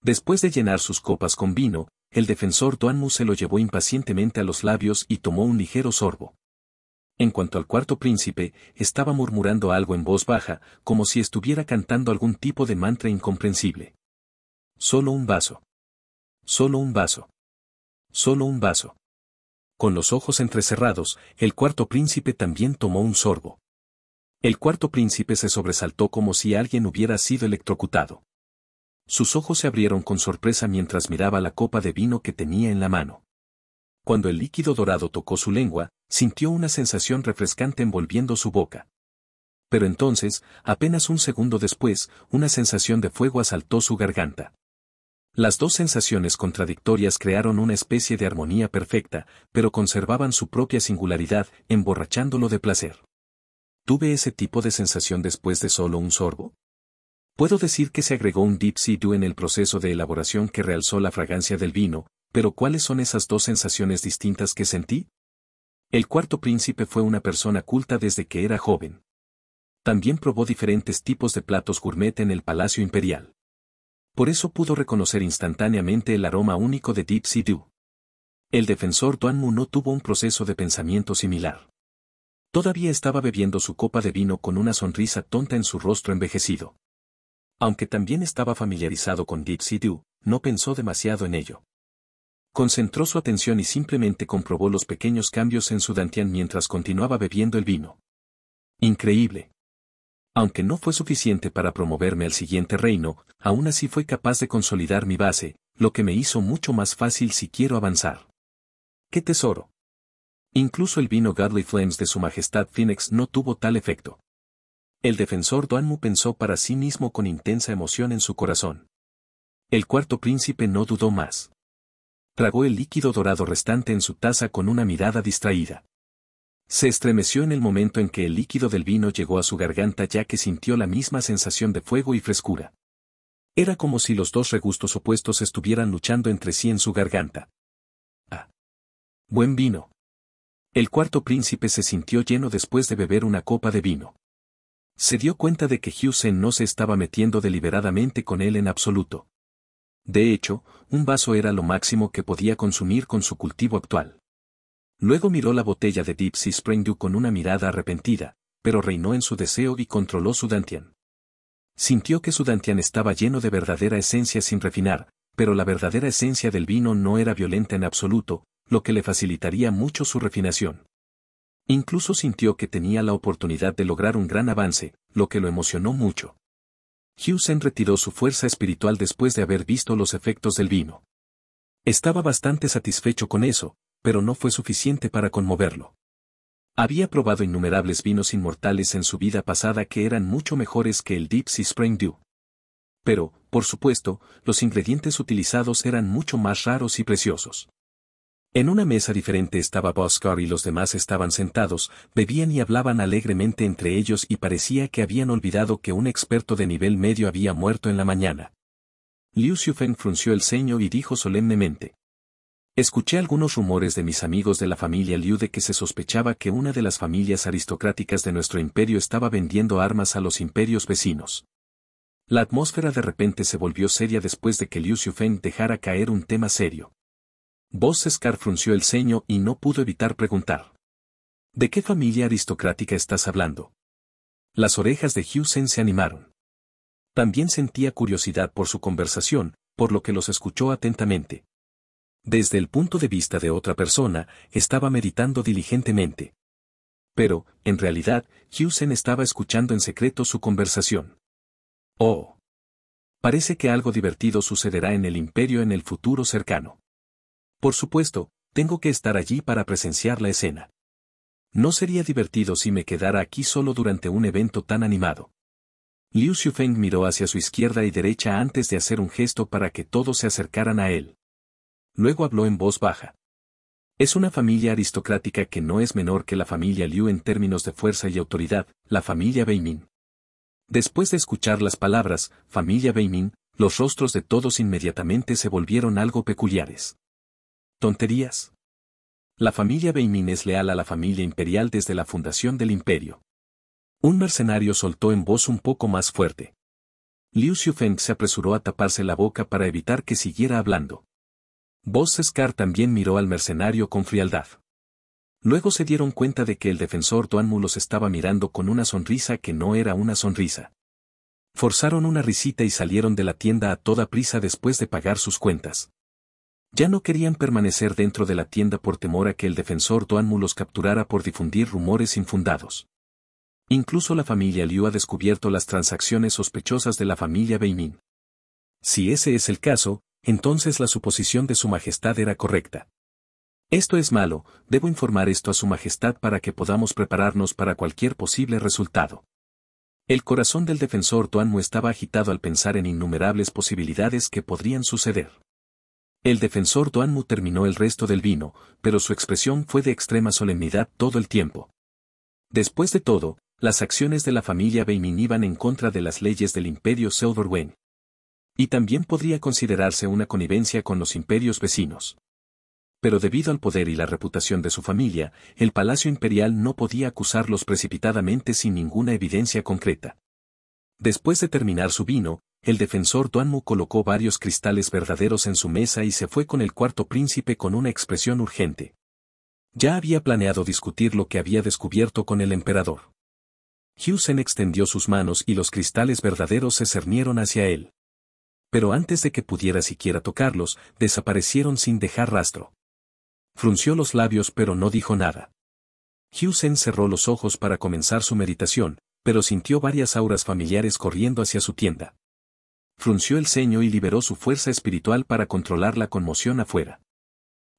Después de llenar sus copas con vino, el defensor Duanmu se lo llevó impacientemente a los labios y tomó un ligero sorbo. En cuanto al cuarto príncipe, estaba murmurando algo en voz baja, como si estuviera cantando algún tipo de mantra incomprensible. Solo un vaso. Solo un vaso. Solo un vaso. Con los ojos entrecerrados, el cuarto príncipe también tomó un sorbo. El cuarto príncipe se sobresaltó como si alguien hubiera sido electrocutado. Sus ojos se abrieron con sorpresa mientras miraba la copa de vino que tenía en la mano. Cuando el líquido dorado tocó su lengua, sintió una sensación refrescante envolviendo su boca. Pero entonces, apenas un segundo después, una sensación de fuego asaltó su garganta. Las dos sensaciones contradictorias crearon una especie de armonía perfecta, pero conservaban su propia singularidad, emborrachándolo de placer. ¿Tuve ese tipo de sensación después de solo un sorbo? Puedo decir que se agregó un deep sea dew en el proceso de elaboración que realzó la fragancia del vino, pero ¿cuáles son esas dos sensaciones distintas que sentí? El cuarto príncipe fue una persona culta desde que era joven. También probó diferentes tipos de platos gourmet en el Palacio Imperial. Por eso pudo reconocer instantáneamente el aroma único de Deep Sea Dew. El defensor Duanmu no tuvo un proceso de pensamiento similar. Todavía estaba bebiendo su copa de vino con una sonrisa tonta en su rostro envejecido. Aunque también estaba familiarizado con Deep Sea Dew, no pensó demasiado en ello. Concentró su atención y simplemente comprobó los pequeños cambios en su dantian mientras continuaba bebiendo el vino. Increíble. Aunque no fue suficiente para promoverme al siguiente reino, aún así fue capaz de consolidar mi base, lo que me hizo mucho más fácil si quiero avanzar. ¡Qué tesoro! Incluso el vino Godly Flames de su Majestad Phoenix no tuvo tal efecto. El defensor Duanmu pensó para sí mismo con intensa emoción en su corazón. El cuarto príncipe no dudó más. Tragó el líquido dorado restante en su taza con una mirada distraída. Se estremeció en el momento en que el líquido del vino llegó a su garganta ya que sintió la misma sensación de fuego y frescura. Era como si los dos regustos opuestos estuvieran luchando entre sí en su garganta. Ah. Buen vino. El cuarto príncipe se sintió lleno después de beber una copa de vino. Se dio cuenta de que Hewson no se estaba metiendo deliberadamente con él en absoluto. De hecho, un vaso era lo máximo que podía consumir con su cultivo actual. Luego miró la botella de Spring Dew con una mirada arrepentida, pero reinó en su deseo y controló su Dantian. Sintió que su Dantian estaba lleno de verdadera esencia sin refinar, pero la verdadera esencia del vino no era violenta en absoluto, lo que le facilitaría mucho su refinación. Incluso sintió que tenía la oportunidad de lograr un gran avance, lo que lo emocionó mucho. Hughes retiró su fuerza espiritual después de haber visto los efectos del vino. Estaba bastante satisfecho con eso, pero no fue suficiente para conmoverlo. Había probado innumerables vinos inmortales en su vida pasada que eran mucho mejores que el Deep Sea Spring Dew. Pero, por supuesto, los ingredientes utilizados eran mucho más raros y preciosos. En una mesa diferente estaba Boscar y los demás estaban sentados, bebían y hablaban alegremente entre ellos y parecía que habían olvidado que un experto de nivel medio había muerto en la mañana. Liu Xiufen frunció el ceño y dijo solemnemente. Escuché algunos rumores de mis amigos de la familia Liu de que se sospechaba que una de las familias aristocráticas de nuestro imperio estaba vendiendo armas a los imperios vecinos. La atmósfera de repente se volvió seria después de que Liu Xiufen dejara caer un tema serio. Vos Scar frunció el ceño y no pudo evitar preguntar. ¿De qué familia aristocrática estás hablando? Las orejas de Hugh se animaron. También sentía curiosidad por su conversación, por lo que los escuchó atentamente. Desde el punto de vista de otra persona, estaba meditando diligentemente. Pero, en realidad, Hugh estaba escuchando en secreto su conversación. Oh. Parece que algo divertido sucederá en el imperio en el futuro cercano. Por supuesto, tengo que estar allí para presenciar la escena. No sería divertido si me quedara aquí solo durante un evento tan animado. Liu Feng miró hacia su izquierda y derecha antes de hacer un gesto para que todos se acercaran a él. Luego habló en voz baja. Es una familia aristocrática que no es menor que la familia Liu en términos de fuerza y autoridad, la familia Beimin. Después de escuchar las palabras, familia Beimin, los rostros de todos inmediatamente se volvieron algo peculiares. Tonterías. La familia Beimin es leal a la familia imperial desde la fundación del imperio. Un mercenario soltó en voz un poco más fuerte. Liu Xiufeng se apresuró a taparse la boca para evitar que siguiera hablando. Vos Scar también miró al mercenario con frialdad. Luego se dieron cuenta de que el defensor Tuanmu los estaba mirando con una sonrisa que no era una sonrisa. Forzaron una risita y salieron de la tienda a toda prisa después de pagar sus cuentas. Ya no querían permanecer dentro de la tienda por temor a que el defensor Tuanmu los capturara por difundir rumores infundados. Incluso la familia Liu ha descubierto las transacciones sospechosas de la familia Beimin. Si ese es el caso, entonces la suposición de su majestad era correcta. Esto es malo, debo informar esto a su majestad para que podamos prepararnos para cualquier posible resultado. El corazón del defensor Tuanmu estaba agitado al pensar en innumerables posibilidades que podrían suceder. El defensor Duanmu terminó el resto del vino, pero su expresión fue de extrema solemnidad todo el tiempo. Después de todo, las acciones de la familia Beimin iban en contra de las leyes del imperio Selverwen. Y también podría considerarse una connivencia con los imperios vecinos. Pero debido al poder y la reputación de su familia, el Palacio Imperial no podía acusarlos precipitadamente sin ninguna evidencia concreta. Después de terminar su vino, el defensor Duanmu colocó varios cristales verdaderos en su mesa y se fue con el cuarto príncipe con una expresión urgente. Ya había planeado discutir lo que había descubierto con el emperador. Husen extendió sus manos y los cristales verdaderos se cernieron hacia él. Pero antes de que pudiera siquiera tocarlos, desaparecieron sin dejar rastro. Frunció los labios pero no dijo nada. Husen cerró los ojos para comenzar su meditación, pero sintió varias auras familiares corriendo hacia su tienda frunció el ceño y liberó su fuerza espiritual para controlar la conmoción afuera.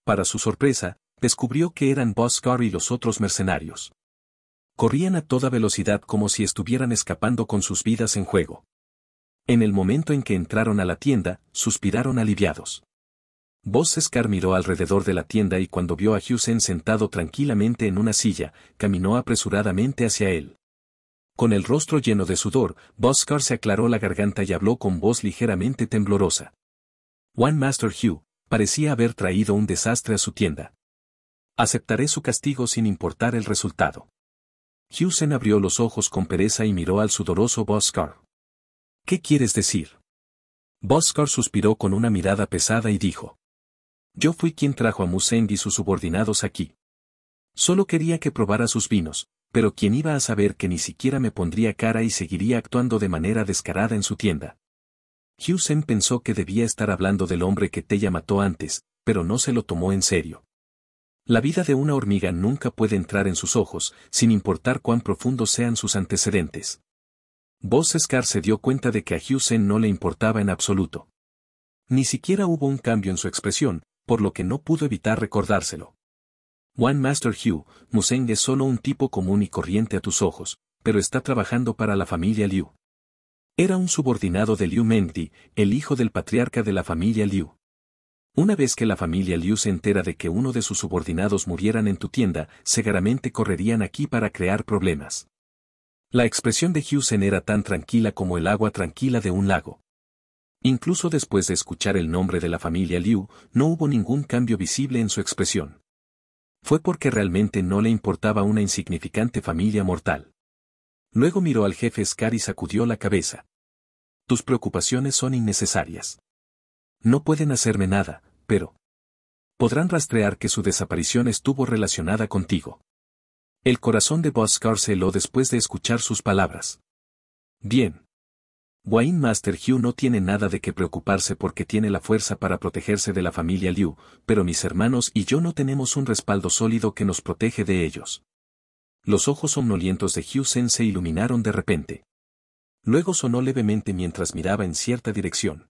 Para su sorpresa, descubrió que eran Boscar y los otros mercenarios. Corrían a toda velocidad como si estuvieran escapando con sus vidas en juego. En el momento en que entraron a la tienda, suspiraron aliviados. Scar miró alrededor de la tienda y cuando vio a Husen sentado tranquilamente en una silla, caminó apresuradamente hacia él. Con el rostro lleno de sudor, Boscar se aclaró la garganta y habló con voz ligeramente temblorosa. One Master Hugh, parecía haber traído un desastre a su tienda. Aceptaré su castigo sin importar el resultado. Hugh abrió los ojos con pereza y miró al sudoroso Boscar. ¿Qué quieres decir? Boscar suspiró con una mirada pesada y dijo. Yo fui quien trajo a Musend y sus subordinados aquí. Solo quería que probara sus vinos, pero quien iba a saber que ni siquiera me pondría cara y seguiría actuando de manera descarada en su tienda. Hugh pensó que debía estar hablando del hombre que Tella mató antes, pero no se lo tomó en serio. La vida de una hormiga nunca puede entrar en sus ojos, sin importar cuán profundos sean sus antecedentes. Scar se dio cuenta de que a Hugh no le importaba en absoluto. Ni siquiera hubo un cambio en su expresión, por lo que no pudo evitar recordárselo. One Master Hugh, Museng es solo un tipo común y corriente a tus ojos, pero está trabajando para la familia Liu. Era un subordinado de Liu Mengdi, el hijo del patriarca de la familia Liu. Una vez que la familia Liu se entera de que uno de sus subordinados murieran en tu tienda, seguramente correrían aquí para crear problemas. La expresión de Hugh era tan tranquila como el agua tranquila de un lago. Incluso después de escuchar el nombre de la familia Liu, no hubo ningún cambio visible en su expresión. Fue porque realmente no le importaba una insignificante familia mortal. Luego miró al jefe Scar y sacudió la cabeza. Tus preocupaciones son innecesarias. No pueden hacerme nada, pero... Podrán rastrear que su desaparición estuvo relacionada contigo. El corazón de Boscar se heló después de escuchar sus palabras. Bien. Wayne Master Hugh no tiene nada de qué preocuparse porque tiene la fuerza para protegerse de la familia Liu, pero mis hermanos y yo no tenemos un respaldo sólido que nos protege de ellos. Los ojos somnolientos de Hugh Sen se iluminaron de repente. Luego sonó levemente mientras miraba en cierta dirección.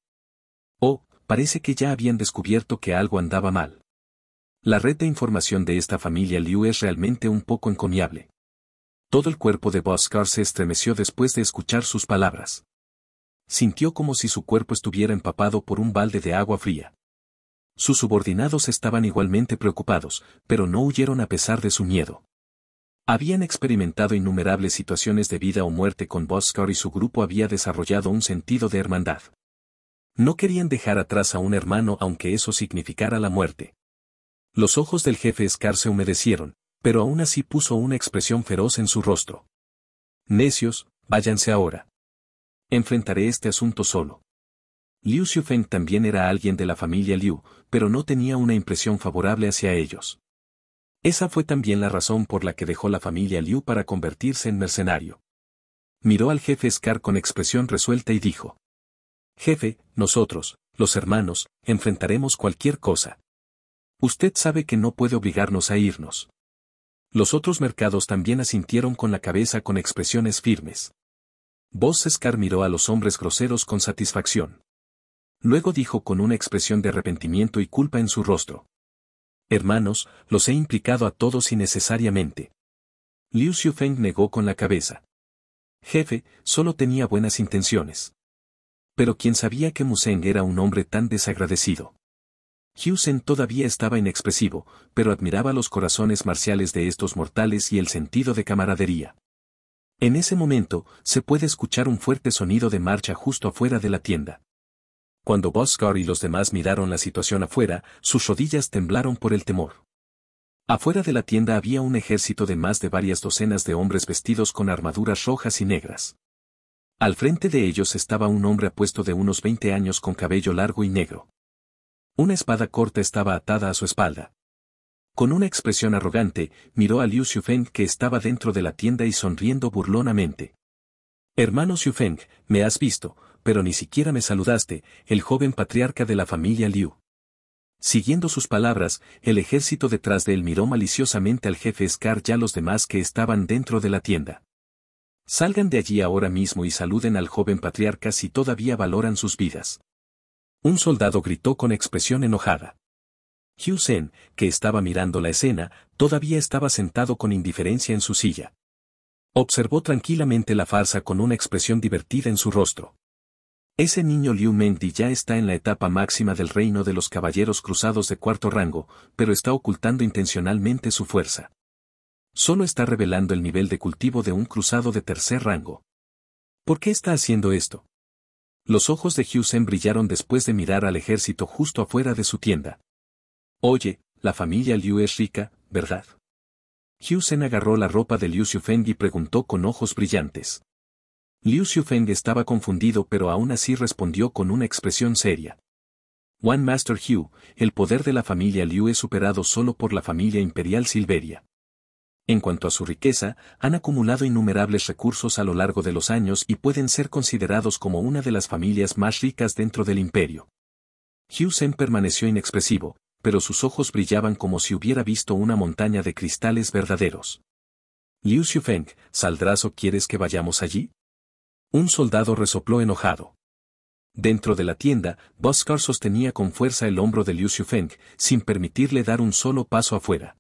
Oh, parece que ya habían descubierto que algo andaba mal. La red de información de esta familia Liu es realmente un poco encomiable. Todo el cuerpo de Boscar se estremeció después de escuchar sus palabras sintió como si su cuerpo estuviera empapado por un balde de agua fría. Sus subordinados estaban igualmente preocupados, pero no huyeron a pesar de su miedo. Habían experimentado innumerables situaciones de vida o muerte con Boscar y su grupo había desarrollado un sentido de hermandad. No querían dejar atrás a un hermano aunque eso significara la muerte. Los ojos del jefe Scar se humedecieron, pero aún así puso una expresión feroz en su rostro. Necios, váyanse ahora. Enfrentaré este asunto solo. Liu Xiufeng también era alguien de la familia Liu, pero no tenía una impresión favorable hacia ellos. Esa fue también la razón por la que dejó la familia Liu para convertirse en mercenario. Miró al jefe Scar con expresión resuelta y dijo. Jefe, nosotros, los hermanos, enfrentaremos cualquier cosa. Usted sabe que no puede obligarnos a irnos. Los otros mercados también asintieron con la cabeza con expresiones firmes. Vos miró a los hombres groseros con satisfacción. Luego dijo con una expresión de arrepentimiento y culpa en su rostro. Hermanos, los he implicado a todos innecesariamente. Liu Feng negó con la cabeza. Jefe, solo tenía buenas intenciones. Pero ¿quién sabía que Museng era un hombre tan desagradecido. Sen todavía estaba inexpresivo, pero admiraba los corazones marciales de estos mortales y el sentido de camaradería. En ese momento, se puede escuchar un fuerte sonido de marcha justo afuera de la tienda. Cuando Boscar y los demás miraron la situación afuera, sus rodillas temblaron por el temor. Afuera de la tienda había un ejército de más de varias docenas de hombres vestidos con armaduras rojas y negras. Al frente de ellos estaba un hombre apuesto de unos 20 años con cabello largo y negro. Una espada corta estaba atada a su espalda. Con una expresión arrogante, miró a Liu Xufeng que estaba dentro de la tienda y sonriendo burlonamente. Hermano Xufeng, me has visto, pero ni siquiera me saludaste, el joven patriarca de la familia Liu. Siguiendo sus palabras, el ejército detrás de él miró maliciosamente al jefe Scar y a los demás que estaban dentro de la tienda. Salgan de allí ahora mismo y saluden al joven patriarca si todavía valoran sus vidas. Un soldado gritó con expresión enojada. Hugh que estaba mirando la escena, todavía estaba sentado con indiferencia en su silla. Observó tranquilamente la farsa con una expresión divertida en su rostro. Ese niño Liu Mengdi ya está en la etapa máxima del reino de los caballeros cruzados de cuarto rango, pero está ocultando intencionalmente su fuerza. Solo está revelando el nivel de cultivo de un cruzado de tercer rango. ¿Por qué está haciendo esto? Los ojos de Hugh Sen brillaron después de mirar al ejército justo afuera de su tienda. Oye, la familia Liu es rica, ¿verdad? Hugh Sen agarró la ropa de Liu Feng y preguntó con ojos brillantes. Liu Feng estaba confundido pero aún así respondió con una expresión seria. One Master Hugh, el poder de la familia Liu es superado solo por la familia imperial Silveria. En cuanto a su riqueza, han acumulado innumerables recursos a lo largo de los años y pueden ser considerados como una de las familias más ricas dentro del imperio. Hugh Sen permaneció inexpresivo, pero sus ojos brillaban como si hubiera visto una montaña de cristales verdaderos. Liu Xufeng, ¿saldrás o quieres que vayamos allí? Un soldado resopló enojado. Dentro de la tienda, Boscar sostenía con fuerza el hombro de Liu Xufeng, sin permitirle dar un solo paso afuera.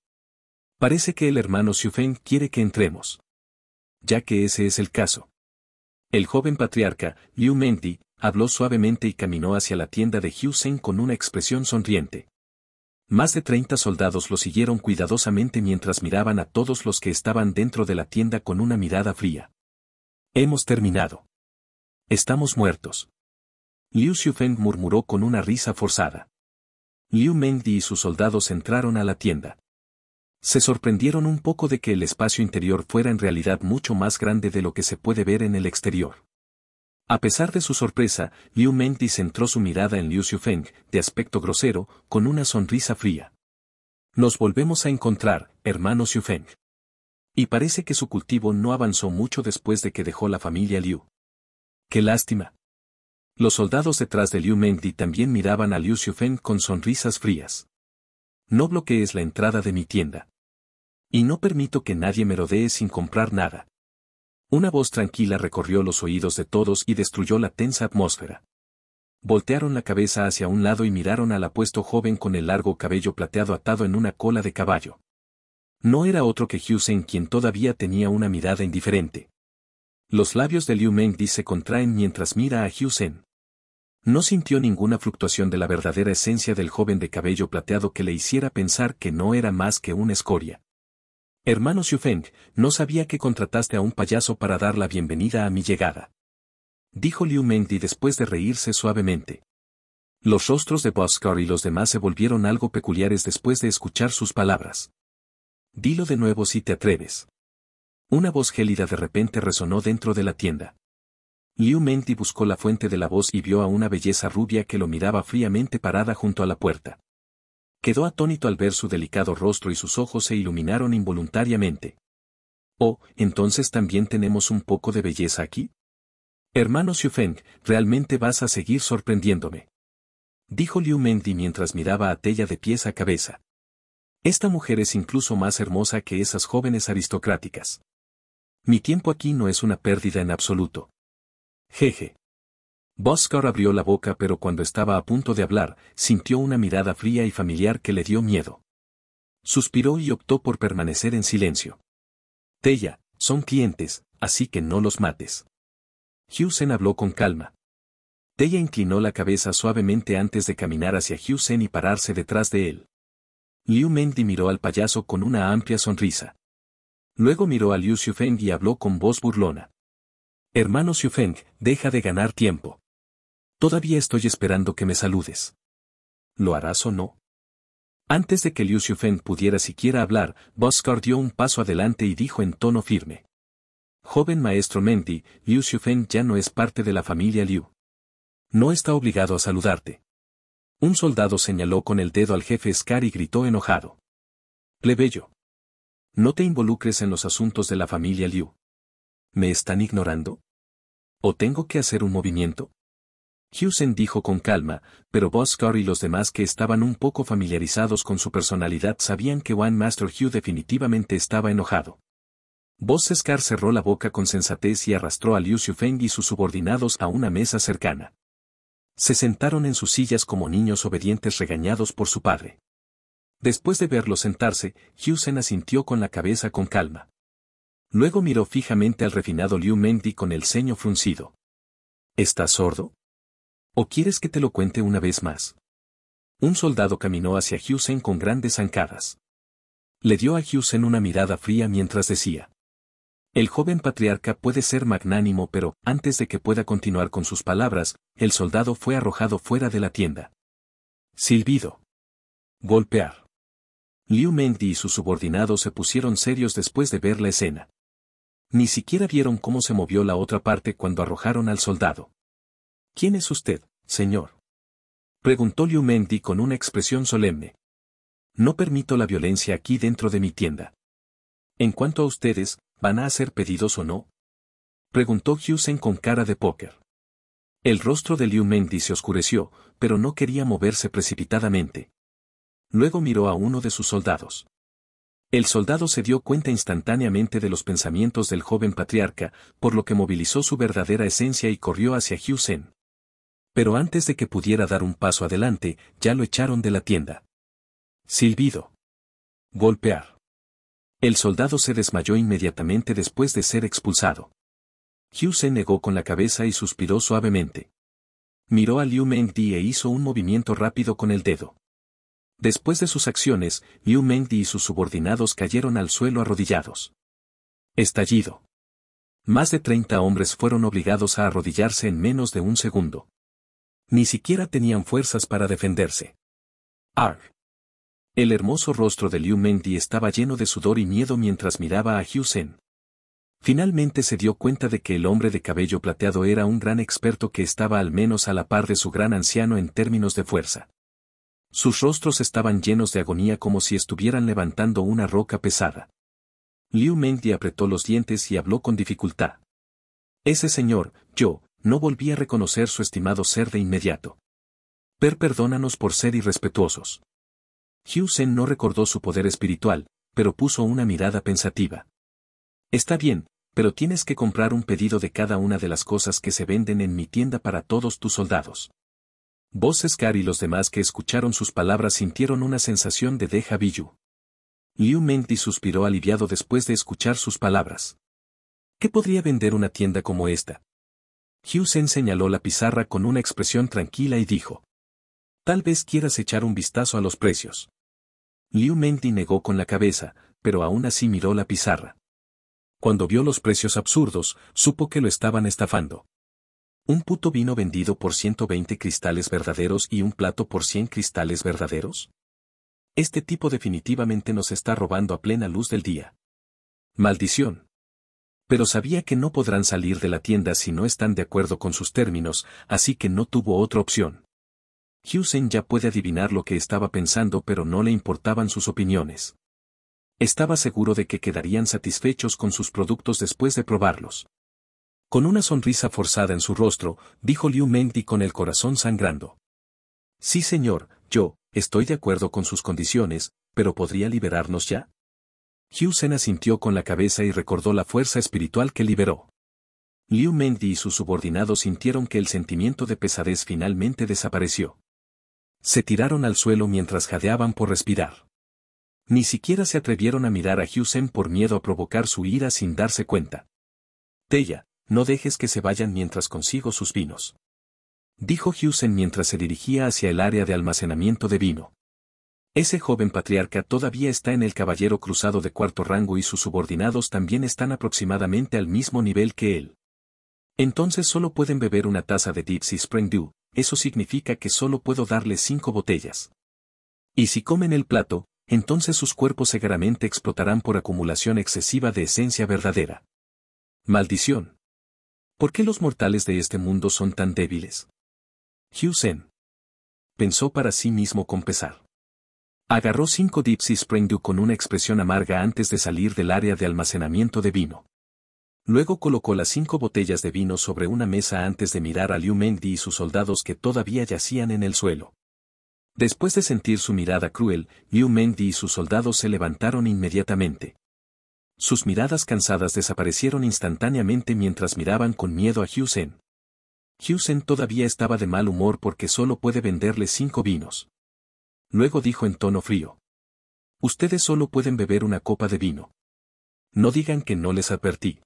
Parece que el hermano Xufeng quiere que entremos. Ya que ese es el caso. El joven patriarca, Liu Mendi, habló suavemente y caminó hacia la tienda de Hyu con una expresión sonriente. Más de 30 soldados lo siguieron cuidadosamente mientras miraban a todos los que estaban dentro de la tienda con una mirada fría. Hemos terminado. Estamos muertos. Liu Xufeng murmuró con una risa forzada. Liu Mengdi y sus soldados entraron a la tienda. Se sorprendieron un poco de que el espacio interior fuera en realidad mucho más grande de lo que se puede ver en el exterior. A pesar de su sorpresa, Liu Mengdi centró su mirada en Liu Xiufeng, de aspecto grosero, con una sonrisa fría. Nos volvemos a encontrar, hermano Xiufeng. Y parece que su cultivo no avanzó mucho después de que dejó la familia Liu. ¡Qué lástima! Los soldados detrás de Liu Mengdi también miraban a Liu Xiufeng con sonrisas frías. No bloquees la entrada de mi tienda. Y no permito que nadie merodee sin comprar nada. Una voz tranquila recorrió los oídos de todos y destruyó la tensa atmósfera. Voltearon la cabeza hacia un lado y miraron al apuesto joven con el largo cabello plateado atado en una cola de caballo. No era otro que Hyusen, quien todavía tenía una mirada indiferente. Los labios de Liu Mengdi se contraen mientras mira a Hyusen. No sintió ninguna fluctuación de la verdadera esencia del joven de cabello plateado que le hiciera pensar que no era más que una escoria. Hermano Feng, no sabía que contrataste a un payaso para dar la bienvenida a mi llegada. Dijo Liu Mengdi después de reírse suavemente. Los rostros de Boscar y los demás se volvieron algo peculiares después de escuchar sus palabras. Dilo de nuevo si te atreves. Una voz gélida de repente resonó dentro de la tienda. Liu Mengdi buscó la fuente de la voz y vio a una belleza rubia que lo miraba fríamente parada junto a la puerta. Quedó atónito al ver su delicado rostro y sus ojos se iluminaron involuntariamente. Oh, entonces también tenemos un poco de belleza aquí. Hermano Feng, realmente vas a seguir sorprendiéndome. Dijo Liu Mendi mientras miraba a Tella de pies a cabeza. Esta mujer es incluso más hermosa que esas jóvenes aristocráticas. Mi tiempo aquí no es una pérdida en absoluto. Jeje. Boscar abrió la boca pero cuando estaba a punto de hablar, sintió una mirada fría y familiar que le dio miedo. Suspiró y optó por permanecer en silencio. Tella, son clientes, así que no los mates. Sen habló con calma. Tella inclinó la cabeza suavemente antes de caminar hacia Sen y pararse detrás de él. Liu Mendy miró al payaso con una amplia sonrisa. Luego miró a Liu Xiufeng y habló con voz burlona. Hermano Xiufeng, deja de ganar tiempo. Todavía estoy esperando que me saludes. ¿Lo harás o no? Antes de que Liu Xiufen pudiera siquiera hablar, Boscar dio un paso adelante y dijo en tono firme. Joven maestro Mendy, Liu Xiufen ya no es parte de la familia Liu. No está obligado a saludarte. Un soldado señaló con el dedo al jefe Scar y gritó enojado. Plebeyo. No te involucres en los asuntos de la familia Liu. ¿Me están ignorando? ¿O tengo que hacer un movimiento? Hewson dijo con calma, pero Boscar y los demás que estaban un poco familiarizados con su personalidad sabían que One Master Hugh definitivamente estaba enojado. Boscar cerró la boca con sensatez y arrastró a Liu Feng y sus subordinados a una mesa cercana. Se sentaron en sus sillas como niños obedientes regañados por su padre. Después de verlos sentarse, Hewson asintió con la cabeza con calma. Luego miró fijamente al refinado Liu Mendy con el ceño fruncido. ¿Estás sordo? ¿O quieres que te lo cuente una vez más? Un soldado caminó hacia Husen con grandes zancadas. Le dio a Husen una mirada fría mientras decía. El joven patriarca puede ser magnánimo pero, antes de que pueda continuar con sus palabras, el soldado fue arrojado fuera de la tienda. Silbido. Golpear. Liu Mengdi y sus subordinados se pusieron serios después de ver la escena. Ni siquiera vieron cómo se movió la otra parte cuando arrojaron al soldado. ¿Quién es usted? señor? Preguntó Liu Mendi con una expresión solemne. No permito la violencia aquí dentro de mi tienda. En cuanto a ustedes, ¿van a hacer pedidos o no? Preguntó Hyusen con cara de póker. El rostro de Liu Mendi se oscureció, pero no quería moverse precipitadamente. Luego miró a uno de sus soldados. El soldado se dio cuenta instantáneamente de los pensamientos del joven patriarca, por lo que movilizó su verdadera esencia y corrió hacia Hyusen pero antes de que pudiera dar un paso adelante, ya lo echaron de la tienda. Silbido. Golpear. El soldado se desmayó inmediatamente después de ser expulsado. Hugh se negó con la cabeza y suspiró suavemente. Miró a Liu Mengdi e hizo un movimiento rápido con el dedo. Después de sus acciones, Liu Mengdi y sus subordinados cayeron al suelo arrodillados. Estallido. Más de treinta hombres fueron obligados a arrodillarse en menos de un segundo ni siquiera tenían fuerzas para defenderse. Arg. El hermoso rostro de Liu Mengdi estaba lleno de sudor y miedo mientras miraba a Hugh Sen. Finalmente se dio cuenta de que el hombre de cabello plateado era un gran experto que estaba al menos a la par de su gran anciano en términos de fuerza. Sus rostros estaban llenos de agonía como si estuvieran levantando una roca pesada. Liu Mengdi apretó los dientes y habló con dificultad. Ese señor, yo, no volví a reconocer su estimado ser de inmediato. Per perdónanos por ser irrespetuosos. Hugh no recordó su poder espiritual, pero puso una mirada pensativa. Está bien, pero tienes que comprar un pedido de cada una de las cosas que se venden en mi tienda para todos tus soldados. Vos Scar y los demás que escucharon sus palabras sintieron una sensación de deja vu. Liu Menti suspiró aliviado después de escuchar sus palabras. ¿Qué podría vender una tienda como esta, Hughes señaló la pizarra con una expresión tranquila y dijo. Tal vez quieras echar un vistazo a los precios. Liu Mengdi negó con la cabeza, pero aún así miró la pizarra. Cuando vio los precios absurdos, supo que lo estaban estafando. ¿Un puto vino vendido por 120 cristales verdaderos y un plato por 100 cristales verdaderos? Este tipo definitivamente nos está robando a plena luz del día. Maldición pero sabía que no podrán salir de la tienda si no están de acuerdo con sus términos, así que no tuvo otra opción. Hewson ya puede adivinar lo que estaba pensando pero no le importaban sus opiniones. Estaba seguro de que quedarían satisfechos con sus productos después de probarlos. Con una sonrisa forzada en su rostro, dijo Liu Mengdi con el corazón sangrando. Sí señor, yo, estoy de acuerdo con sus condiciones, pero podría liberarnos ya. Sen asintió con la cabeza y recordó la fuerza espiritual que liberó. Liu Mendy y sus subordinados sintieron que el sentimiento de pesadez finalmente desapareció. Se tiraron al suelo mientras jadeaban por respirar. Ni siquiera se atrevieron a mirar a Hyusen por miedo a provocar su ira sin darse cuenta. Tella, no dejes que se vayan mientras consigo sus vinos. Dijo Hewson mientras se dirigía hacia el área de almacenamiento de vino. Ese joven patriarca todavía está en el caballero cruzado de cuarto rango y sus subordinados también están aproximadamente al mismo nivel que él. Entonces solo pueden beber una taza de Dipsy Spring Dew, eso significa que solo puedo darle cinco botellas. Y si comen el plato, entonces sus cuerpos seguramente explotarán por acumulación excesiva de esencia verdadera. Maldición. ¿Por qué los mortales de este mundo son tan débiles? Hugh Pensó para sí mismo con pesar. Agarró cinco Dipsy prendu con una expresión amarga antes de salir del área de almacenamiento de vino. Luego colocó las cinco botellas de vino sobre una mesa antes de mirar a Liu Mengdi y sus soldados que todavía yacían en el suelo. Después de sentir su mirada cruel, Liu Mengdi y sus soldados se levantaron inmediatamente. Sus miradas cansadas desaparecieron instantáneamente mientras miraban con miedo a Hugh sen todavía estaba de mal humor porque solo puede venderle cinco vinos. Luego dijo en tono frío. Ustedes solo pueden beber una copa de vino. No digan que no les advertí.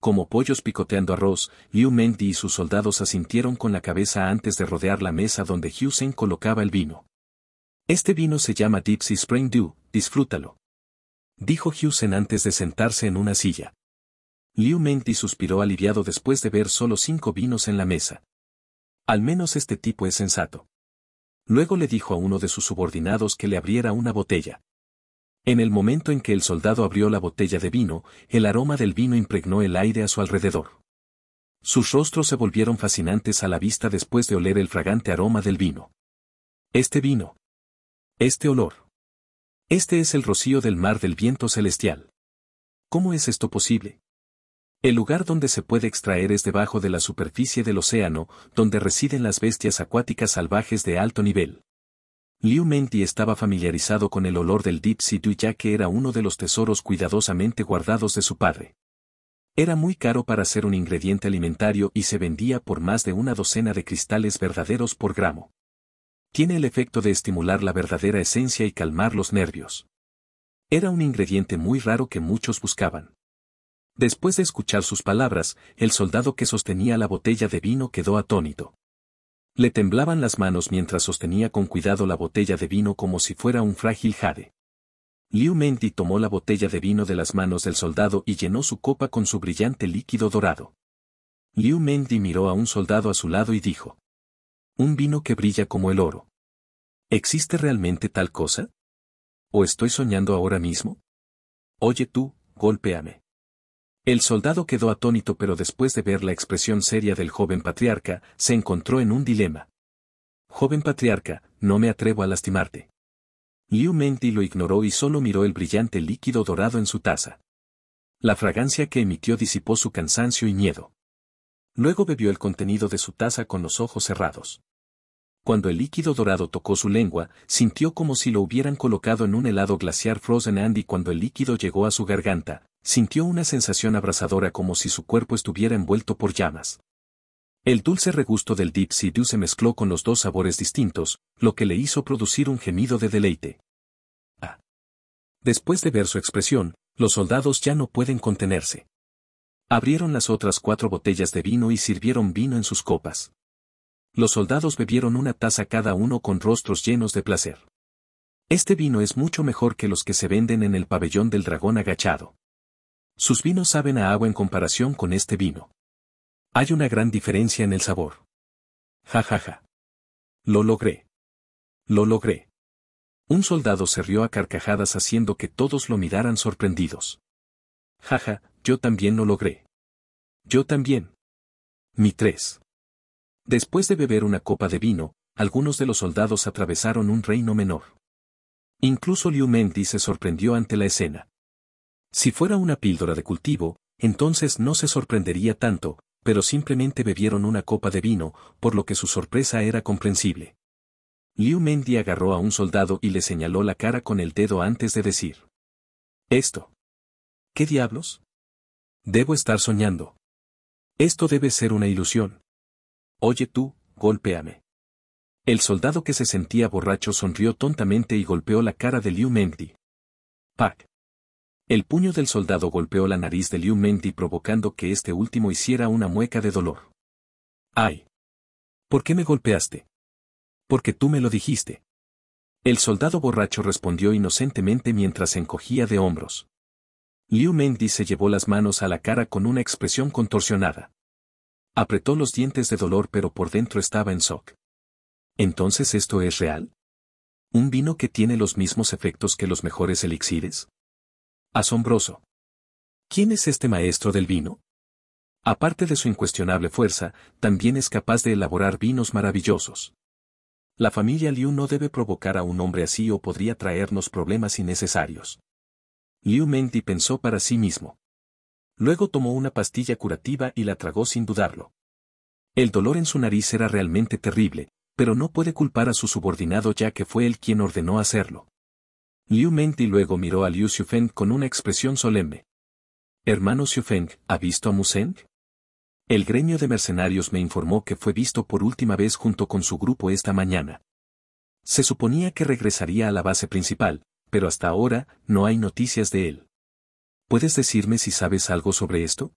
Como pollos picoteando arroz, Liu Menti y sus soldados asintieron con la cabeza antes de rodear la mesa donde Husen colocaba el vino. Este vino se llama Dipsy Spring Dew, disfrútalo. Dijo Husen antes de sentarse en una silla. Liu Menti suspiró aliviado después de ver solo cinco vinos en la mesa. Al menos este tipo es sensato. Luego le dijo a uno de sus subordinados que le abriera una botella. En el momento en que el soldado abrió la botella de vino, el aroma del vino impregnó el aire a su alrededor. Sus rostros se volvieron fascinantes a la vista después de oler el fragante aroma del vino. Este vino. Este olor. Este es el rocío del mar del viento celestial. ¿Cómo es esto posible? El lugar donde se puede extraer es debajo de la superficie del océano, donde residen las bestias acuáticas salvajes de alto nivel. Liu Menti estaba familiarizado con el olor del Deep Sea ya que era uno de los tesoros cuidadosamente guardados de su padre. Era muy caro para ser un ingrediente alimentario y se vendía por más de una docena de cristales verdaderos por gramo. Tiene el efecto de estimular la verdadera esencia y calmar los nervios. Era un ingrediente muy raro que muchos buscaban. Después de escuchar sus palabras, el soldado que sostenía la botella de vino quedó atónito. Le temblaban las manos mientras sostenía con cuidado la botella de vino como si fuera un frágil jade. Liu Mendi tomó la botella de vino de las manos del soldado y llenó su copa con su brillante líquido dorado. Liu Mendi miró a un soldado a su lado y dijo. Un vino que brilla como el oro. ¿Existe realmente tal cosa? ¿O estoy soñando ahora mismo? Oye tú, golpéame. El soldado quedó atónito pero después de ver la expresión seria del joven patriarca, se encontró en un dilema. Joven patriarca, no me atrevo a lastimarte. Liu Mengdi lo ignoró y solo miró el brillante líquido dorado en su taza. La fragancia que emitió disipó su cansancio y miedo. Luego bebió el contenido de su taza con los ojos cerrados. Cuando el líquido dorado tocó su lengua, sintió como si lo hubieran colocado en un helado glaciar Frozen Andy cuando el líquido llegó a su garganta, sintió una sensación abrasadora como si su cuerpo estuviera envuelto por llamas. El dulce regusto del Deep Sea Dew se mezcló con los dos sabores distintos, lo que le hizo producir un gemido de deleite. Ah. Después de ver su expresión, los soldados ya no pueden contenerse. Abrieron las otras cuatro botellas de vino y sirvieron vino en sus copas los soldados bebieron una taza cada uno con rostros llenos de placer. Este vino es mucho mejor que los que se venden en el pabellón del dragón agachado. Sus vinos saben a agua en comparación con este vino. Hay una gran diferencia en el sabor. Ja ja ja. Lo logré. Lo logré. Un soldado se rió a carcajadas haciendo que todos lo miraran sorprendidos. Jaja, ja, yo también lo logré. Yo también. Mi tres. Después de beber una copa de vino, algunos de los soldados atravesaron un reino menor. Incluso Liu Mendi se sorprendió ante la escena. Si fuera una píldora de cultivo, entonces no se sorprendería tanto, pero simplemente bebieron una copa de vino, por lo que su sorpresa era comprensible. Liu Mendi agarró a un soldado y le señaló la cara con el dedo antes de decir. Esto. ¿Qué diablos? Debo estar soñando. Esto debe ser una ilusión. Oye tú, golpéame. El soldado que se sentía borracho sonrió tontamente y golpeó la cara de Liu Mengdi. Pac. El puño del soldado golpeó la nariz de Liu Mengdi provocando que este último hiciera una mueca de dolor. ¡Ay! ¿Por qué me golpeaste? Porque tú me lo dijiste. El soldado borracho respondió inocentemente mientras se encogía de hombros. Liu Mengdi se llevó las manos a la cara con una expresión contorsionada. Apretó los dientes de dolor pero por dentro estaba en shock. ¿Entonces esto es real? ¿Un vino que tiene los mismos efectos que los mejores elixires? Asombroso. ¿Quién es este maestro del vino? Aparte de su incuestionable fuerza, también es capaz de elaborar vinos maravillosos. La familia Liu no debe provocar a un hombre así o podría traernos problemas innecesarios. Liu Mengdi pensó para sí mismo. Luego tomó una pastilla curativa y la tragó sin dudarlo. El dolor en su nariz era realmente terrible, pero no puede culpar a su subordinado ya que fue él quien ordenó hacerlo. Liu Menti luego miró a Liu Xufeng con una expresión solemne. Hermano Xiufeng, ¿ha visto a Museng? El gremio de mercenarios me informó que fue visto por última vez junto con su grupo esta mañana. Se suponía que regresaría a la base principal, pero hasta ahora no hay noticias de él. ¿Puedes decirme si sabes algo sobre esto?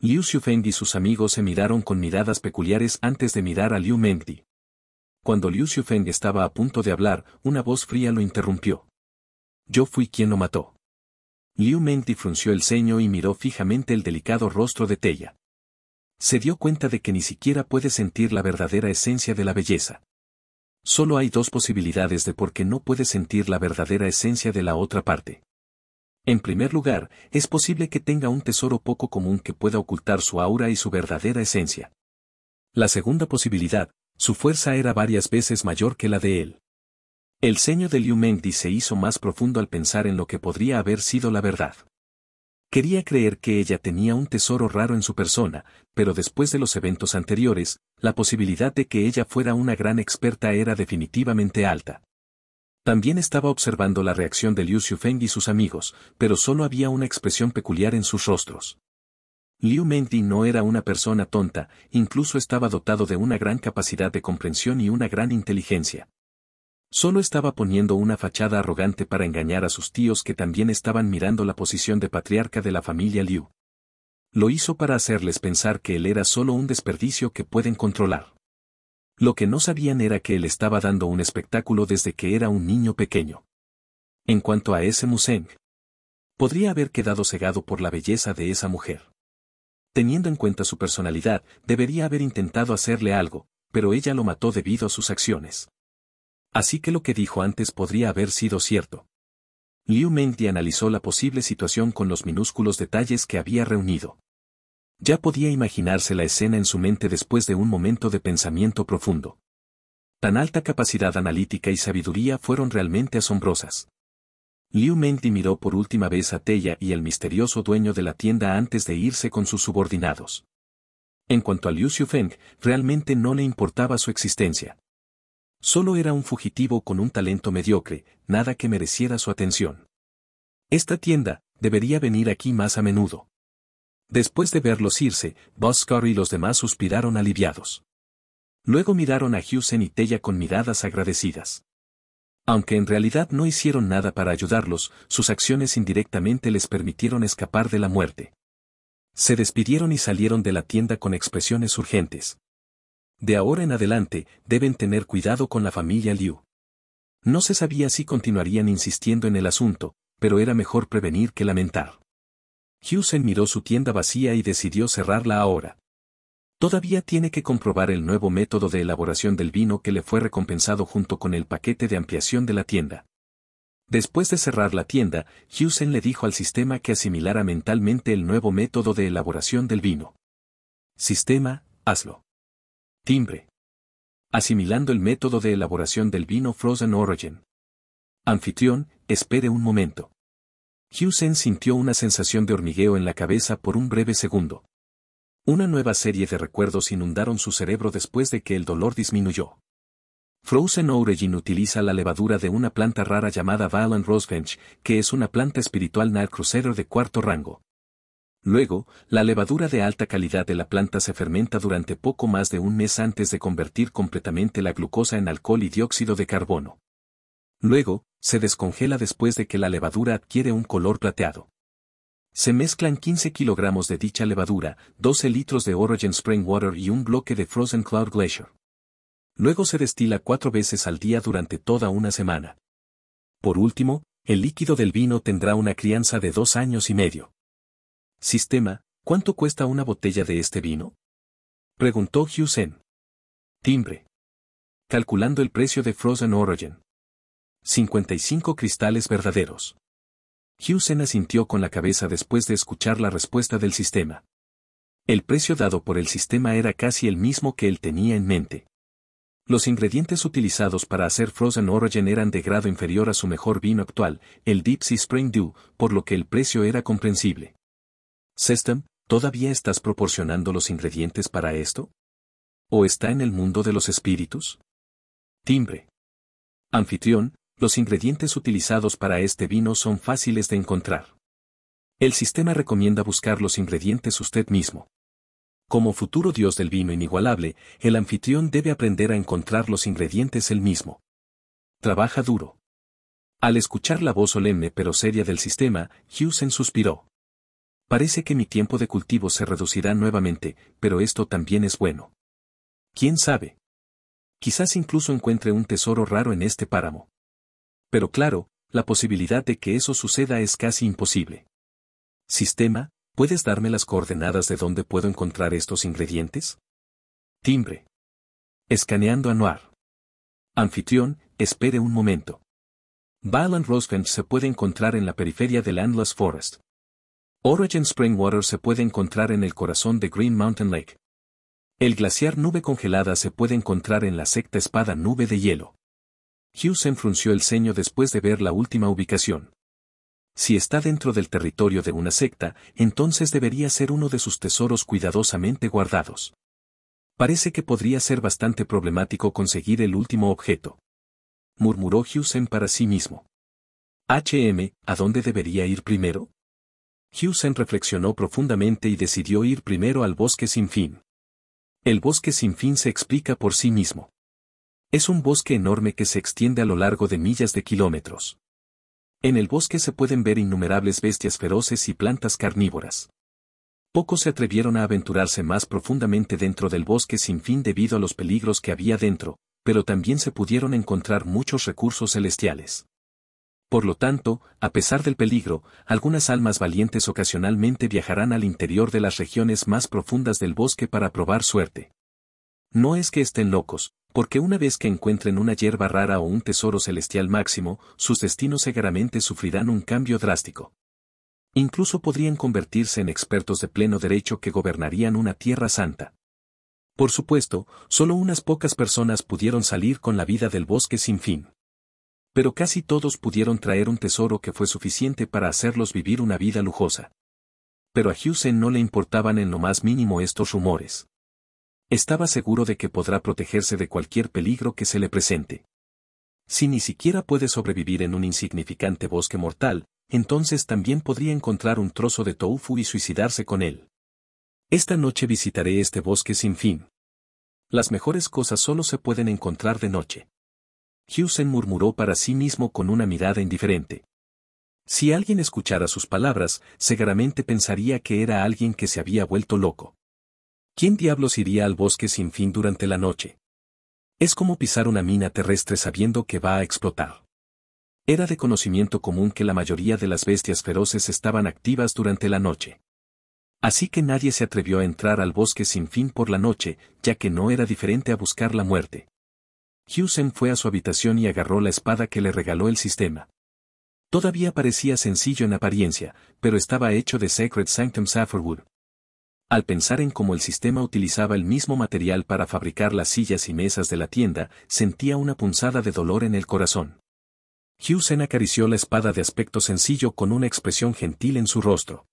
Liu Feng y sus amigos se miraron con miradas peculiares antes de mirar a Liu Mengdi. Cuando Liu Feng estaba a punto de hablar, una voz fría lo interrumpió. Yo fui quien lo mató. Liu Mengdi frunció el ceño y miró fijamente el delicado rostro de Tella. Se dio cuenta de que ni siquiera puede sentir la verdadera esencia de la belleza. Solo hay dos posibilidades de por qué no puede sentir la verdadera esencia de la otra parte. En primer lugar, es posible que tenga un tesoro poco común que pueda ocultar su aura y su verdadera esencia. La segunda posibilidad, su fuerza era varias veces mayor que la de él. El ceño de Liu Mengdi se hizo más profundo al pensar en lo que podría haber sido la verdad. Quería creer que ella tenía un tesoro raro en su persona, pero después de los eventos anteriores, la posibilidad de que ella fuera una gran experta era definitivamente alta. También estaba observando la reacción de Liu Feng y sus amigos, pero solo había una expresión peculiar en sus rostros. Liu Mengdi no era una persona tonta, incluso estaba dotado de una gran capacidad de comprensión y una gran inteligencia. Solo estaba poniendo una fachada arrogante para engañar a sus tíos que también estaban mirando la posición de patriarca de la familia Liu. Lo hizo para hacerles pensar que él era solo un desperdicio que pueden controlar. Lo que no sabían era que él estaba dando un espectáculo desde que era un niño pequeño. En cuanto a ese Museng, podría haber quedado cegado por la belleza de esa mujer. Teniendo en cuenta su personalidad, debería haber intentado hacerle algo, pero ella lo mató debido a sus acciones. Así que lo que dijo antes podría haber sido cierto. Liu Mengdi analizó la posible situación con los minúsculos detalles que había reunido. Ya podía imaginarse la escena en su mente después de un momento de pensamiento profundo. Tan alta capacidad analítica y sabiduría fueron realmente asombrosas. Liu Mengdi miró por última vez a Tella y el misterioso dueño de la tienda antes de irse con sus subordinados. En cuanto a Liu Feng, realmente no le importaba su existencia. Solo era un fugitivo con un talento mediocre, nada que mereciera su atención. Esta tienda, debería venir aquí más a menudo. Después de verlos irse, Buzzcar y los demás suspiraron aliviados. Luego miraron a Hughes y Tella con miradas agradecidas. Aunque en realidad no hicieron nada para ayudarlos, sus acciones indirectamente les permitieron escapar de la muerte. Se despidieron y salieron de la tienda con expresiones urgentes. De ahora en adelante, deben tener cuidado con la familia Liu. No se sabía si continuarían insistiendo en el asunto, pero era mejor prevenir que lamentar. Hewson miró su tienda vacía y decidió cerrarla ahora. Todavía tiene que comprobar el nuevo método de elaboración del vino que le fue recompensado junto con el paquete de ampliación de la tienda. Después de cerrar la tienda, Hewson le dijo al sistema que asimilara mentalmente el nuevo método de elaboración del vino. Sistema, hazlo. Timbre. Asimilando el método de elaboración del vino Frozen Origin. Anfitrión, espere un momento. Hugh sintió una sensación de hormigueo en la cabeza por un breve segundo. Una nueva serie de recuerdos inundaron su cerebro después de que el dolor disminuyó. Frozen Origin utiliza la levadura de una planta rara llamada Valen Rosevenge, que es una planta espiritual Nar de cuarto rango. Luego, la levadura de alta calidad de la planta se fermenta durante poco más de un mes antes de convertir completamente la glucosa en alcohol y dióxido de carbono. Luego, se descongela después de que la levadura adquiere un color plateado. Se mezclan 15 kilogramos de dicha levadura, 12 litros de Origin Spring Water y un bloque de Frozen Cloud Glacier. Luego se destila cuatro veces al día durante toda una semana. Por último, el líquido del vino tendrá una crianza de dos años y medio. Sistema, ¿cuánto cuesta una botella de este vino? Preguntó Hugh Timbre. Calculando el precio de Frozen Origin. 55 cristales verdaderos. Hughes asintió con la cabeza después de escuchar la respuesta del sistema. El precio dado por el sistema era casi el mismo que él tenía en mente. Los ingredientes utilizados para hacer Frozen Origin eran de grado inferior a su mejor vino actual, el Deep Sea Spring Dew, por lo que el precio era comprensible. Sestam, ¿todavía estás proporcionando los ingredientes para esto? ¿O está en el mundo de los espíritus? Timbre. Anfitrión, los ingredientes utilizados para este vino son fáciles de encontrar. El sistema recomienda buscar los ingredientes usted mismo. Como futuro dios del vino inigualable, el anfitrión debe aprender a encontrar los ingredientes él mismo. Trabaja duro. Al escuchar la voz solemne pero seria del sistema, Hughes suspiró. Parece que mi tiempo de cultivo se reducirá nuevamente, pero esto también es bueno. ¿Quién sabe? Quizás incluso encuentre un tesoro raro en este páramo pero claro, la posibilidad de que eso suceda es casi imposible. Sistema, ¿puedes darme las coordenadas de dónde puedo encontrar estos ingredientes? Timbre. Escaneando Anuar. Anfitrión, espere un momento. Violent Rosevenge se puede encontrar en la periferia del Endless Forest. Origin Springwater se puede encontrar en el corazón de Green Mountain Lake. El glaciar nube congelada se puede encontrar en la secta espada nube de hielo. Hewson frunció el ceño después de ver la última ubicación. Si está dentro del territorio de una secta, entonces debería ser uno de sus tesoros cuidadosamente guardados. Parece que podría ser bastante problemático conseguir el último objeto. Murmuró Hewson para sí mismo. HM, ¿a dónde debería ir primero? Hewson reflexionó profundamente y decidió ir primero al bosque sin fin. El bosque sin fin se explica por sí mismo. Es un bosque enorme que se extiende a lo largo de millas de kilómetros. En el bosque se pueden ver innumerables bestias feroces y plantas carnívoras. Pocos se atrevieron a aventurarse más profundamente dentro del bosque sin fin debido a los peligros que había dentro, pero también se pudieron encontrar muchos recursos celestiales. Por lo tanto, a pesar del peligro, algunas almas valientes ocasionalmente viajarán al interior de las regiones más profundas del bosque para probar suerte. No es que estén locos, porque una vez que encuentren una hierba rara o un tesoro celestial máximo, sus destinos seguramente sufrirán un cambio drástico. Incluso podrían convertirse en expertos de pleno derecho que gobernarían una tierra santa. Por supuesto, solo unas pocas personas pudieron salir con la vida del bosque sin fin. Pero casi todos pudieron traer un tesoro que fue suficiente para hacerlos vivir una vida lujosa. Pero a Hughes no le importaban en lo más mínimo estos rumores estaba seguro de que podrá protegerse de cualquier peligro que se le presente. Si ni siquiera puede sobrevivir en un insignificante bosque mortal, entonces también podría encontrar un trozo de tofu y suicidarse con él. Esta noche visitaré este bosque sin fin. Las mejores cosas solo se pueden encontrar de noche. Hewson murmuró para sí mismo con una mirada indiferente. Si alguien escuchara sus palabras, seguramente pensaría que era alguien que se había vuelto loco. ¿Quién diablos iría al bosque sin fin durante la noche? Es como pisar una mina terrestre sabiendo que va a explotar. Era de conocimiento común que la mayoría de las bestias feroces estaban activas durante la noche. Así que nadie se atrevió a entrar al bosque sin fin por la noche, ya que no era diferente a buscar la muerte. Hewson fue a su habitación y agarró la espada que le regaló el sistema. Todavía parecía sencillo en apariencia, pero estaba hecho de Sacred Sanctum Safford. Al pensar en cómo el sistema utilizaba el mismo material para fabricar las sillas y mesas de la tienda, sentía una punzada de dolor en el corazón. Hugh acarició la espada de aspecto sencillo con una expresión gentil en su rostro.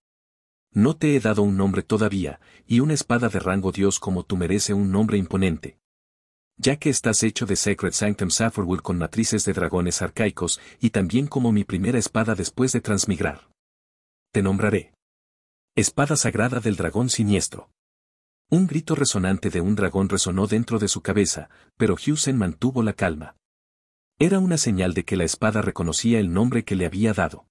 No te he dado un nombre todavía, y una espada de rango Dios como tú merece un nombre imponente. Ya que estás hecho de Sacred Sanctum Saffirwood con matrices de dragones arcaicos y también como mi primera espada después de transmigrar. Te nombraré. Espada sagrada del dragón siniestro. Un grito resonante de un dragón resonó dentro de su cabeza, pero Husen mantuvo la calma. Era una señal de que la espada reconocía el nombre que le había dado.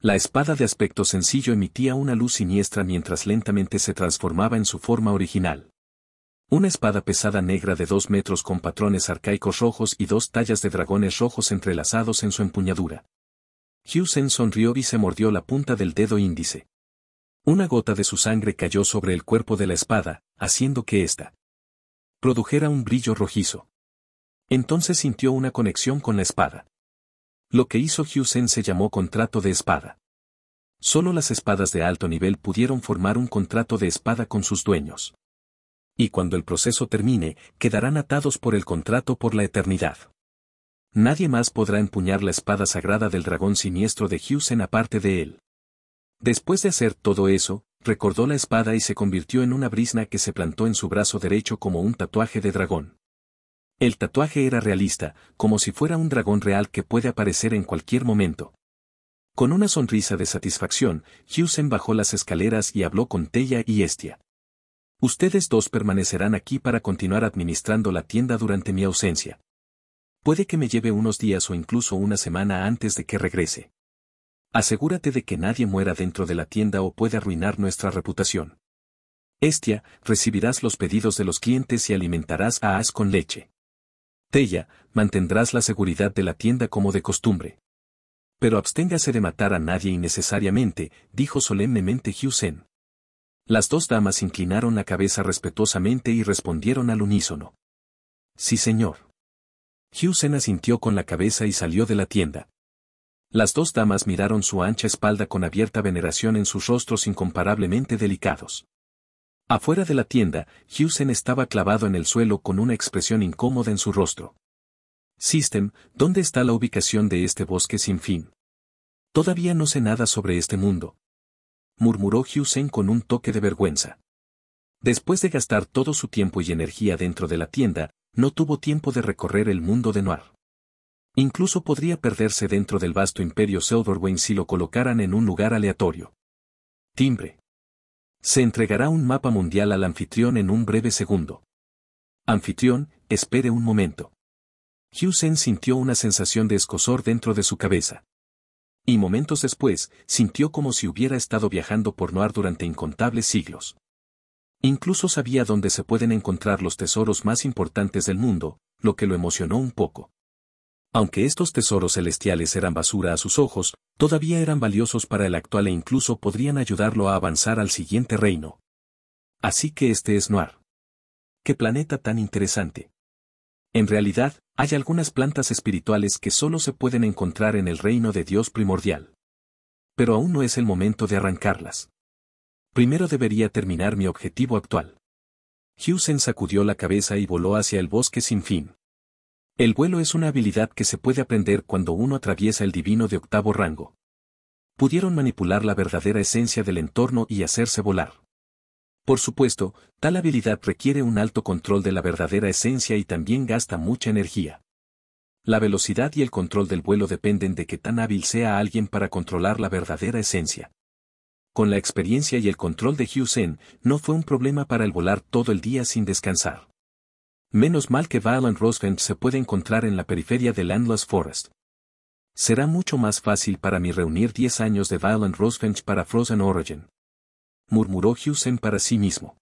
La espada de aspecto sencillo emitía una luz siniestra mientras lentamente se transformaba en su forma original. Una espada pesada negra de dos metros con patrones arcaicos rojos y dos tallas de dragones rojos entrelazados en su empuñadura. Husen sonrió y se mordió la punta del dedo índice. Una gota de su sangre cayó sobre el cuerpo de la espada, haciendo que ésta produjera un brillo rojizo. Entonces sintió una conexión con la espada. Lo que hizo Husen se llamó contrato de espada. Solo las espadas de alto nivel pudieron formar un contrato de espada con sus dueños. Y cuando el proceso termine, quedarán atados por el contrato por la eternidad. Nadie más podrá empuñar la espada sagrada del dragón siniestro de Husen aparte de él. Después de hacer todo eso, recordó la espada y se convirtió en una brisna que se plantó en su brazo derecho como un tatuaje de dragón. El tatuaje era realista, como si fuera un dragón real que puede aparecer en cualquier momento. Con una sonrisa de satisfacción, Hughes bajó las escaleras y habló con Tella y Estia. Ustedes dos permanecerán aquí para continuar administrando la tienda durante mi ausencia. Puede que me lleve unos días o incluso una semana antes de que regrese. Asegúrate de que nadie muera dentro de la tienda o puede arruinar nuestra reputación. Estia, recibirás los pedidos de los clientes y alimentarás a As con leche. Tella, mantendrás la seguridad de la tienda como de costumbre. Pero absténgase de matar a nadie innecesariamente, dijo solemnemente Hyusen. Las dos damas inclinaron la cabeza respetuosamente y respondieron al unísono. Sí, señor. sen asintió con la cabeza y salió de la tienda. Las dos damas miraron su ancha espalda con abierta veneración en sus rostros incomparablemente delicados. Afuera de la tienda, Hewson estaba clavado en el suelo con una expresión incómoda en su rostro. System, ¿dónde está la ubicación de este bosque sin fin? Todavía no sé nada sobre este mundo. Murmuró Hewson con un toque de vergüenza. Después de gastar todo su tiempo y energía dentro de la tienda, no tuvo tiempo de recorrer el mundo de Noir. Incluso podría perderse dentro del vasto imperio Seudorwain si lo colocaran en un lugar aleatorio. Timbre. Se entregará un mapa mundial al anfitrión en un breve segundo. Anfitrión, espere un momento. Hugh sintió una sensación de escosor dentro de su cabeza. Y momentos después, sintió como si hubiera estado viajando por Noir durante incontables siglos. Incluso sabía dónde se pueden encontrar los tesoros más importantes del mundo, lo que lo emocionó un poco. Aunque estos tesoros celestiales eran basura a sus ojos, todavía eran valiosos para el actual e incluso podrían ayudarlo a avanzar al siguiente reino. Así que este es Noir. ¡Qué planeta tan interesante! En realidad, hay algunas plantas espirituales que solo se pueden encontrar en el reino de Dios primordial. Pero aún no es el momento de arrancarlas. Primero debería terminar mi objetivo actual. Hughes sacudió la cabeza y voló hacia el bosque sin fin. El vuelo es una habilidad que se puede aprender cuando uno atraviesa el divino de octavo rango. Pudieron manipular la verdadera esencia del entorno y hacerse volar. Por supuesto, tal habilidad requiere un alto control de la verdadera esencia y también gasta mucha energía. La velocidad y el control del vuelo dependen de que tan hábil sea alguien para controlar la verdadera esencia. Con la experiencia y el control de Hugh Sen, no fue un problema para el volar todo el día sin descansar. Menos mal que Violent Rosvench se puede encontrar en la periferia de Landless Forest. Será mucho más fácil para mí reunir diez años de Violent Rosevent para Frozen Origin. Murmuró Hewson para sí mismo.